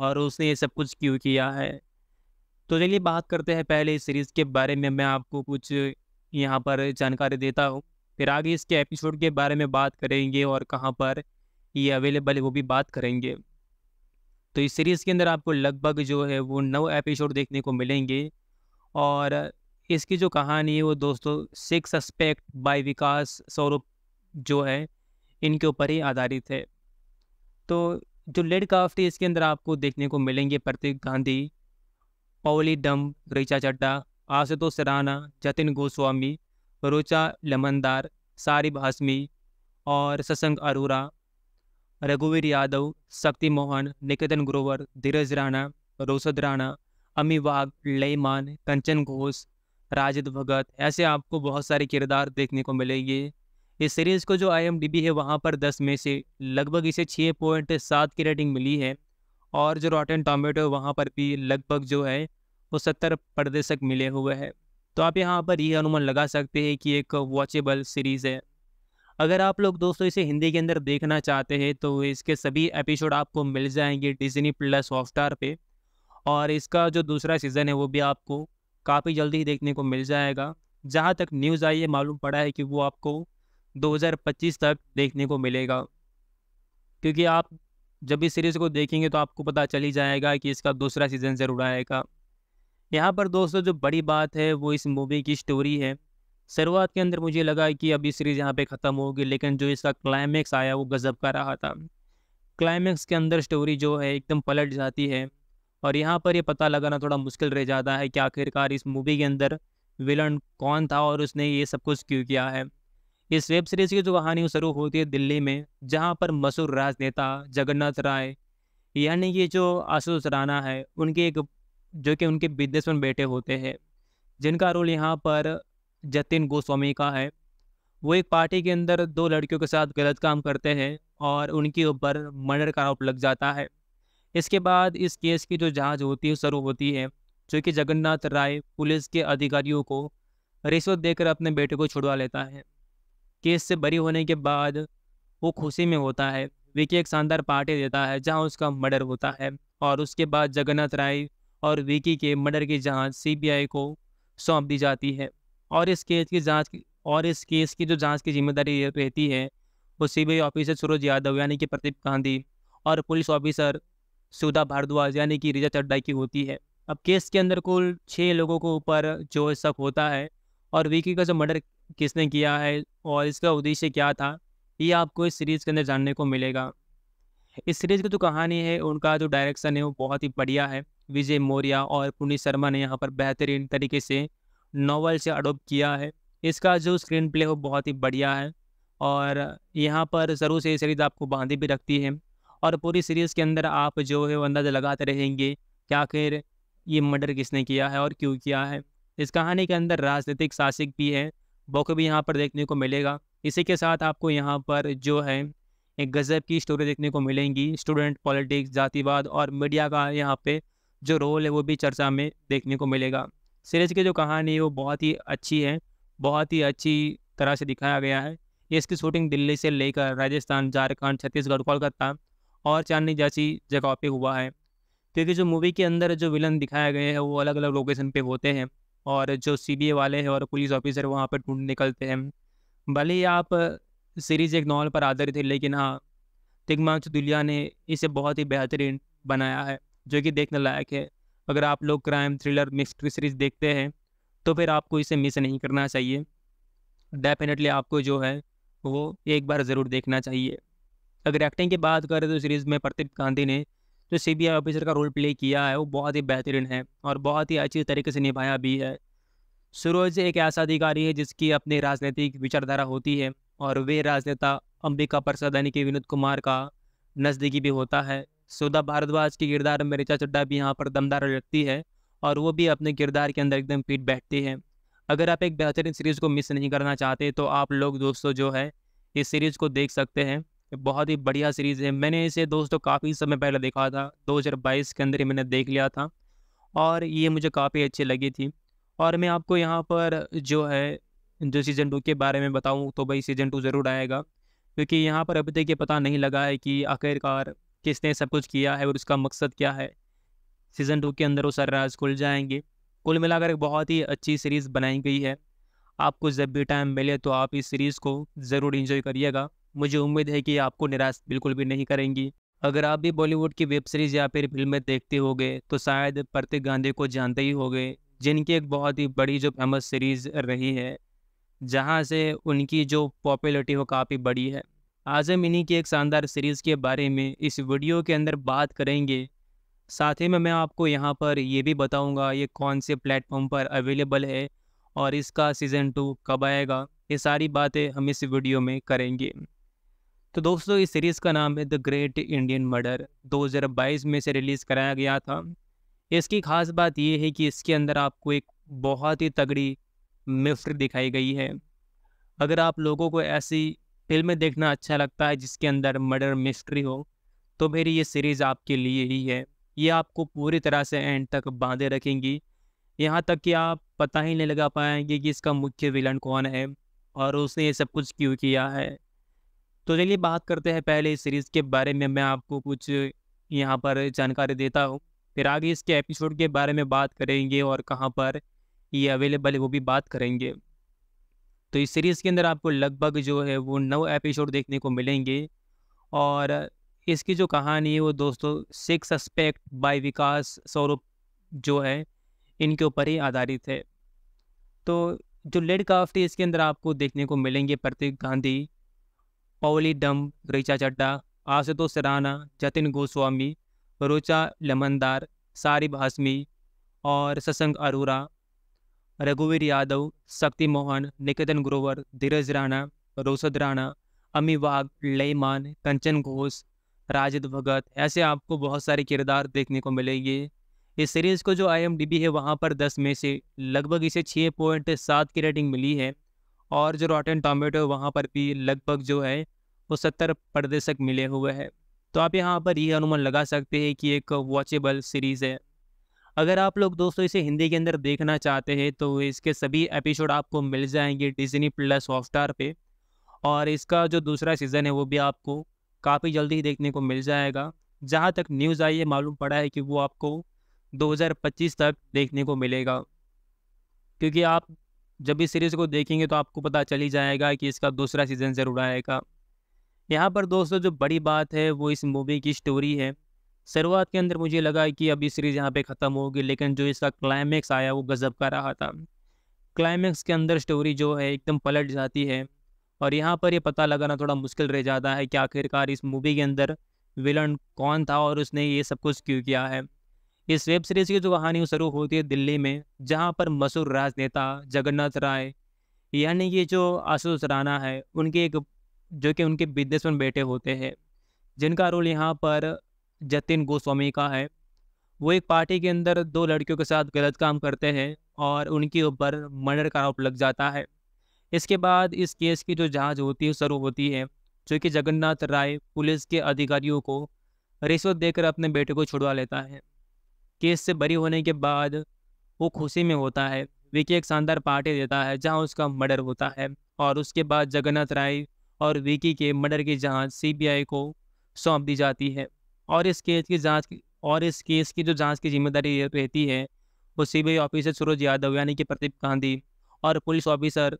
और उसने ये सब कुछ क्यों किया है तो चलिए बात करते हैं पहले इस सीरीज़ के बारे में मैं आपको कुछ यहाँ पर जानकारी देता हूँ फिर आगे इसके एपिसोड के बारे में बात करेंगे और कहाँ पर ये अवेलेबल है वो भी बात करेंगे तो इस सीरीज़ के अंदर आपको लगभग जो है वो नौ एपिसोड देखने को मिलेंगे और इसकी जो कहानी है वो दोस्तों सिक्स सस्पेक्ट बाय विकास स्वरूप जो है इनके ऊपर ही आधारित है तो जो लेड काफ्ट थी इसके अंदर आपको देखने को मिलेंगे प्रतीक गांधी पौली डम रिचा चड्डा आशुतोष सराना जतिन गोस्वामी रुचा लमनदार सारिब हसमी और ससंग अरोरा रघुवीर यादव शक्ति मोहन निकेतन ग्रोवर धीरज राणा रोशद राणा अमी वाघ लेमान कंचन घोष राजद भगत ऐसे आपको बहुत सारे किरदार देखने को मिलेंगे इस सीरीज़ को जो आई है वहाँ पर दस में से लगभग इसे छः पॉइंट सात की रेटिंग मिली है और जो रॉटन टोमेटो वहाँ पर भी लगभग जो है वो सत्तर प्रतिशत मिले हुए हैं तो आप यहाँ पर ये अनुमान लगा सकते हैं कि एक वॉचेबल सीरीज़ है अगर आप लोग दोस्तों इसे हिंदी के अंदर देखना चाहते हैं तो इसके सभी एपिसोड आपको मिल जाएंगे डिजनी प्लस हॉटस्टार पे और इसका जो दूसरा सीज़न है वो भी आपको काफ़ी जल्दी ही देखने को मिल जाएगा जहाँ तक न्यूज़ आई है मालूम पड़ा है कि वो आपको 2025 तक देखने को मिलेगा क्योंकि आप जब इस सीरीज़ को देखेंगे तो आपको पता चल ही जाएगा कि इसका दूसरा सीज़न ज़रूर आएगा यहाँ पर दोस्तों जो बड़ी बात है वो इस मूवी की स्टोरी है शुरुआत के अंदर मुझे लगा कि अब ये सीरीज़ यहाँ पे ख़त्म होगी लेकिन जो इसका क्लाइमेक्स आया वो गज़ब का रहा था क्लाइमेक्स के अंदर स्टोरी जो है एकदम पलट जाती है और यहाँ पर ये पता लगाना थोड़ा मुश्किल रह जाता है कि आखिरकार इस मूवी के अंदर विलन कौन था और उसने ये सब कुछ क्यों किया है इस वेब सीरीज़ की जो कहानी शुरू होती है दिल्ली में जहाँ पर मशहूर राजनेता जगन्नाथ राय यानी कि जो आशुष राणा है उनके एक जो कि उनके बिजनेसमैन बेटे होते हैं जिनका रोल यहाँ पर जतिन गोस्वामी का है वो एक पार्टी के अंदर दो लड़कियों के साथ गलत काम करते हैं और उनके ऊपर मर्डर का आरोप लग जाता है इसके बाद इस केस की जो जांच होती है शुरू होती है जो कि जगन्नाथ राय पुलिस के अधिकारियों को रिश्वत देकर अपने बेटे को छुड़वा लेता है केस से बरी होने के बाद वो खुशी में होता है विकी एक शानदार पार्टी देता है जहां उसका मर्डर होता है और उसके बाद जगन्नाथ राय और विकी के मर्डर की जांच सीबीआई को सौंप दी जाती है और इस केस की जाँच और इस केस की जो जाँच की जिम्मेदारी रहती है वो सीबीआई ऑफिसर सूरज यादव यानी कि प्रदीप गांधी और पुलिस ऑफिसर सुधा भारद्वाज यानी कि रिजा चड्डा की होती है अब केस के अंदर कुल छः लोगों के ऊपर जो शक होता है और विकी का जो मर्डर किसने किया है और इसका उद्देश्य क्या था ये आपको इस सीरीज़ के अंदर जानने को मिलेगा इस सीरीज़ की जो कहानी है उनका जो डायरेक्शन है वो बहुत ही बढ़िया है विजय मौर्या और पुनीत शर्मा ने यहाँ पर बेहतरीन तरीके से नावल से अडोप्ट किया है इसका जो स्क्रीन प्ले वो बहुत ही बढ़िया है और यहाँ पर ज़रूर से ये सीरीज़ आपको बांधी भी रखती है और पूरी सीरीज़ के अंदर आप जो है वो अंदाज़ा लगाते रहेंगे कि आखिर ये मर्डर किसने किया है और क्यों किया है इस कहानी के अंदर राजनीतिक शासक भी है बोको भी यहाँ पर देखने को मिलेगा इसी के साथ आपको यहाँ पर जो है एक गज़ब की स्टोरी देखने को मिलेंगी स्टूडेंट पॉलिटिक्स जातिवाद और मीडिया का यहाँ पे जो रोल है वो भी चर्चा में देखने को मिलेगा सीरीज की जो कहानी है वो बहुत ही अच्छी है बहुत ही अच्छी तरह से दिखाया गया है इसकी शूटिंग दिल्ली से लेकर राजस्थान झारखंड छत्तीसगढ़ कोलकाता और चांदनी जैसी जगह पे हुआ है क्योंकि जो मूवी के अंदर जो विलन दिखाए गए हैं वो अलग अलग लोकेशन पे होते हैं और जो सी वाले हैं और पुलिस ऑफिसर वहाँ पर ढूंढ निकलते हैं भले ही आप सीरीज एक नॉवल पर आधारित है लेकिन हाँ तिग्मांश दुलिया ने इसे बहुत ही बेहतरीन बनाया है जो कि देखने लायक है अगर आप लोग क्राइम थ्रिलर मिस्ट्री सीरीज देखते हैं तो फिर आपको इसे मिस नहीं करना चाहिए डेफिनेटली आपको जो है वो एक बार ज़रूर देखना चाहिए अगर एक्टिंग की बात करें तो सीरीज़ में प्रदीप गांधी ने जो सी बी आई ऑफिसर का रोल प्ले किया है वो बहुत ही बेहतरीन है और बहुत ही अच्छी तरीके से निभाया भी है सूरज एक ऐसा अधिकारी है जिसकी अपनी राजनीतिक विचारधारा होती है और वे राजनेता अंबिका प्रसाद यानी कि विनोद कुमार का नज़दीकी भी होता है सुधा भारद्वाज के किरदार में ऋचा चड्डा भी यहाँ पर दमदार लगती है और वो भी अपने किरदार के अंदर एकदम पीट बैठती है अगर आप एक बेहतरीन सीरीज़ को मिस नहीं करना चाहते तो आप लोग दोस्तों जो है इस सीरीज़ को देख सकते हैं बहुत ही बढ़िया सीरीज़ है मैंने इसे दोस्तों काफ़ी समय पहले देखा था 2022 के अंदर ही मैंने देख लिया था और ये मुझे काफ़ी अच्छी लगी थी और मैं आपको यहाँ पर जो है जो सीज़न टू के बारे में बताऊँ तो भाई सीज़न टू ज़रूर आएगा क्योंकि यहाँ पर अभी तक ये पता नहीं लगा है कि आखिरकार किसने सब कुछ किया है और उसका मकसद क्या है सीज़न टू के अंदर वो सर राज खुल जाएंगे कुल मिलाकर एक बहुत ही अच्छी सीरीज़ बनाई गई है आपको जब भी टाइम मिले तो आप इस सीरीज़ को ज़रूर इंजॉय करिएगा मुझे उम्मीद है कि आपको निराश बिल्कुल भी नहीं करेंगी अगर आप भी बॉलीवुड की वेब सीरीज़ या फिर फिल्में देखते गए तो शायद प्रतीक गांधी को जानते ही गए जिनकी एक बहुत ही बड़ी जो फेमस सीरीज़ रही है जहाँ से उनकी जो पॉपुलरिटी वो काफ़ी बड़ी है आजम इन्हीं की एक शानदार सीरीज़ के बारे में इस वीडियो के अंदर बात करेंगे साथ ही में मैं आपको यहाँ पर ये भी बताऊँगा ये कौन से प्लेटफॉर्म पर अवेलेबल है और इसका सीज़न टू कब आएगा ये सारी बातें हम इस वीडियो में करेंगे तो दोस्तों इस सीरीज़ का नाम है द ग्रेट इंडियन मर्डर 2022 में से रिलीज़ कराया गया था इसकी खास बात यह है कि इसके अंदर आपको एक बहुत ही तगड़ी मिफ्र दिखाई गई है अगर आप लोगों को ऐसी फिल्में देखना अच्छा लगता है जिसके अंदर मर्डर मिस्ट्री हो तो मेरी ये सीरीज़ आपके लिए ही है ये आपको पूरी तरह से एंड तक बांधे रखेंगी यहाँ तक कि आप पता ही नहीं लगा पाएंगे कि इसका मुख्य विलन कौन है और उसने ये सब कुछ क्यों किया है तो चलिए बात करते हैं पहले इस सीरीज़ के बारे में मैं आपको कुछ यहाँ पर जानकारी देता हूँ फिर आगे इसके एपिसोड के बारे में बात करेंगे और कहाँ पर ये अवेलेबल है वो भी बात करेंगे तो इस सीरीज़ के अंदर आपको लगभग जो है वो नौ एपिसोड देखने को मिलेंगे और इसकी जो कहानी है वो दोस्तों सिक्स सस्पेक्ट बाय विकास स्वरूप जो है इनके ऊपर ही आधारित है तो जो लेड काफ्ट थी इसके अंदर आपको देखने को मिलेंगे प्रतीक गांधी पौली डम ऋचा चड्डा आशुतोष सराना जतिन गोस्वामी रुचा लमनदार सारिब हाशमी और ससंग अरोरा रघुवीर यादव शक्ति मोहन निकेतन ग्रोवर धीरज राणा रोशद राणा अमी वाघ लेमान कंचन घोष राजद भगत ऐसे आपको बहुत सारे किरदार देखने को मिलेंगे इस सीरीज़ को जो आई है वहाँ पर दस में से लगभग इसे छः पॉइंट सात की रेटिंग मिली है और जो रॉटन टोमेटो वहाँ पर भी लगभग जो है वो सत्तर प्रतिशत मिले हुए हैं तो आप यहाँ पर यह अनुमान लगा सकते हैं कि एक वॉचेबल सीरीज़ है अगर आप लोग दोस्तों इसे हिंदी के अंदर देखना चाहते हैं तो इसके सभी एपिसोड आपको मिल जाएंगे डिजनी प्लस हॉटस्टार पे और इसका जो दूसरा सीज़न है वो भी आपको काफ़ी जल्दी ही देखने को मिल जाएगा जहाँ तक न्यूज़ आई है मालूम पड़ा है कि वो आपको 2025 तक देखने को मिलेगा क्योंकि आप जब इस सीरीज़ को देखेंगे तो आपको पता चल ही जाएगा कि इसका दूसरा सीज़न ज़रूर आएगा यहाँ पर दोस्तों जो बड़ी बात है वो इस मूवी की स्टोरी है शुरुआत के अंदर मुझे लगा कि अब ये सीरीज़ यहाँ पे ख़त्म होगी लेकिन जो इसका क्लाइमेक्स आया वो गज़ब का रहा था क्लाइमैक्स के अंदर स्टोरी जो है एकदम पलट जाती है और यहाँ पर ये पता लगाना थोड़ा मुश्किल रह जाता है कि आखिरकार इस मूवी के अंदर विलन कौन था और उसने ये सब कुछ क्यों किया है इस वेब सीरीज़ की जो कहानी शुरू होती है दिल्ली में जहाँ पर मशहूर राजनेता जगन्नाथ राय यानी कि जो आशुष राणा है उनके एक जो कि उनके बिजनेसमैन बेटे होते हैं जिनका रोल यहाँ पर जतिन गोस्वामी का है वो एक पार्टी के अंदर दो लड़कियों के साथ गलत काम करते हैं और उनके ऊपर मर्डर का आरोप लग जाता है इसके बाद इस केस की जो जांच होती है शुरू होती है जो कि जगन्नाथ राय पुलिस के अधिकारियों को रिश्वत देकर अपने बेटे को छुड़वा लेता है केस से बरी होने के बाद वो खुशी में होता है विकी एक शानदार पार्टी देता है जहां उसका मर्डर होता है और उसके बाद जगन्नाथ राय और विकी के मर्डर की जांच सीबीआई को सौंप दी जाती है और इस केस की जाँच और इस केस की जो जाँच की जिम्मेदारी रहती है वो सीबीआई ऑफिसर सूरज यादव यानी कि प्रदीप गांधी और पुलिस ऑफिसर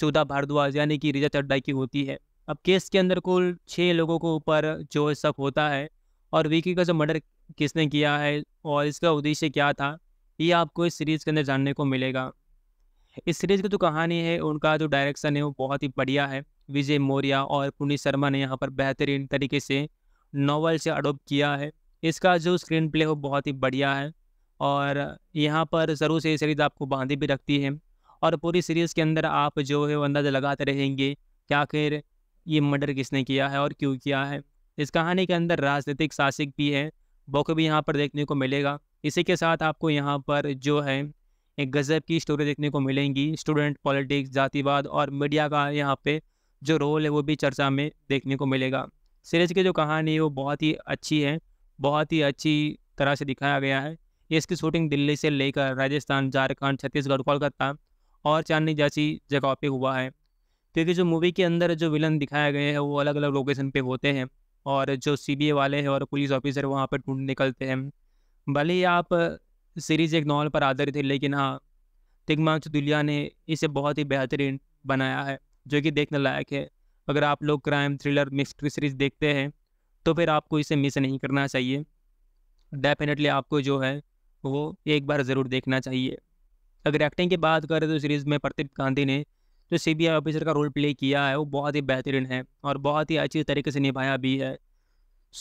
सुधा भारद्वाज यानी कि रिजा चड्डा की होती है अब केस के अंदर कुल छः लोगों के ऊपर जो शक होता है और विकी का जो मर्डर किसने किया है और इसका उद्देश्य क्या था ये आपको इस सीरीज़ के अंदर जानने को मिलेगा इस सीरीज़ की जो कहानी है उनका जो डायरेक्शन है वो बहुत ही बढ़िया है विजय मौर्या और पुनीत शर्मा ने यहाँ पर बेहतरीन तरीके से नावल से अडोप्ट किया है इसका जो स्क्रीन प्ले हो बहुत ही बढ़िया है और यहाँ पर ज़रूर से सीरीज़ आपको बांधी भी रखती है और पूरी सीरीज़ के अंदर आप जो है वो अंदाज़ा लगाते रहेंगे कि आखिर ये मर्डर किसने किया है और क्यों किया है इस कहानी के अंदर राजनीतिक शासक भी है वो भी यहाँ पर देखने को मिलेगा इसी के साथ आपको यहाँ पर जो है एक गज़ब की स्टोरी देखने को मिलेंगी स्टूडेंट पॉलिटिक्स जातिवाद और मीडिया का यहाँ पे जो रोल है वो भी चर्चा में देखने को मिलेगा सीरीज की जो कहानी है वो बहुत ही अच्छी है बहुत ही अच्छी तरह से दिखाया गया है इसकी शूटिंग दिल्ली से लेकर राजस्थान झारखंड छत्तीसगढ़ कोलकाता और चांदनी जैसी जगह पे हुआ है क्योंकि जो मूवी के अंदर जो विलन दिखाए गए हैं वो अलग अलग लोकेशन पे होते हैं और जो सी वाले हैं और पुलिस ऑफिसर वहाँ पर ढूंढ निकलते हैं भले ही आप सीरीज एक नॉवल पर आधारित है लेकिन हाँ तिगमांच दुलिया ने इसे बहुत ही बेहतरीन बनाया है जो कि देखने लायक है अगर आप लोग क्राइम थ्रिलर मिस्ट्री सीरीज देखते हैं तो फिर आपको इसे मिस नहीं करना चाहिए डेफिनेटली आपको जो है वो एक बार ज़रूर देखना चाहिए अगर एक्टिंग की बात करें तो सीरीज़ में प्रदीप गांधी ने जो सी बी आई ऑफिसर का रोल प्ले किया है वो बहुत ही बेहतरीन है और बहुत ही अच्छी तरीके से निभाया भी है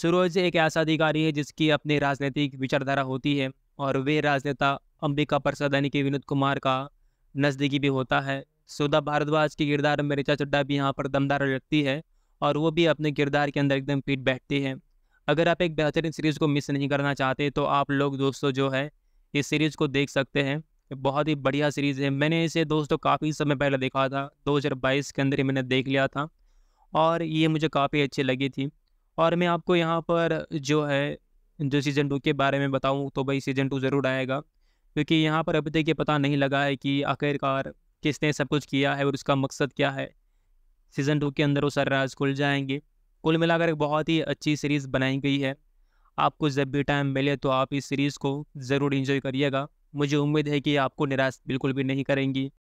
सूरज एक ऐसा अधिकारी है जिसकी अपनी राजनीतिक विचारधारा होती है और वे राजनेता अंबिका प्रसाद यानी कि विनोद कुमार का नज़दीकी भी होता है सुधा भारद्वाज की किरदार में ऋचा चड्डा भी यहाँ पर दमदार लगती है और वो भी अपने किरदार के अंदर एकदम फिट बैठती है अगर आप एक बेहतरीन सीरीज़ को मिस नहीं करना चाहते तो आप लोग दोस्तों जो है इस सीरीज़ को देख सकते हैं बहुत ही बढ़िया सीरीज़ है मैंने इसे दोस्तों काफ़ी समय पहले देखा था 2022 के अंदर ही मैंने देख लिया था और ये मुझे काफ़ी अच्छी लगी थी और मैं आपको यहाँ पर जो है जो सीज़न टू के बारे में बताऊँ तो भाई सीज़न टू ज़रूर आएगा क्योंकि यहाँ पर अभी तक ये पता नहीं लगा है कि आखिरकार किसने सब कुछ किया है और उसका मकसद क्या है सीज़न टू के अंदर वो सारे राज खुल जाएंगे कुल मिलाकर एक बहुत ही अच्छी सीरीज़ बनाई गई है आपको जब भी टाइम मिले तो आप इस सीरीज़ को ज़रूर इन्जॉय करिएगा मुझे उम्मीद है कि आपको निराश बिल्कुल भी नहीं करेंगी